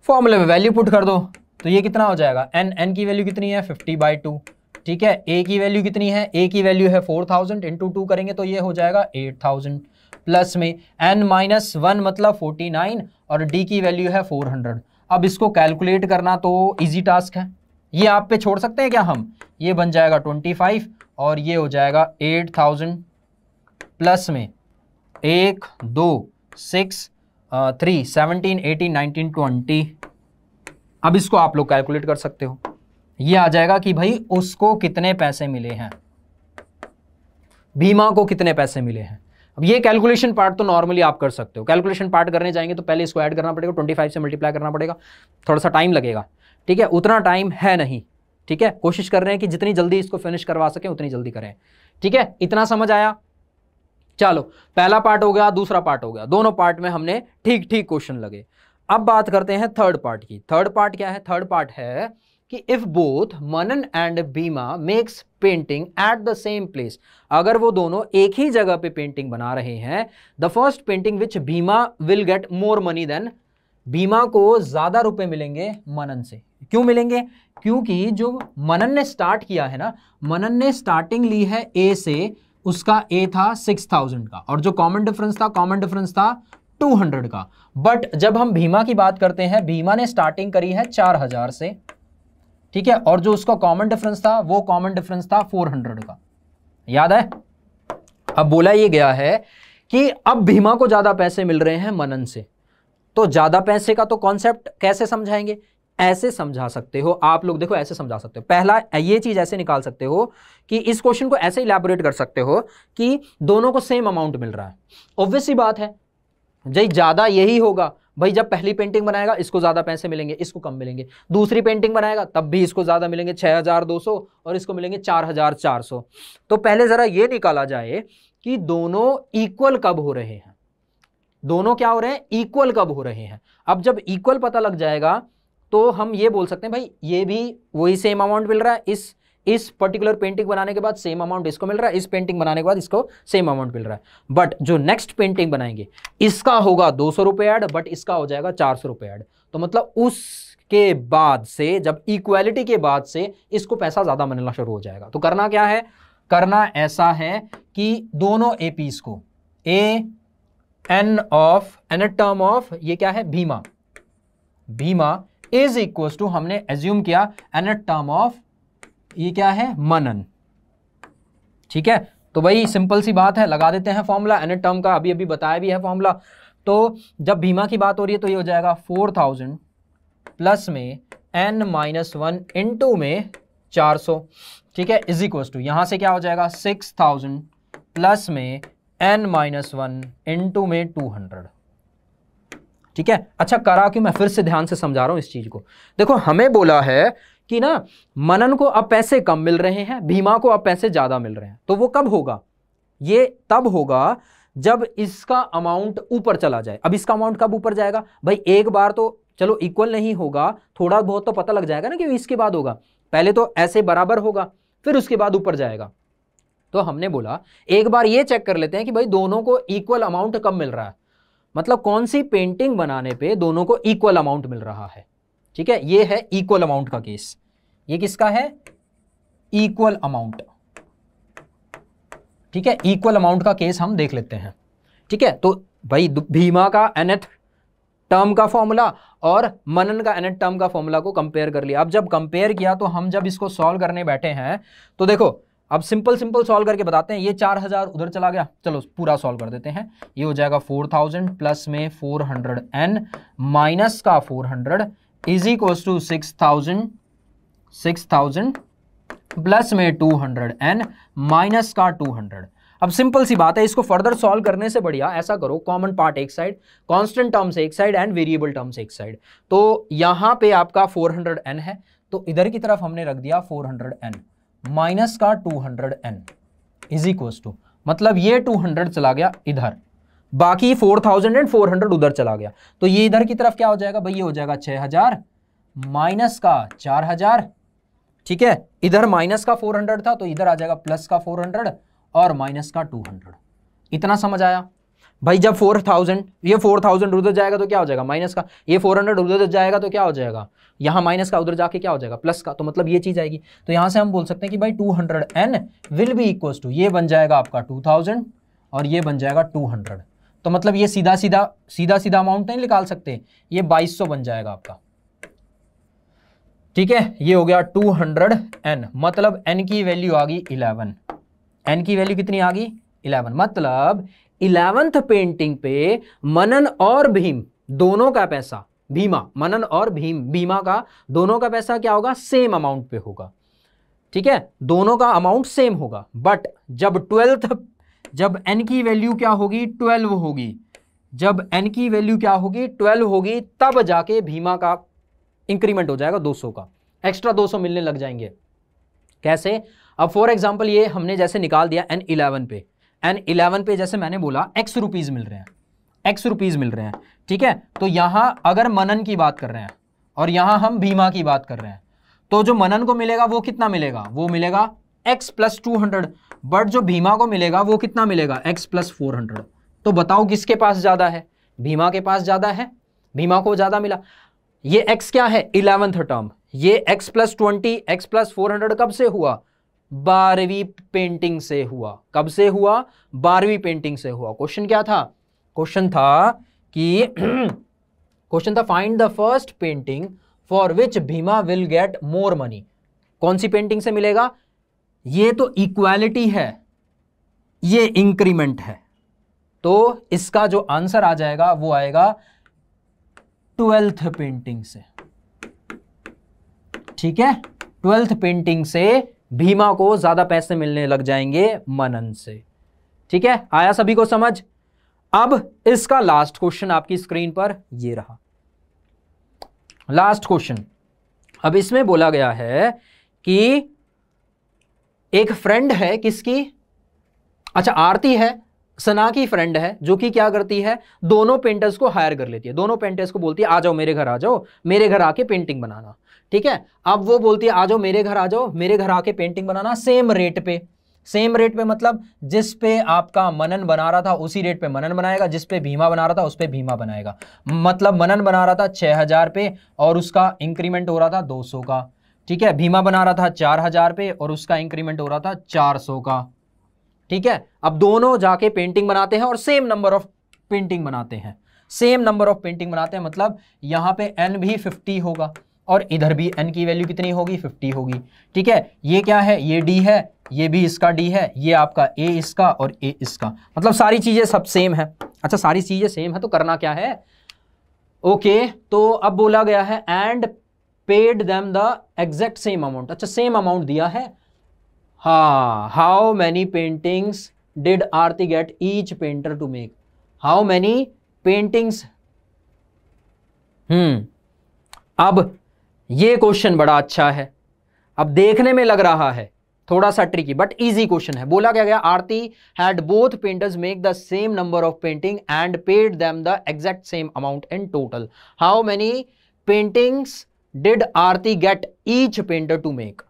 Speaker 1: फॉर्मूले में वैल्यू पुट कर दो तो ये कितना हो जाएगा एन एन की वैल्यू कितनी है फिफ्टी बाई टू ठीक है ए की वैल्यू कितनी है ए की वैल्यू है फोर थाउजेंड इंटू टू करेंगे तो ये हो जाएगा एट थाउजेंड प्लस में एन माइनस वन मतलब फोर्टी नाइन और डी की वैल्यू है फोर हंड्रेड अब इसको कैलकुलेट करना तो इजी टास्क है ये आप पे छोड़ सकते हैं क्या हम ये बन जाएगा ट्वेंटी फाइव और ये हो जाएगा एट थाउजेंड प्लस में एक दो six three seventeen eighteen nineteen twenty अब इसको आप लोग कैलकुलेट कर सकते हो ये आ जाएगा कि भाई उसको कितने पैसे मिले हैं बीमा को कितने पैसे मिले हैं अब ये कैलकुलेशन पार्ट तो नॉर्मली आप कर सकते हो कैलकुलेशन पार्ट करने जाएंगे तो पहले इसको ऐड करना पड़ेगा 25 से मल्टीप्लाई करना पड़ेगा थोड़ा सा टाइम लगेगा ठीक है उतना टाइम है नहीं ठीक है कोशिश कर रहे हैं कि जितनी जल्दी इसको फिनिश करवा सकें उतनी जल्दी करें ठीक है इतना समझ आया चलो पहला पार्ट हो गया दूसरा पार्ट हो गया दोनों पार्ट में हमने ठीक ठीक क्वेश्चन लगे अब बात करते हैं थर्ड पार्ट की थर्ड पार्ट क्या है थर्ड पार्ट है कि if both Manan and Bima makes painting at the same place अगर वो दोनों एक ही जगह पे पेंटिंग बना रहे हैं the first painting which Bima will get more money than Bima को ज्यादा रुपए मिलेंगे मनन से क्यों मिलेंगे क्योंकि जो मनन ने स्टार्ट किया है ना मनन ने स्टार्टिंग ली है ए से उसका ए था सिक्स थाउजेंड का और जो कॉमन डिफरेंस था कॉमन डिफरेंस था टू हंड्रेड का बट जब हम भीमा की बात करते हैं भीमा ने स्टार्टिंग करी है चार हजार से ठीक है और जो उसका कॉमन डिफरेंस था वो कॉमन डिफरेंस था फोर हंड्रेड का याद है अब बोला ये गया है कि अब भीमा को ज़्यादा पैसे मिल रहे हैं मनन से तो ज़्यादा पैसे का तो कॉन्सेप्ट कैसे समझाएंगे ऐसे समझा सकते हो आप लोग देखो ऐसे समझा सकते हो पहला ये चीज़ ऐसे निकाल सकते हो कि इस क्वेश्चन को ऐसे इलेबोरेट कर सकते हो कि दोनों को सेम अमाउंट मिल रहा है ऑब्वियसली बात है जी ज़्यादा यही होगा भाई जब पहली पेंटिंग बनाएगा इसको ज़्यादा पैसे मिलेंगे इसको कम मिलेंगे दूसरी पेंटिंग बनाएगा तब भी इसको ज़्यादा मिलेंगे 6,200 और इसको मिलेंगे 4,400 तो पहले ज़रा ये निकाला जाए कि दोनों इक्वल कब हो रहे हैं दोनों क्या हो रहे हैं इक्वल कब हो रहे हैं अब जब इक्वल पता लग जाएगा तो हम ये बोल सकते हैं भाई ये भी वही सेम अमाउंट मिल रहा है इस इस पर्टिकुलर पेंटिंग बनाने के बाद सेम अमाउंट इसको मिल रहा है इस पेंटिंग बनाने के बाद इसको सेम अमाउंट मिल रहा है बट जो नेक्स्ट पेंटिंग बनाएंगे इसका होगा दो सौ रुपये ऐड बट इसका हो जाएगा चार सौ रुपये ऐड तो मतलब उसके बाद से जब इक्वालिटी के बाद से इसको पैसा ज़्यादा मिलना शुरू हो जाएगा तो करना क्या है करना ऐसा है कि दोनों ए पीस को A N of N term of ये क्या है Bhima Bhima is equal to हमने एज्यूम किया एन एट टर्म ऑफ ये क्या है मनन ठीक है तो वही सिंपल सी बात है लगा देते हैं फॉर्मूला एन एट टर्म का अभी अभी बताया भी है फॉर्मूला तो जब भीमा की बात हो रही है तो ये हो जाएगा फोर थाउजेंड प्लस में एन माइनस वन टू में चार सौ ठीक है इज इक्वल टू यहां से क्या हो जाएगा सिक्स थाउजेंड प्लस में एन माइनस वन टू में टू हंड्रेड ठीक है अच्छा करा क्यों मैं फिर से ध्यान से समझा रहा हूँ इस चीज़ को देखो हमें बोला है कि ना मनन को अब पैसे कम मिल रहे हैं भीमा को अब पैसे ज़्यादा मिल रहे हैं तो वो कब होगा ये तब होगा जब इसका अमाउंट ऊपर चला जाए अब इसका अमाउंट कब ऊपर जाएगा भाई एक बार तो चलो इक्वल नहीं होगा थोड़ा बहुत तो पता लग जाएगा ना कि इसके बाद होगा पहले तो ऐसे बराबर होगा फिर उसके बाद ऊपर जाएगा तो हमने बोला एक बार ये चेक कर लेते हैं कि भाई दोनों को इक्वल अमाउंट कब मिल रहा है मतलब कौन सी पेंटिंग बनाने पे दोनों को इक्वल अमाउंट मिल रहा है ठीक है ये है इक्वल अमाउंट का केस ये किसका है इक्वल अमाउंट ठीक है इक्वल अमाउंट का केस हम देख लेते हैं ठीक है तो भाई भीमा का एनथ टर्म का फॉर्मूला और मनन का एनथ टर्म का फॉर्मूला को कंपेयर कर लिया अब जब कंपेयर किया तो हम जब इसको सॉल्व करने बैठे हैं तो देखो अब सिंपल सिंपल सॉल्व करके बताते हैं ये चार हज़ार उधर चला गया चलो पूरा सॉल्व कर देते हैं ये हो जाएगा फोर थाउजेंड प्लस में फोर हंड्रेड एन माइनस का four hundred is equal to six thousand six thousand plus में टू हंड्रेड एन माइनस का टू हंड्रेड अब सिंपल सी बात है इसको फर्दर सॉल्व करने से बढ़िया ऐसा करो कॉमन पार्ट एक साइड कॉन्स्टेंट टर्म्स एक साइड एंड वेरिएबल टर्म्स एक साइड तो यहाँ पे आपका फोर हंड्रेड एन है तो इधर की तरफ हमने रख दिया फोर हंड्रेड एन माइनस का 200n hundred N is equal to मतलब ये 200 चला गया इधर बाकी थाउजेंड एंड हंड्रेड उधर चला गया तो ये इधर की तरफ क्या हो जाएगा भाई ये हो जाएगा 6000 माइनस का 4000 ठीक है इधर माइनस का 400 था तो इधर आ जाएगा प्लस का 400 और माइनस का 200 इतना समझ आया भाई जब फोर थाउजेंड ये फोर थाउजेंड उधर जाएगा तो क्या हो जाएगा माइनस का ये फोर हंड्रेड उधर जाएगा तो क्या हो जाएगा यहाँ माइनस का उधर जाके क्या हो जाएगा प्लस का तो मतलब ये चीज़ आएगी तो यहाँ से हम बोल सकते हैं कि भाई two hundred N will be equals to ये बन जाएगा आपका टू थाउजेंड और ये बन जाएगा टू हंड्रेड तो मतलब ये सीधा सीधा सीधा सीधा अमाउंट नहीं निकाल सकते ये बाईस बन जाएगा आपका ठीक है ये हो गया टू हंड्रेड एन मतलब एन की वैल्यू आ गई इलेवन एन की वैल्यू कितनी आ गई इलेवन मतलब इलेवंथ पेंटिंग पे मनन और भीम दोनों का पैसा भीमा मनन और भीम भीमा का दोनों का पैसा क्या होगा सेम अमाउंट पे होगा ठीक है दोनों का अमाउंट सेम होगा बट जब ट्वेल्थ जब एन की वैल्यू क्या होगी ट्वेल्व होगी जब एन की वैल्यू क्या होगी ट्वेल्व होगी तब जाके भीमा का इंक्रीमेंट हो जाएगा 200 का एक्स्ट्रा 200 मिलने लग जाएंगे कैसे अब फॉर एग्जाम्पल ये हमने जैसे निकाल दिया एन इलेवन पे एंड इलेवन पे जैसे मैंने बोला एक्स रुपीज़ मिल रहे हैं एक्स रुपीज़ मिल रहे हैं ठीक है तो यहां अगर मनन की बात कर रहे हैं और यहां हम बीमा की बात कर रहे हैं तो जो मनन को मिलेगा वो कितना मिलेगा वो मिलेगा x plus two hundred but जो भीमा को मिलेगा वो कितना मिलेगा एक्स प्लस फोर हंड्रेड तो बताओ किसके पास ज़्यादा है भीमा के पास ज़्यादा है भीमा को ज़्यादा मिला ये एक्स क्या है इलेवंथ टर्म ये x plus twenty x plus four hundred कब से हुआ बारहवीं पेंटिंग से हुआ कब से हुआ बारहवीं पेंटिंग से हुआ क्वेश्चन क्या था क्वेश्चन था कि क्वेश्चन था find the first painting for which Bhima will get more money कौन सी पेंटिंग से मिलेगा ये तो इक्वालिटी है ये इंक्रीमेंट है तो इसका जो आंसर आ जाएगा वो आएगा ट्वेल्थ पेंटिंग से ठीक है ट्वेल्थ पेंटिंग से भीमा को ज़्यादा पैसे मिलने लग जाएंगे मनन से ठीक है आया सभी को समझ अब इसका लास्ट क्वेश्चन आपकी स्क्रीन पर ये रहा लास्ट क्वेश्चन अब इसमें बोला गया है कि एक फ्रेंड है किसकी अच्छा आरती है सना की फ्रेंड है जो कि क्या करती है दोनों पेंटर्स को हायर कर लेती है दोनों पेंटर्स को बोलती है आ जाओ मेरे घर आ जाओ मेरे घर आके पेंटिंग बनाना ठीक है अब वो बोलती है आ जाओ मेरे घर आ जाओ मेरे घर आके पेंटिंग बनाना सेम रेट पे सेम रेट पे मतलब जिस पे आपका मनन बना रहा था उसी रेट पे मनन बनाएगा जिस पे भीमा बना रहा था उस पे भीमा बनाएगा मतलब मनन बना रहा था छः हज़ार पे और उसका इंक्रीमेंट हो रहा था दो सौ का ठीक है भीमा बना रहा था चार हज़ार पे और उसका इंक्रीमेंट हो रहा था चार सौ का ठीक है अब दोनों जाके पेंटिंग बनाते हैं और सेम नंबर ऑफ पेंटिंग बनाते हैं सेम नंबर ऑफ पेंटिंग बनाते हैं मतलब यहाँ पे एन भी फिफ्टी होगा और इधर भी एन की वैल्यू कितनी होगी फिफ्टी होगी ठीक है ये क्या है ये डी है ये भी इसका डी है ये आपका ए इसका और ए इसका मतलब सारी चीज़ें सब सेम है अच्छा सारी चीज़ें सेम है तो करना क्या है ओके तो अब बोला गया है and paid them the exact same amount अच्छा सेम अमाउंट दिया है हा how many paintings did Aarti get each painter to make how many paintings hmm अब ये क्वेश्चन बड़ा अच्छा है अब देखने में लग रहा है थोड़ा सा ट्रिकी बट इजी क्वेश्चन है बोला क्या गया Aarti had both painters make the same number of painting and paid them the exact same amount in total how many paintings did Aarti get each painter to make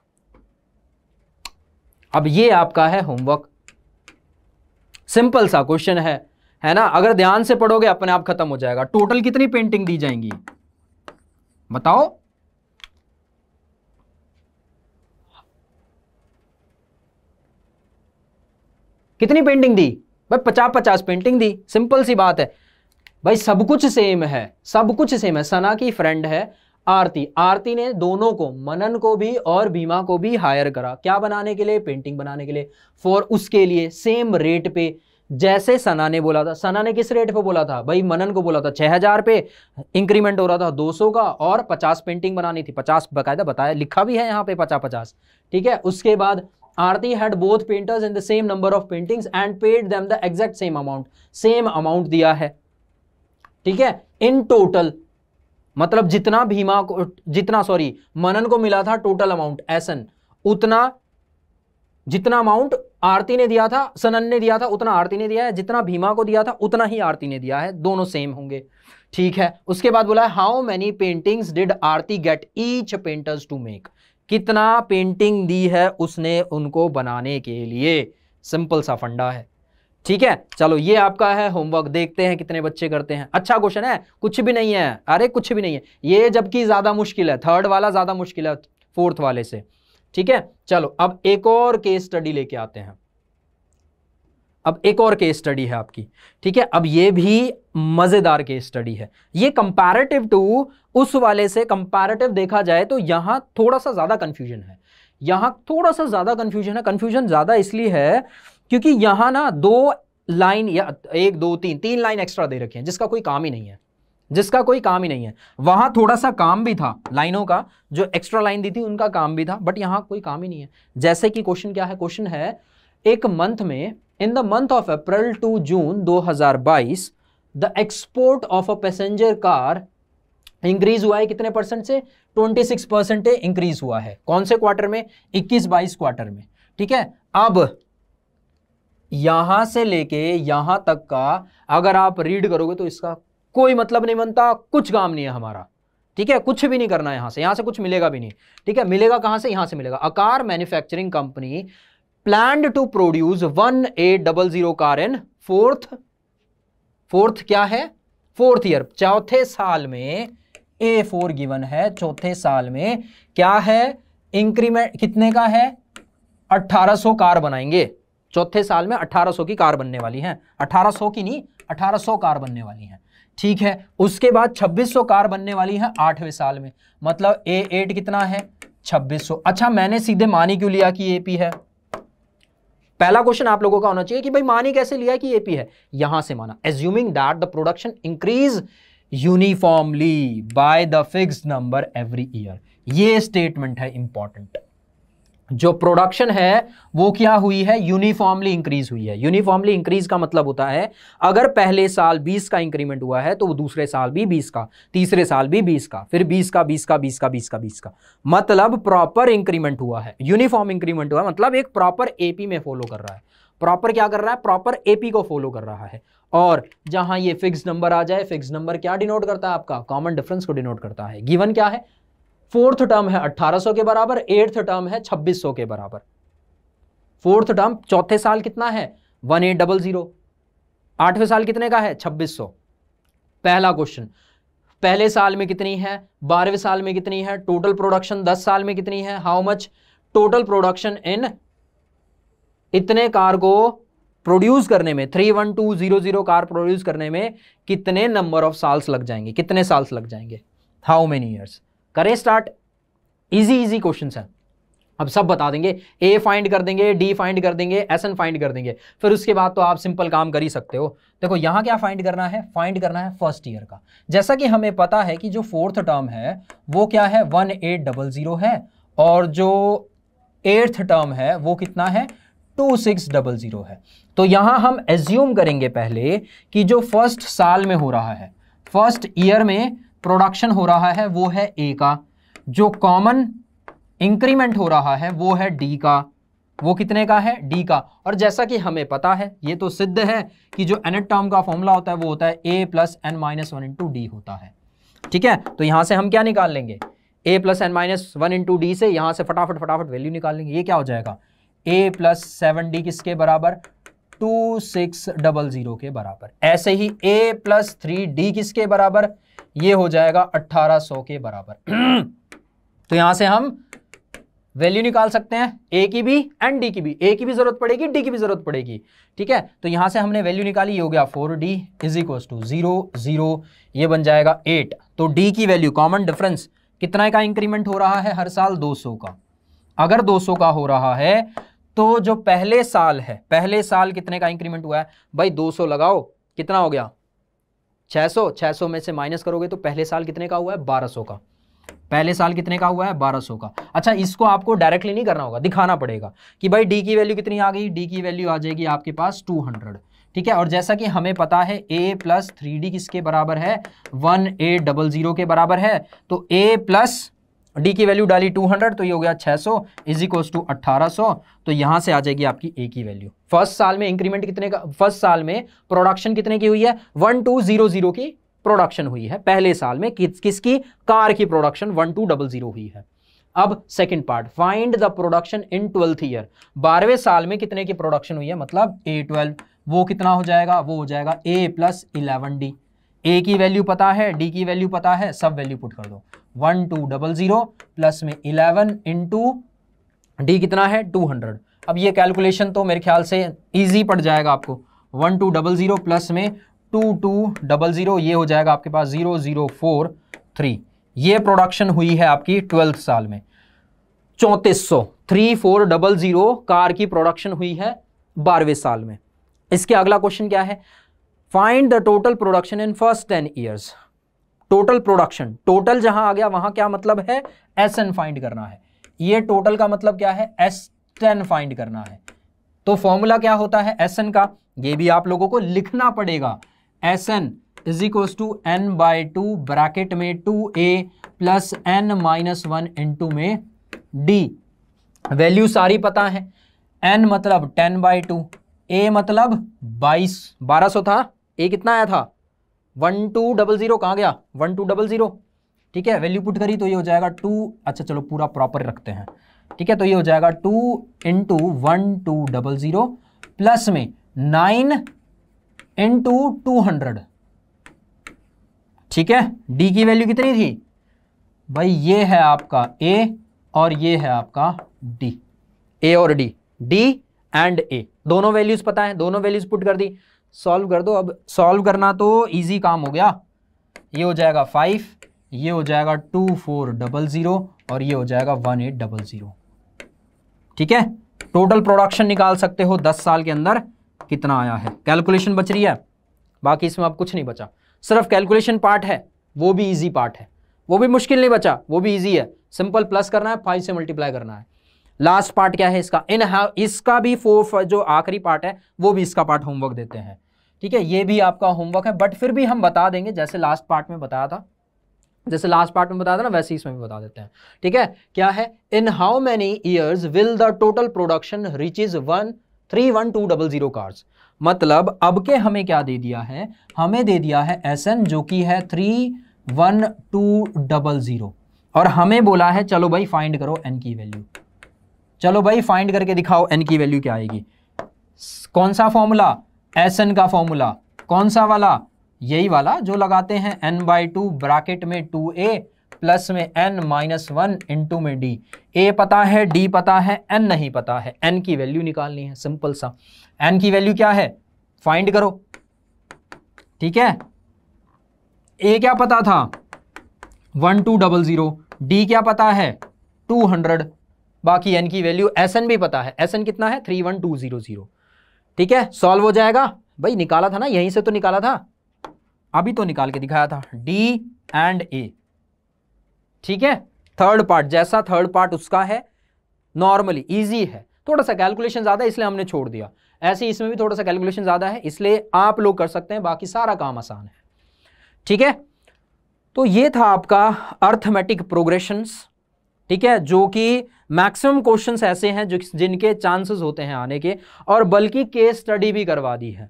Speaker 1: अब ये आपका है homework simple सा question है है ना अगर ध्यान से पढ़ोगे अपने आप खत्म हो जाएगा टोटल कितनी पेंटिंग दी जाएंगी बताओ कितनी पेंटिंग दी भाई पचास पचास पेंटिंग दी सिंपल सी बात है भाई सब कुछ सेम है सब कुछ सेम है सना की फ्रेंड है आरती आरती ने दोनों को मनन को भी और बीमा को भी हायर करा क्या बनाने के लिए पेंटिंग बनाने के लिए फॉर उसके लिए सेम रेट पे जैसे सना ने बोला था सना ने किस रेट पे बोला था भाई मनन को बोला था छः हज़ार पे इंक्रीमेंट हो रहा था दो सौ का और पचास पेंटिंग बनानी थी पचास बकायदा बताया लिखा भी है यहाँ पे पचास पचास ठीक है उसके बाद Aarti had both painters and the same number of paintings and paid them the exact same amount. Same amount दिया है ठीक है इन टोटल मतलब जितना भीमा को जितना सॉरी मनन को मिला था टोटल अमाउंट एसन उतना जितना अमाउंट आरती ने दिया था सनन ने दिया था उतना आरती ने दिया है जितना भीमा को दिया था उतना ही आरती ने दिया है दोनों सेम होंगे ठीक है उसके बाद बोला how many paintings did Aarti get each painters to make कितना पेंटिंग दी है उसने उनको बनाने के लिए सिंपल सा फंडा है ठीक है चलो ये आपका है होमवर्क देखते हैं कितने बच्चे करते हैं अच्छा क्वेश्चन है कुछ भी नहीं है अरे कुछ भी नहीं है ये जबकि ज़्यादा मुश्किल है थर्ड वाला ज़्यादा मुश्किल है फोर्थ वाले से ठीक है चलो अब एक और केस स्टडी लेके आते हैं अब एक और केस स्टडी है आपकी ठीक है अब ये भी मज़ेदार केस स्टडी है ये कंपैरेटिव टू उस वाले से कंपैरेटिव देखा जाए तो यहां थोड़ा सा ज़्यादा कंफ्यूजन है यहां थोड़ा सा ज़्यादा कंफ्यूजन है कंफ्यूजन ज़्यादा इसलिए है क्योंकि यहां ना दो लाइन या एक दो तीन तीन लाइन एक्स्ट्रा दे रखी है जिसका कोई काम ही नहीं है जिसका कोई काम ही नहीं है वहां थोड़ा सा काम भी था लाइनों का जो एक्स्ट्रा लाइन दी थी उनका काम भी था बट यहां कोई काम ही नहीं है जैसे कि क्वेश्चन क्या है क्वेश्चन है एक मंथ में in the month of April to June 2022 the export of a passenger car increase हुआ है कितने परसेंट से 26 परसेंट इंक्रीज हुआ है कौन से क्वार्टर में 21 बाईस क्वार्टर में ठीक है अब यहां से लेके यहां तक का अगर आप रीड करोगे तो इसका कोई मतलब नहीं बनता कुछ काम नहीं है हमारा ठीक है कुछ भी नहीं करना यहां से यहां से कुछ मिलेगा भी नहीं ठीक है मिलेगा कहां से यहां से मिलेगा a car manufacturing company plan to produce one eight double zero car in fourth fourth क्या है फोर्थ ईयर चौथे साल में ए फोर गिवन है चौथे साल में क्या है इंक्रीमेंट कितने का है 1800 कार बनाएंगे चौथे साल में 1800 की कार बनने वाली है 1800 की नहीं 1800 कार बनने वाली है ठीक है उसके बाद 2600 कार बनने वाली है आठवें साल में मतलब ए एट कितना है 2600 अच्छा मैंने सीधे मानी क्यों लिया कि ए पी है पहला क्वेश्चन आप लोगों का होना चाहिए कि भाई मानी कैसे लिया कि एपी है यहां से माना assuming that the production increase uniformly by the fix number every year ये स्टेटमेंट है इंपॉर्टेंट जो प्रोडक्शन है वो क्या हुई है यूनिफॉर्मली इंक्रीज हुई है यूनिफॉर्मली इंक्रीज का मतलब होता है अगर पहले साल 20 का इंक्रीमेंट हुआ है तो दूसरे साल भी 20 का तीसरे साल भी 20 का फिर 20 का 20 का 20 का 20 का 20 का मतलब प्रॉपर इंक्रीमेंट हुआ है यूनिफॉर्म इंक्रीमेंट हुआ है मतलब एक प्रॉपर एपी में फॉलो कर रहा है प्रॉपर क्या कर रहा है प्रॉपर एपी को फॉलो कर रहा है और जहां ये फिक्स नंबर आ जाए फिक्स नंबर क्या डिनोट करता है आपका कॉमन डिफरेंस को डिनोट करता है गिवन क्या है फोर्थ टर्म है 1800 के बराबर एट्थ टर्म है 2600 के बराबर फोर्थ टर्म चौथे साल कितना है वन एट डबल जीरो आठवें साल कितने का है 2600 पहला क्वेश्चन पहले साल में कितनी है बारहवें साल में कितनी है टोटल प्रोडक्शन दस साल में कितनी है how much total production in इतने कार को प्रोड्यूस करने में three one two zero zero car produce करने में कितने नंबर ऑफ साल्स लग जाएंगे कितने साल्स लग जाएंगे हाउ मेनी ईयर्स करें स्टार्ट इजी इजी क्वेश्चन है अब सब बता देंगे ए फाइंड कर देंगे डी फाइंड कर देंगे एस एन फाइंड कर देंगे फिर उसके बाद तो आप सिंपल काम कर ही सकते हो देखो यहां क्या फाइंड करना है फाइंड करना है फर्स्ट ईयर का जैसा कि हमें पता है कि जो फोर्थ टर्म है वो क्या है वन एट डबल ज़ीरो है और जो एट्थ टर्म है वो कितना है टू सिक्स डबल ज़ीरो है तो यहां हम एज्यूम करेंगे पहले कि जो फर्स्ट साल में हो रहा है फर्स्ट ईयर में प्रोडक्शन हो रहा है वो है ए का जो कॉमन इंक्रीमेंट हो रहा है वो है डी का वो कितने का है डी का और जैसा कि हमें पता है ये तो सिद्ध है कि जो एनेट टर्म का फॉर्मूला होता है वो होता है ए plus N minus one into d होता है ठीक है तो यहां से हम क्या निकाल लेंगे a plus N minus one into d से यहां से फटाफट फटाफट वैल्यू निकाल लेंगे ये क्या हो जाएगा ए प्लस सेवन डी किसके बराबर टू सिक्स डबल ज़ीरो के बराबर ऐसे ही ए प्लस थ्री डी किसके बराबर ये हो जाएगा अट्ठारह सौ के बराबर तो यहां से हम वैल्यू निकाल सकते हैं ए की भी एंड डी की भी ए की भी जरूरत पड़ेगी डी की भी जरूरत पड़ेगी ठीक है तो यहां से हमने वैल्यू निकाली ये हो गया four d is equal to zero zero ये बन जाएगा एट तो डी की वैल्यू कॉमन डिफरेंस कितना का इंक्रीमेंट हो रहा है हर साल 200 का अगर 200 का हो रहा है तो जो पहले साल है पहले साल कितने का इंक्रीमेंट हुआ है भाई 200 लगाओ कितना हो गया 600 600 में से माइनस करोगे तो पहले साल कितने का हुआ है 1200 का पहले साल कितने का हुआ है 1200 का अच्छा इसको आपको डायरेक्टली नहीं करना होगा दिखाना पड़ेगा कि भाई डी की वैल्यू कितनी आ गई डी की वैल्यू आ जाएगी आपके पास हंड्रेड ठीक है और जैसा कि हमें पता है ए प्लस थ्री किसके बराबर है वन ए डबल जीरो के बराबर है तो ए प्लस डी की वैल्यू डाली 200 तो ये हो गया 600 सौ इज इक्वल्स टू अट्ठारह तो यहाँ से आ जाएगी आपकी ए की वैल्यू फर्स्ट साल में इंक्रीमेंट कितने का फर्स्ट साल में प्रोडक्शन कितने की हुई है वन टू जीरो जीरो की प्रोडक्शन हुई है पहले साल में किस किसकी कार की production one two double zero हुई है अब second part find the production in twelfth year बारहवें साल में कितने की प्रोडक्शन हुई है मतलब ए ट्वेल्व वो कितना हो जाएगा वो हो जाएगा a plus eleven d a की वैल्यू पता है डी की वैल्यू पता है सब वैल्यू पुट कर दो one two double zero plus में इलेवन इंटू डी कितना है टू हंड्रेड अब ये कैलकुलेशन तो मेरे ख्याल से ईजी पड़ जाएगा आपको one two double zero plus में टू टू डबल ज़ीरो ये हो जाएगा आपके पास ज़ीरो ज़ीरो फोर थ्री ये प्रोडक्शन हुई है आपकी ट्वेल्थ साल में चौंतीस सौ three four double zero car की प्रोडक्शन हुई है बारहवें साल में इसके अगला क्वेश्चन क्या है find the total production in first ten years total production total जहां आ गया वहां क्या मतलब है एस एन फाइंड करना है ये टोटल का मतलब क्या है एस टेन फाइंड करना है तो फॉर्मूला क्या होता है एस एन का ये भी आप लोगों को लिखना पड़ेगा S n is equal to n by two bracket में टू ए plus N minus one into में डी वैल्यू सारी पता है एन मतलब टेन बाय टू ए मतलब बाईस बारह सौ था ए कितना आया था वन टू डबल जीरो कहाँ गया वन टू डबल जीरो ठीक है वैल्यू पुट करी तो ये हो जाएगा टू अच्छा चलो पूरा प्रॉपर रखते हैं ठीक है तो ये हो जाएगा two into one two double zero plus में नाइन इंटू टू हंड्रेड ठीक है डी की वैल्यू कितनी थी भाई ये है आपका ए और ये है आपका डी ए और डी डी एंड ए दोनों वैल्यूज पता है दोनों वैल्यूज पुट कर दी सॉल्व कर दो अब सॉल्व करना तो ईजी काम हो गया ये हो जाएगा फाइव ये हो जाएगा टू फोर डबल ज़ीरो और ये हो जाएगा वन एट डबल ज़ीरो ठीक है टोटल प्रोडक्शन निकाल सकते हो दस साल के अंदर कितना आया है कैलकुलेशन बच रही है बाकी इसमें अब कुछ नहीं बचा सिर्फ कैलकुलेशन पार्ट है वो भी ईजी पार्ट है वो भी मुश्किल नहीं बचा वो भी ईजी है सिंपल प्लस करना है फाइव से मल्टीप्लाई करना है लास्ट पार्ट क्या है इसका इन इसका भी फोर जो आखिरी पार्ट है वो भी इसका पार्ट होमवर्क देते हैं ठीक है ये भी आपका होमवर्क है बट फिर भी हम बता देंगे जैसे लास्ट पार्ट में बताया था जैसे लास्ट पार्ट में बताया था ना वैसे इसमें भी बता देते हैं ठीक है क्या है in how many years will the total production is one three one two double zero cars मतलब अब के हमें क्या दे दिया है हमें दे दिया है एस एन जो कि है three one two double zero और हमें बोला है चलो भाई फाइंड करो एन की वैल्यू चलो भाई फाइंड करके दिखाओ एन की वैल्यू क्या आएगी कौन सा फॉर्मूला एस एन का फॉर्मूला कौन सा वाला यही वाला जो लगाते हैं एन बाई टू ब्राकेट में टू ए प्लस में एन माइनस वन टू में डी ए पता है डी पता है एन नहीं पता है एन की वैल्यू निकालनी है सिंपल सा एन की वैल्यू क्या है फाइंड करो ठीक है ए क्या पता था one two double zero d क्या पता है टू हंड्रेड बाकी एन की वैल्यू एस एन भी पता है एस एन कितना है three one two zero zero ठीक है सॉल्व हो जाएगा भाई निकाला था ना यहीं से तो निकाला था अभी तो निकाल के दिखाया था डी एंड ए ठीक है थर्ड पार्ट जैसा थर्ड पार्ट उसका है नॉर्मली इजी है थोड़ा सा कैलकुलेशन ज़्यादा है इसलिए हमने छोड़ दिया ऐसे इसमें भी थोड़ा सा कैलकुलेशन ज़्यादा है इसलिए आप लोग कर सकते हैं बाकी सारा काम आसान है ठीक है तो ये था आपका अर्थमेटिक प्रोग्रेशंस ठीक है जो कि मैक्सिमम क्वेश्चंस ऐसे हैं जो जिनके चांसेस होते हैं आने के और बल्कि केस स्टडी भी करवा दी है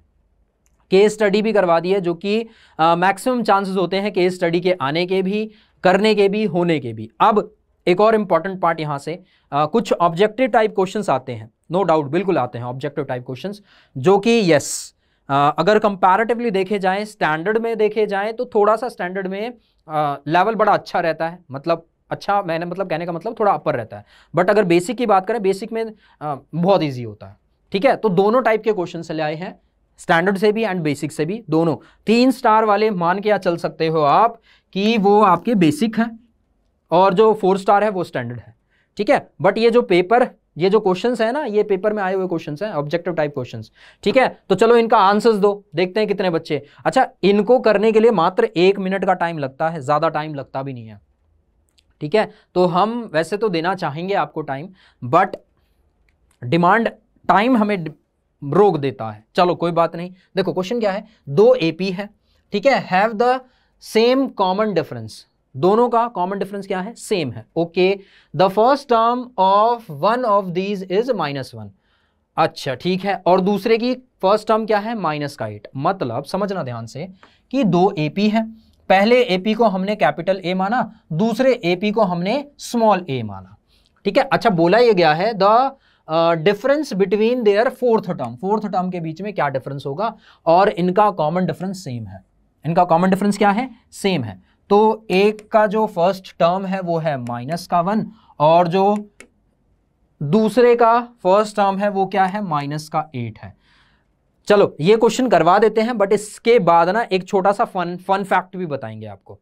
Speaker 1: केस स्टडी भी करवा दी है जो कि मैक्सिमम चांसेस होते हैं केस स्टडी के आने के भी करने के भी होने के भी अब एक और इंपॉर्टेंट पार्ट यहाँ से आ, कुछ ऑब्जेक्टिव टाइप क्वेश्चन आते हैं नो no डाउट बिल्कुल आते हैं ऑब्जेक्टिव टाइप क्वेश्चन जो कि यस yes, अगर कंपेरेटिवली देखे जाए स्टैंडर्ड में देखे जाए तो थोड़ा सा स्टैंडर्ड में लेवल बड़ा अच्छा रहता है मतलब अच्छा मैंने मतलब कहने का मतलब थोड़ा अपर रहता है बट अगर बेसिक की बात करें बेसिक में आ, बहुत ईजी होता है ठीक है तो दोनों टाइप के क्वेश्चन चले आए हैं स्टैंडर्ड से भी एंड बेसिक से भी दोनों तीन स्टार वाले मान के या चल सकते हो आप कि वो आपके बेसिक हैं और जो फोर स्टार है वो स्टैंडर्ड है ठीक है बट ये जो पेपर ये जो क्वेश्चन है ना ये पेपर में आए हुए क्वेश्चन हैं ऑब्जेक्टिव टाइप क्वेश्चन ठीक है तो चलो इनका आंसर्स दो देखते हैं कितने बच्चे अच्छा इनको करने के लिए मात्र एक मिनट का टाइम लगता है ज़्यादा टाइम लगता भी नहीं है ठीक है तो हम वैसे तो देना चाहेंगे आपको टाइम बट डिमांड टाइम हमें रोक देता है चलो कोई बात नहीं देखो क्वेश्चन क्या है दो एपी है ठीक है have the same common difference दोनों का कॉमन डिफरेंस क्या है सेम है okay the first term of one of these is minus one अच्छा ठीक है और दूसरे की फर्स्ट टर्म क्या है माइनस का एट मतलब समझना ध्यान से कि दो एपी है पहले एपी को हमने कैपिटल ए माना दूसरे एपी को हमने स्मॉल ए माना ठीक है अच्छा बोला ये गया है the difference between their fourth term fourth term के बीच में क्या डिफरेंस होगा और इनका कॉमन डिफरेंस सेम है इनका कॉमन डिफरेंस क्या है सेम है तो एक का जो फर्स्ट टर्म है वो है माइनस का वन और जो दूसरे का फर्स्ट टर्म है वो क्या है माइनस का एट है चलो ये क्वेश्चन करवा देते हैं बट इसके बाद ना एक छोटा सा फन फन फैक्ट भी बताएंगे आपको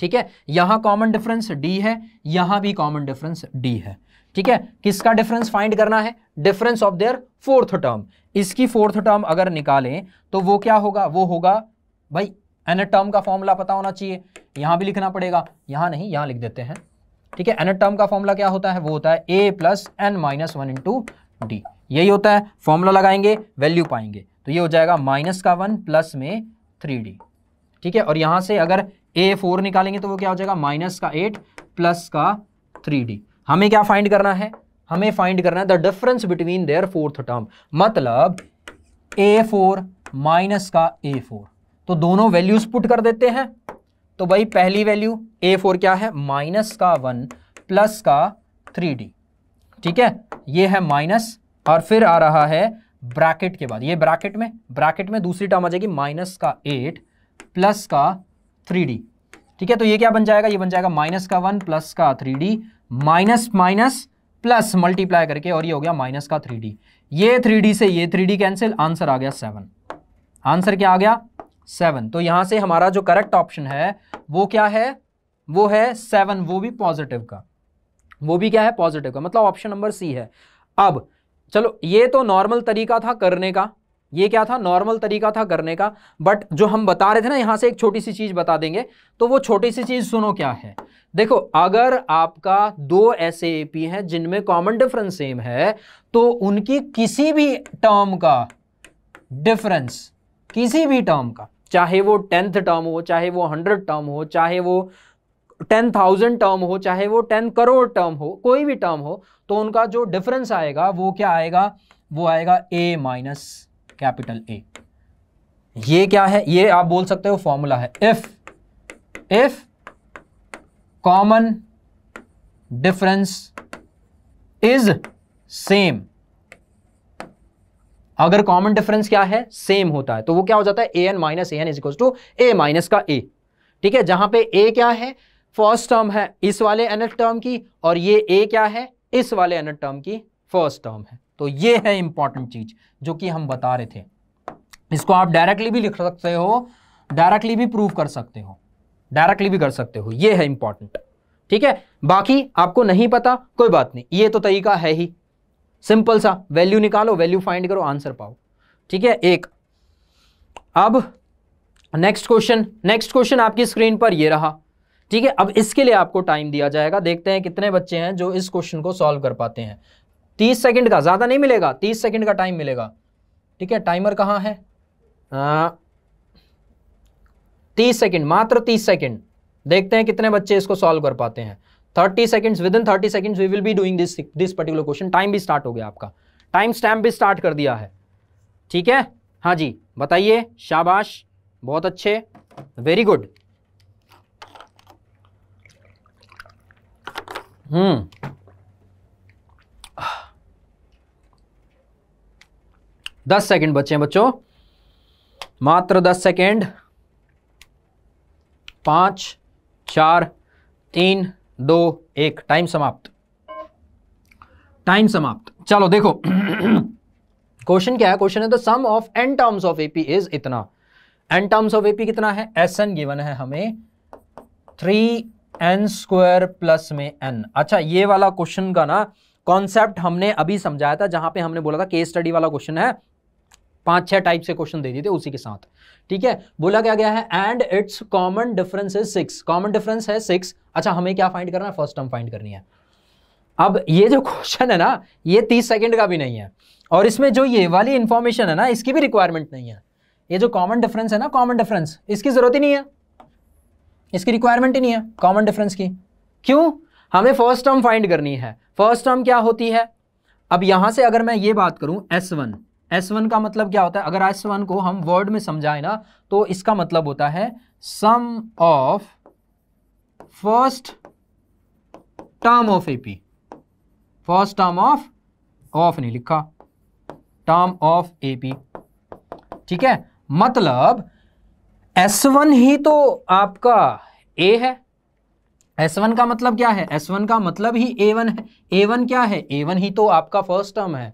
Speaker 1: ठीक है यहां कॉमन डिफरेंस डी है यहां भी कॉमन डिफरेंस डी है ठीक है किसका डिफरेंस फाइंड करना है difference of their fourth term इसकी फोर्थ टर्म अगर निकालें तो वो क्या होगा वो होगा भाई एन टर्म का फॉर्मूला पता होना चाहिए यहां भी लिखना पड़ेगा यहां नहीं यहां लिख देते हैं ठीक है एन टर्म का फॉर्मूला क्या होता है वो होता है ए plus N minus one into d यही होता है फॉर्मूला लगाएंगे वैल्यू पाएंगे तो ये हो जाएगा माइनस का वन प्लस में थ्री डी ठीक है और यहाँ से अगर ए फोर निकालेंगे तो वो क्या हो जाएगा माइनस का एट प्लस का थ्री डी हमें क्या फाइंड करना है हमें फाइंड करना है the difference between their fourth term मतलब ए फोर माइनस का ए फोर तो दोनों वैल्यूज पुट कर देते हैं तो भाई पहली वैल्यू ए फोर क्या है माइनस का वन प्लस का थ्री डी ठीक है ये है माइनस और फिर आ रहा है ब्रैकेट के बाद ये ब्रैकेट में ब्रैकेट में दूसरी टर्म आ जाएगी माइनस का एट प्लस का थ्री डी ठीक है तो ये क्या बन जाएगा ये बन जाएगा माइनस का वन प्लस का three d minus minus plus multiply करके और ये हो गया माइनस का थ्री डी ये थ्री डी से ये थ्री डी कैंसिल आंसर आ गया सेवन आंसर क्या आ गया सेवन तो यहां से हमारा जो करेक्ट ऑप्शन है वो क्या है वो है सेवन वो भी पॉजिटिव का वो भी क्या है पॉजिटिव का मतलब ऑप्शन नंबर सी है अब चलो ये तो नॉर्मल तरीका था करने का ये क्या था नॉर्मल तरीका था करने का बट जो हम बता रहे थे ना यहां से एक छोटी सी चीज़ बता देंगे तो वो छोटी सी चीज़ सुनो क्या है देखो अगर आपका दो ऐसे एपी हैं जिनमें कॉमन डिफरेंस सेम है तो उनकी किसी भी टर्म का डिफरेंस किसी भी टर्म का चाहे वो टेंथ टर्म हो चाहे वो हंड्रेड टर्म हो चाहे वो टेन थाउजेंड टर्म हो चाहे वो टेन करोड़ टर्म हो कोई भी टर्म हो तो उनका जो डिफरेंस आएगा वो क्या आएगा वो आएगा ए माइनस कैपिटल ए ये क्या है ये आप बोल सकते हो फॉर्मूला है if if common difference is same अगर कॉमन डिफरेंस क्या है सेम होता है तो वो क्या हो जाता है a n minus a n is equal to a minus का ए ठीक है जहां पे ए क्या है फर्स्ट टर्म है इस वाले एनथ टर्म की और ये ए क्या है इस वाले एनथ टर्म की फर्स्ट टर्म है तो ये है इंपॉर्टेंट चीज जो कि हम बता रहे थे इसको आप डायरेक्टली भी लिख सकते हो डायरेक्टली भी प्रूव कर सकते हो डायरेक्टली भी कर सकते हो ये है इंपॉर्टेंट ठीक है बाकी आपको नहीं पता कोई बात नहीं ये तो तरीका है ही सिंपल सा वैल्यू निकालो वैल्यू फाइंड करो आंसर पाओ ठीक है एक अब नेक्स्ट क्वेश्चन नेक्स्ट क्वेश्चन आपकी स्क्रीन पर ये रहा ठीक है अब इसके लिए आपको टाइम दिया जाएगा देखते हैं कितने बच्चे हैं जो इस क्वेश्चन को सॉल्व कर पाते हैं तीस सेकेंड का ज़्यादा नहीं मिलेगा तीस सेकेंड का टाइम मिलेगा ठीक है टाइमर कहाँ है आ, तीस सेकेंड मात्र तीस सेकेंड देखते हैं कितने बच्चे इसको सॉल्व कर पाते हैं thirty seconds within thirty seconds we will be doing this this particular question time भी स्टार्ट हो गया आपका टाइम स्टैम्प भी स्टार्ट कर दिया है ठीक है हाँ जी बताइए शाबाश बहुत अच्छे वेरी गुड हम्म दस सेकंड बचे हैं बच्चों मात्र दस सेकंड पांच चार तीन दो एक टाइम समाप्त टाइम समाप्त चलो देखो क्वेश्चन क्या है क्वेश्चन है the sum of n terms of AP is इतना एन टर्म्स ऑफ एपी कितना है एस एन गिवन है हमें थ्री एन स्क्वायर प्लस में एन अच्छा ये वाला क्वेश्चन का ना कॉन्सेप्ट हमने अभी समझाया था जहां पे हमने बोला था केस स्टडी वाला क्वेश्चन है पांच छह टाइप से क्वेश्चन दे दिए थे उसी के साथ ठीक है बोला क्या गया है and its common difference is six common difference है सिक्स अच्छा हमें क्या फाइंड करना है फर्स्ट टर्म फाइंड करनी है अब ये जो क्वेश्चन है ना ये तीस सेकेंड का भी नहीं है और इसमें जो ये वाली इंफॉर्मेशन है ना इसकी भी रिक्वायरमेंट नहीं है ये जो कॉमन डिफरेंस है ना कॉमन डिफरेंस इसकी जरूरत ही नहीं है इसकी रिक्वायरमेंट ही नहीं है कॉमन डिफरेंस की क्यों हमें फर्स्ट टर्म फाइंड करनी है फर्स्ट टर्म क्या होती है अब यहां से अगर मैं ये बात करूं एस वन एस वन का मतलब क्या होता है अगर एस वन को हम वर्ड में समझाएं ना तो इसका मतलब होता है sum of first term of AP first term of of नहीं लिखा टर्म ऑफ एपी ठीक है मतलब एस वन ही तो आपका ए है एस वन का मतलब क्या है एस वन का मतलब ही ए वन है ए वन क्या है ए वन ही तो आपका फर्स्ट टर्म है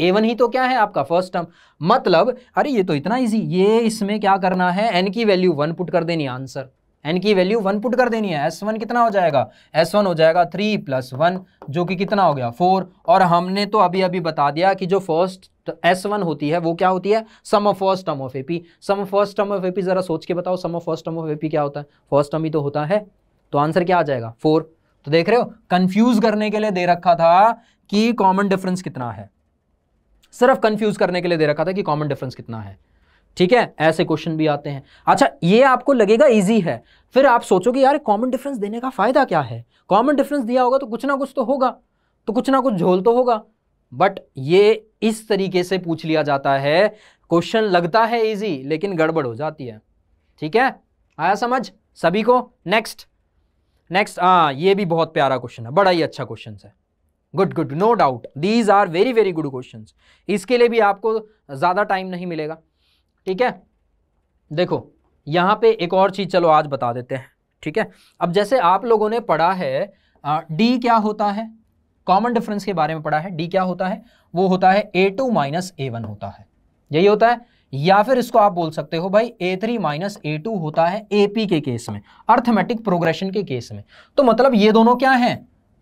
Speaker 1: ए वन ही तो क्या है आपका फर्स्ट टर्म मतलब अरे ये तो इतना इजी ये इसमें क्या करना है एन की वैल्यू वन पुट कर देनी आंसर एन की वैल्यू वन पुट कर देनी है एस वन कितना हो जाएगा एस वन हो जाएगा थ्री प्लस वन जो कि कितना हो गया फोर और हमने तो अभी अभी बता दिया कि जो फर्स्ट तो एस वन होती है वो क्या होती है sum of first term of AP sum of first term of AP जरा सोच के बताओ sum of first term of AP क्या होता है फर्स्ट टर्म ही तो होता है तो आंसर क्या आ जाएगा फोर तो देख रहे हो कंफ्यूज करने के लिए दे रखा था कि कॉमन डिफरेंस कितना है सिर्फ कंफ्यूज करने के लिए दे रखा था कि कॉमन डिफरेंस कितना है ठीक है ऐसे क्वेश्चन भी आते हैं अच्छा ये आपको लगेगा इजी है फिर आप सोचोगे यार कॉमन डिफरेंस देने का फायदा क्या है कॉमन डिफरेंस दिया होगा तो कुछ ना कुछ तो होगा तो कुछ ना कुछ झोल तो होगा बट ये इस तरीके से पूछ लिया जाता है क्वेश्चन लगता है इजी लेकिन गड़बड़ हो जाती है ठीक है आया समझ सभी को नेक्स्ट नेक्स्ट हाँ ये भी बहुत प्यारा क्वेश्चन है बड़ा ही अच्छा क्वेश्चन है good good no doubt these are very very good question इसके लिए भी आपको ज़्यादा टाइम नहीं मिलेगा ठीक है देखो यहाँ पे एक और चीज़ चलो आज बता देते हैं ठीक है अब जैसे आप लोगों ने पढ़ा है डी क्या होता है कॉमन डिफरेंस के बारे में पढ़ा है डी क्या होता है वो होता है ए टू माइनस ए वन होता है यही होता है या फिर इसको आप बोल सकते हो भाई a three minus a two होता है एपी के केस में अर्थमेटिक प्रोग्रेशन के केस में तो मतलब ये दोनों क्या है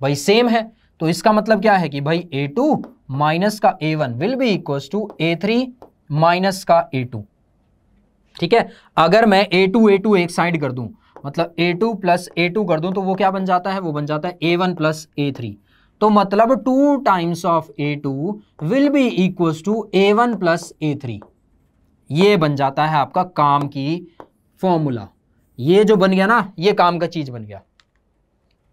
Speaker 1: भाई सेम है तो इसका मतलब क्या है कि भाई ए टू माइनस का a one will be equal to a three minus का ए टू ठीक है अगर मैं ए टू ए टू एक साइड कर दूं मतलब a two plus A two कर दूं तो वो क्या बन जाता है वो बन जाता है ए वन प्लस ए थ्री तो मतलब two times of a two will be equal to a one plus a three ये बन जाता है आपका काम की फॉर्मूला ये जो बन गया ना ये काम का चीज बन गया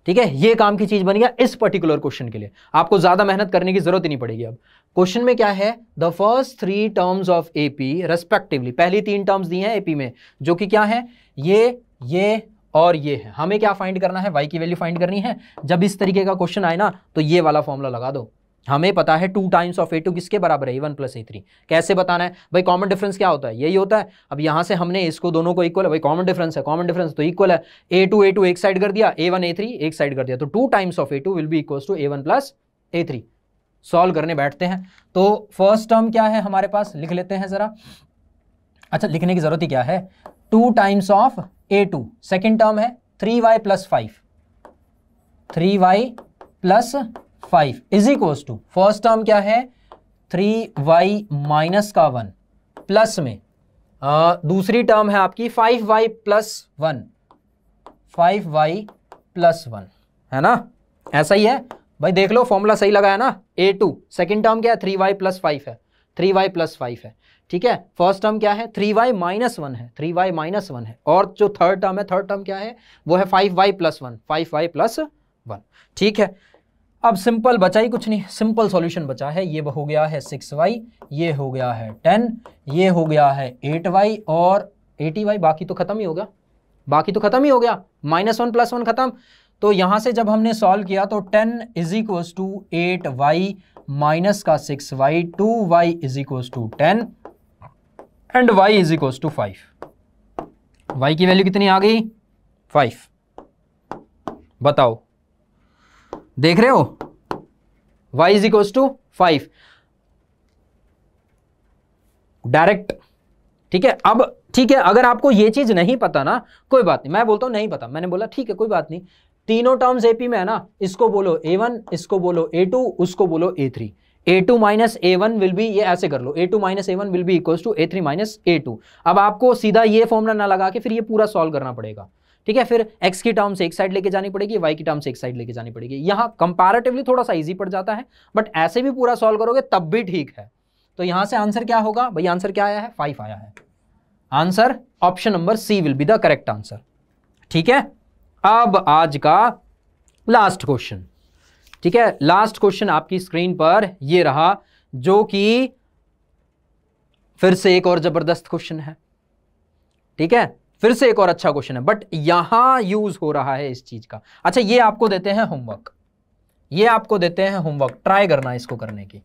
Speaker 1: ठीक है ये काम की चीज बन गया इस पर्टिकुलर क्वेश्चन के लिए आपको ज्यादा मेहनत करने की जरूरत ही नहीं पड़ेगी अब क्वेश्चन में क्या है the first three terms of AP respectively पहली तीन टर्म्स दी हैं एपी में जो कि क्या है ये ये और ये है हमें क्या फाइंड करना है वाई की वैल्यू फाइंड करनी है जब इस तरीके का क्वेश्चन आए ना तो ये वाला फॉर्मूला लगा दो हमें पता है two times of a two किसके बराबर है ए वन प्लस ए थ्री कैसे बताना है भाई कॉमन डिफरेंस क्या होता है यही होता है अब यहाँ से हमने इसको दोनों को इक्वल है भाई कॉमन डिफरेंस है कॉमन डिफरेंस तो इक्वल है ए टू ए टू एक साइड कर दिया ए वन ए थ्री एक साइड कर दिया तो two times of a two will be equal to a one plus a three solve करने बैठते हैं तो फर्स्ट टर्म क्या है हमारे पास लिख लेते हैं ज़रा अच्छा लिखने की ज़रूरत ही क्या है two times of a two second term है three y plus five three y plus five is equals to first term क्या है थ्री वाई माइनस का वन प्लस में आ, दूसरी टर्म है आपकी five y plus one five y plus one है ना ऐसा ही है भाई देख लो फॉर्मूला सही लगाया ना ए टू सेकेंड टर्म क्या है थ्री वाई प्लस फाइव है थ्री वाई प्लस फाइव है ठीक है फर्स्ट टर्म क्या है थ्री वाई माइनस वन है थ्री वाई माइनस वन है और जो थर्ड टर्म है थर्ड टर्म क्या है वो है five y plus one five y plus one ठीक है अब सिंपल बचा ही कुछ नहीं सिंपल सॉल्यूशन बचा है ये हो गया है सिक्स वाई ये हो गया है टेन ये हो गया है एट वाई और एटी वाई बाकी तो खत्म ही हो गया बाकी तो खत्म ही हो गया माइनस वन प्लस वन खत्म तो यहां से जब हमने सॉल्व किया तो ten is equals to eight y minus का six y two y is equals to ten and y is equal to five y की वैल्यू कितनी आ गई फाइव बताओ देख रहे हो y is equal to five direct ठीक है अब ठीक है अगर आपको ये चीज नहीं पता ना कोई बात नहीं मैं बोलता हूं नहीं पता मैंने बोला ठीक है कोई बात नहीं तीनों टर्म्स एपी में है ना इसको बोलो ए वन इसको बोलो ए टू उसको बोलो a three a two minus A one will be ये ऐसे कर लो a two minus A one will be equals to a three minus a two अब आपको सीधा ये फॉर्मुला ना लगा के फिर ये पूरा सॉल्व करना पड़ेगा ठीक है फिर एक्स की टर्म से एक साइड लेके जानी पड़ेगी वाई की टर्म से एक साइड लेके जानी पड़ेगी यहाँ कंपैरेटिवली थोड़ा सा इजी पड़ जाता है बट ऐसे भी पूरा सॉल्व करोगे तब भी ठीक है तो यहाँ से आंसर क्या होगा भाई आंसर क्या आया है फाइव आया है answer option number C will be the correct answer ठीक है अब आज का लास्ट क्वेश्चन ठीक है लास्ट क्वेश्चन आपकी स्क्रीन पर ये रहा जो कि फिर से एक और जबरदस्त क्वेश्चन है ठीक है फिर से एक और अच्छा क्वेश्चन है बट यहां यूज हो रहा है इस चीज का अच्छा ये आपको देते हैं होमवर्क ये आपको देते हैं होमवर्क ट्राई करना इसको करने की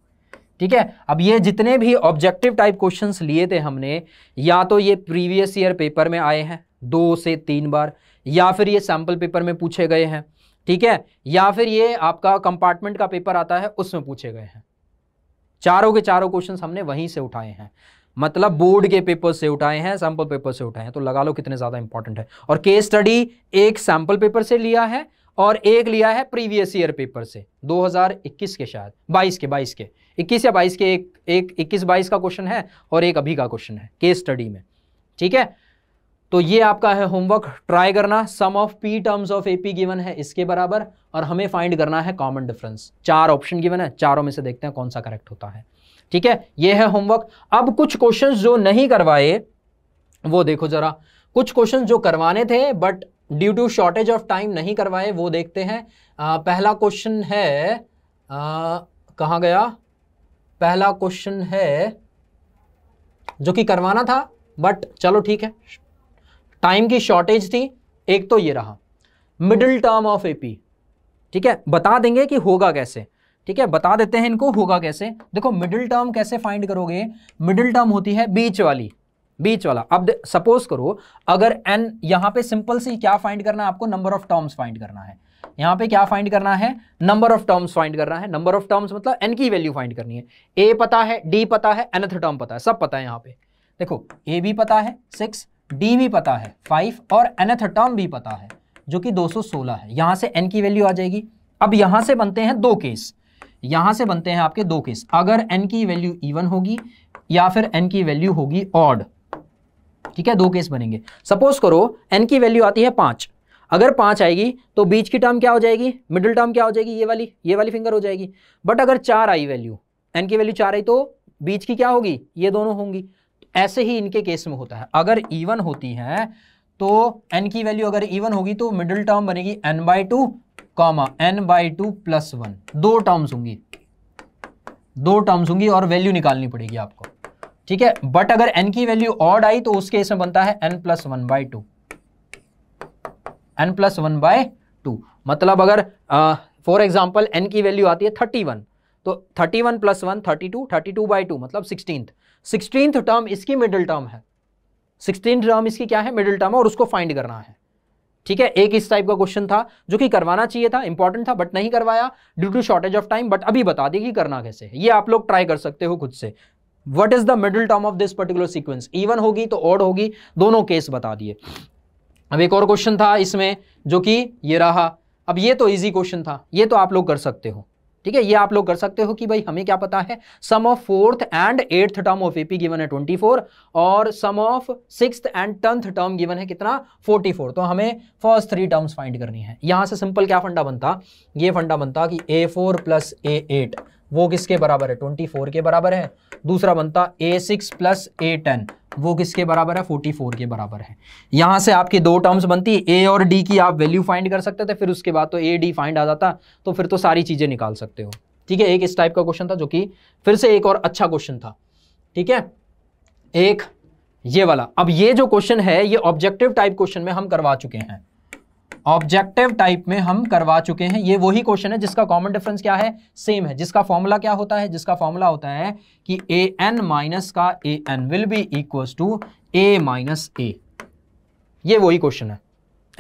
Speaker 1: ठीक है अब ये जितने भी ऑब्जेक्टिव टाइप क्वेश्चंस लिए थे हमने या तो ये प्रीवियस ईयर पेपर में आए हैं दो से तीन बार या फिर ये सैंपल पेपर में पूछे गए हैं ठीक है या फिर ये आपका कंपार्टमेंट का पेपर आता है उसमें पूछे गए हैं चारों के चारों क्वेश्चन हमने वहीं से उठाए हैं मतलब बोर्ड के पेपर से उठाए हैं सैंपल पेपर से उठाए हैं तो लगा लो कितने ज़्यादा इंपॉर्टेंट है और केस स्टडी एक सैंपल पेपर से लिया है और एक लिया है प्रीवियस ईयर पेपर से 2021 के शायद 22 के 22 के 21 या 22 के एक एक 21 22 का क्वेश्चन है और एक अभी का क्वेश्चन है केस स्टडी में ठीक है तो ये आपका है होमवर्क ट्राई करना sum of P terms of AP given है इसके बराबर और हमें फाइंड करना है कॉमन डिफरेंस चार ऑप्शन गिवन है चारों में से देखते हैं कौन सा करेक्ट होता है ठीक है ये है होमवर्क अब कुछ क्वेश्चंस जो नहीं करवाए वो देखो जरा कुछ क्वेश्चंस जो करवाने थे but due to shortage of time नहीं करवाए वो देखते हैं आ, पहला क्वेश्चन है कहाँ गया पहला क्वेश्चन है जो कि करवाना था बट चलो ठीक है टाइम की शॉर्टेज थी एक तो ये रहा मिडिल टर्म ऑफ एपी ठीक है बता देंगे कि होगा कैसे ठीक है बता देते हैं इनको होगा कैसे देखो मिडिल टर्म कैसे फाइंड करोगे मिडिल टर्म होती है बीच वाली बीच वाला अब सपोज करो अगर एन यहां पे सिंपल सी क्या फाइंड करना है आपको नंबर ऑफ टर्म्स फाइंड करना है यहां पे क्या फाइंड करना है नंबर ऑफ टर्म्स फाइंड करना है नंबर ऑफ टर्म्स मतलब एन की वैल्यू फाइंड करनी है ए पता है डी पता है एनथ टर्म पता है सब पता है यहां पे देखो ए भी पता है सिक्स डी भी पता है फाइव और एनथ टर्म भी पता है जो कि 216 है यहां से एन की वैल्यू आ जाएगी अब यहां से बनते हैं दो केस यहां से बनते हैं आपके दो केस अगर एन की वैल्यू इवन होगी या फिर एन की वैल्यू होगी ऑड ठीक है दो केस बनेंगे सपोज करो एन की वैल्यू आती है पांच अगर पांच आएगी तो बीच की टर्म क्या हो जाएगी मिडिल टर्म क्या हो जाएगी ये वाली ये वाली फिंगर हो जाएगी बट अगर चार आई वैल्यू एन की वैल्यू चार आई तो बीच की क्या होगी ये दोनों होंगी ऐसे ही इनके केस में होता है अगर इवन होती है तो एन की वैल्यू अगर इवन होगी तो मिडिल टर्म बनेगी n by two comma n by two plus one दो टर्म्स होंगी दो टर्म्स होंगी और वैल्यू निकालनी पड़ेगी आपको ठीक है बट अगर एन की वैल्यू ऑड आई तो उस केस में बनता है n plus one by two n plus one by two मतलब अगर फॉर एग्जाम्पल एन की वैल्यू आती है थर्टी वन तो thirty one plus one thirty two thirty two by two मतलब सिक्सटीन सिक्सटीन टर्म इसकी मिडिल टर्म है sixteen term इसकी क्या है मिडिल टर्म है और उसको फाइंड करना है ठीक है एक इस टाइप का क्वेश्चन था जो कि करवाना चाहिए था इंपॉर्टेंट था बट नहीं करवाया due to shortage of time but अभी बता दी कि करना कैसे है ये आप लोग ट्राई कर सकते हो खुद से what is the middle term of this particular sequence even होगी तो ऑड होगी दोनों केस बता दिए अब एक और क्वेश्चन था इसमें जो कि ये रहा अब ये तो इजी क्वेश्चन था ये तो आप लोग कर सकते हो ठीक है ये आप लोग कर सकते हो कि भाई हमें क्या पता है sum of fourth and eighth term of AP given है 24 और sum of six and tenth term given है कितना 44 तो हमें फर्स्ट थ्री टर्म्स फाइंड करनी है यहां से सिंपल क्या फंडा बनता ये फंडा बनता कि a four plus a eight वो किसके बराबर है 24 के बराबर है दूसरा बनता a six plus a ten वो किसके बराबर है 44 के बराबर है यहां से आपकी दो टर्म्स बनती है ए और डी की आप वैल्यू फाइंड कर सकते थे फिर उसके बाद तो ए डी फाइंड आ जाता तो फिर तो सारी चीज़ें निकाल सकते हो ठीक है एक इस टाइप का क्वेश्चन था जो कि फिर से एक और अच्छा क्वेश्चन था ठीक है एक ये वाला अब ये जो क्वेश्चन है ये ऑब्जेक्टिव टाइप क्वेश्चन में हम करवा चुके हैं ऑब्जेक्टिव टाइप में हम करवा चुके हैं ये वही क्वेश्चन है जिसका कॉमन डिफरेंस क्या है सेम है जिसका फॉर्मूला क्या होता है जिसका फॉर्मूला होता है कि ए एन माइनस का a n will be equal to a minus a ये वही क्वेश्चन है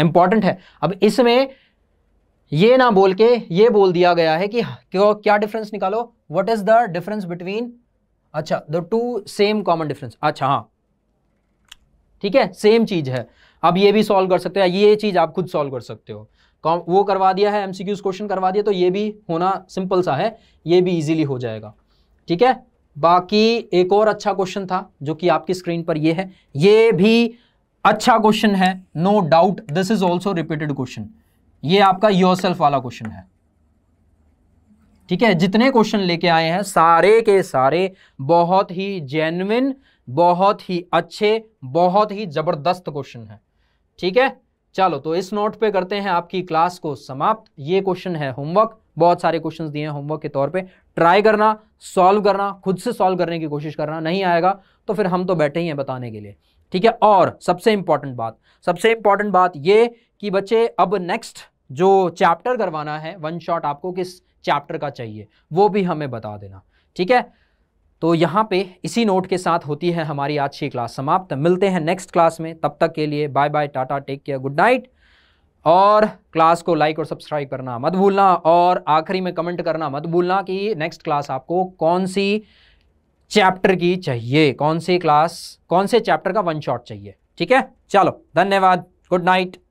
Speaker 1: इंपॉर्टेंट है अब इसमें ये ना बोल के ये बोल दिया गया है कि क्यों क्या डिफरेंस निकालो what is the difference between अच्छा the two same common difference अच्छा हाँ ठीक है सेम चीज है अब ये भी सॉल्व कर सकते हो ये चीज़ आप खुद सॉल्व कर सकते हो वो करवा दिया है एमसीक्यूज क्वेश्चन करवा दिया तो ये भी होना सिंपल सा है ये भी इजीली हो जाएगा ठीक है बाकी एक और अच्छा क्वेश्चन था जो कि आपकी स्क्रीन पर ये है ये भी अच्छा क्वेश्चन है no doubt this is also repeated question ये आपका योर वाला क्वेश्चन है ठीक है जितने क्वेश्चन लेके आए हैं सारे के सारे बहुत ही जेनविन बहुत ही अच्छे बहुत ही जबरदस्त क्वेश्चन है ठीक है चलो तो इस नोट पे करते हैं आपकी क्लास को समाप्त ये क्वेश्चन है होमवर्क बहुत सारे क्वेश्चन दिए हैं होमवर्क के तौर पे ट्राई करना सॉल्व करना खुद से सॉल्व करने की कोशिश करना नहीं आएगा तो फिर हम तो बैठे ही हैं बताने के लिए ठीक है और सबसे इंपॉर्टेंट बात सबसे इंपॉर्टेंट बात ये कि बच्चे अब नेक्स्ट जो चैप्टर करवाना है वन शॉट आपको किस चैप्टर का चाहिए वो भी हमें बता देना ठीक है तो यहाँ पे इसी नोट के साथ होती है हमारी आज की क्लास समाप्त मिलते हैं नेक्स्ट क्लास में तब तक के लिए बाय बाय टाटा टेक केयर गुड नाइट और क्लास को लाइक और सब्सक्राइब करना मत भूलना और आखिरी में कमेंट करना मत भूलना कि नेक्स्ट क्लास आपको कौन सी चैप्टर की चाहिए कौन सी क्लास कौन से चैप्टर का वन शॉट चाहिए ठीक है चलो धन्यवाद गुड नाइट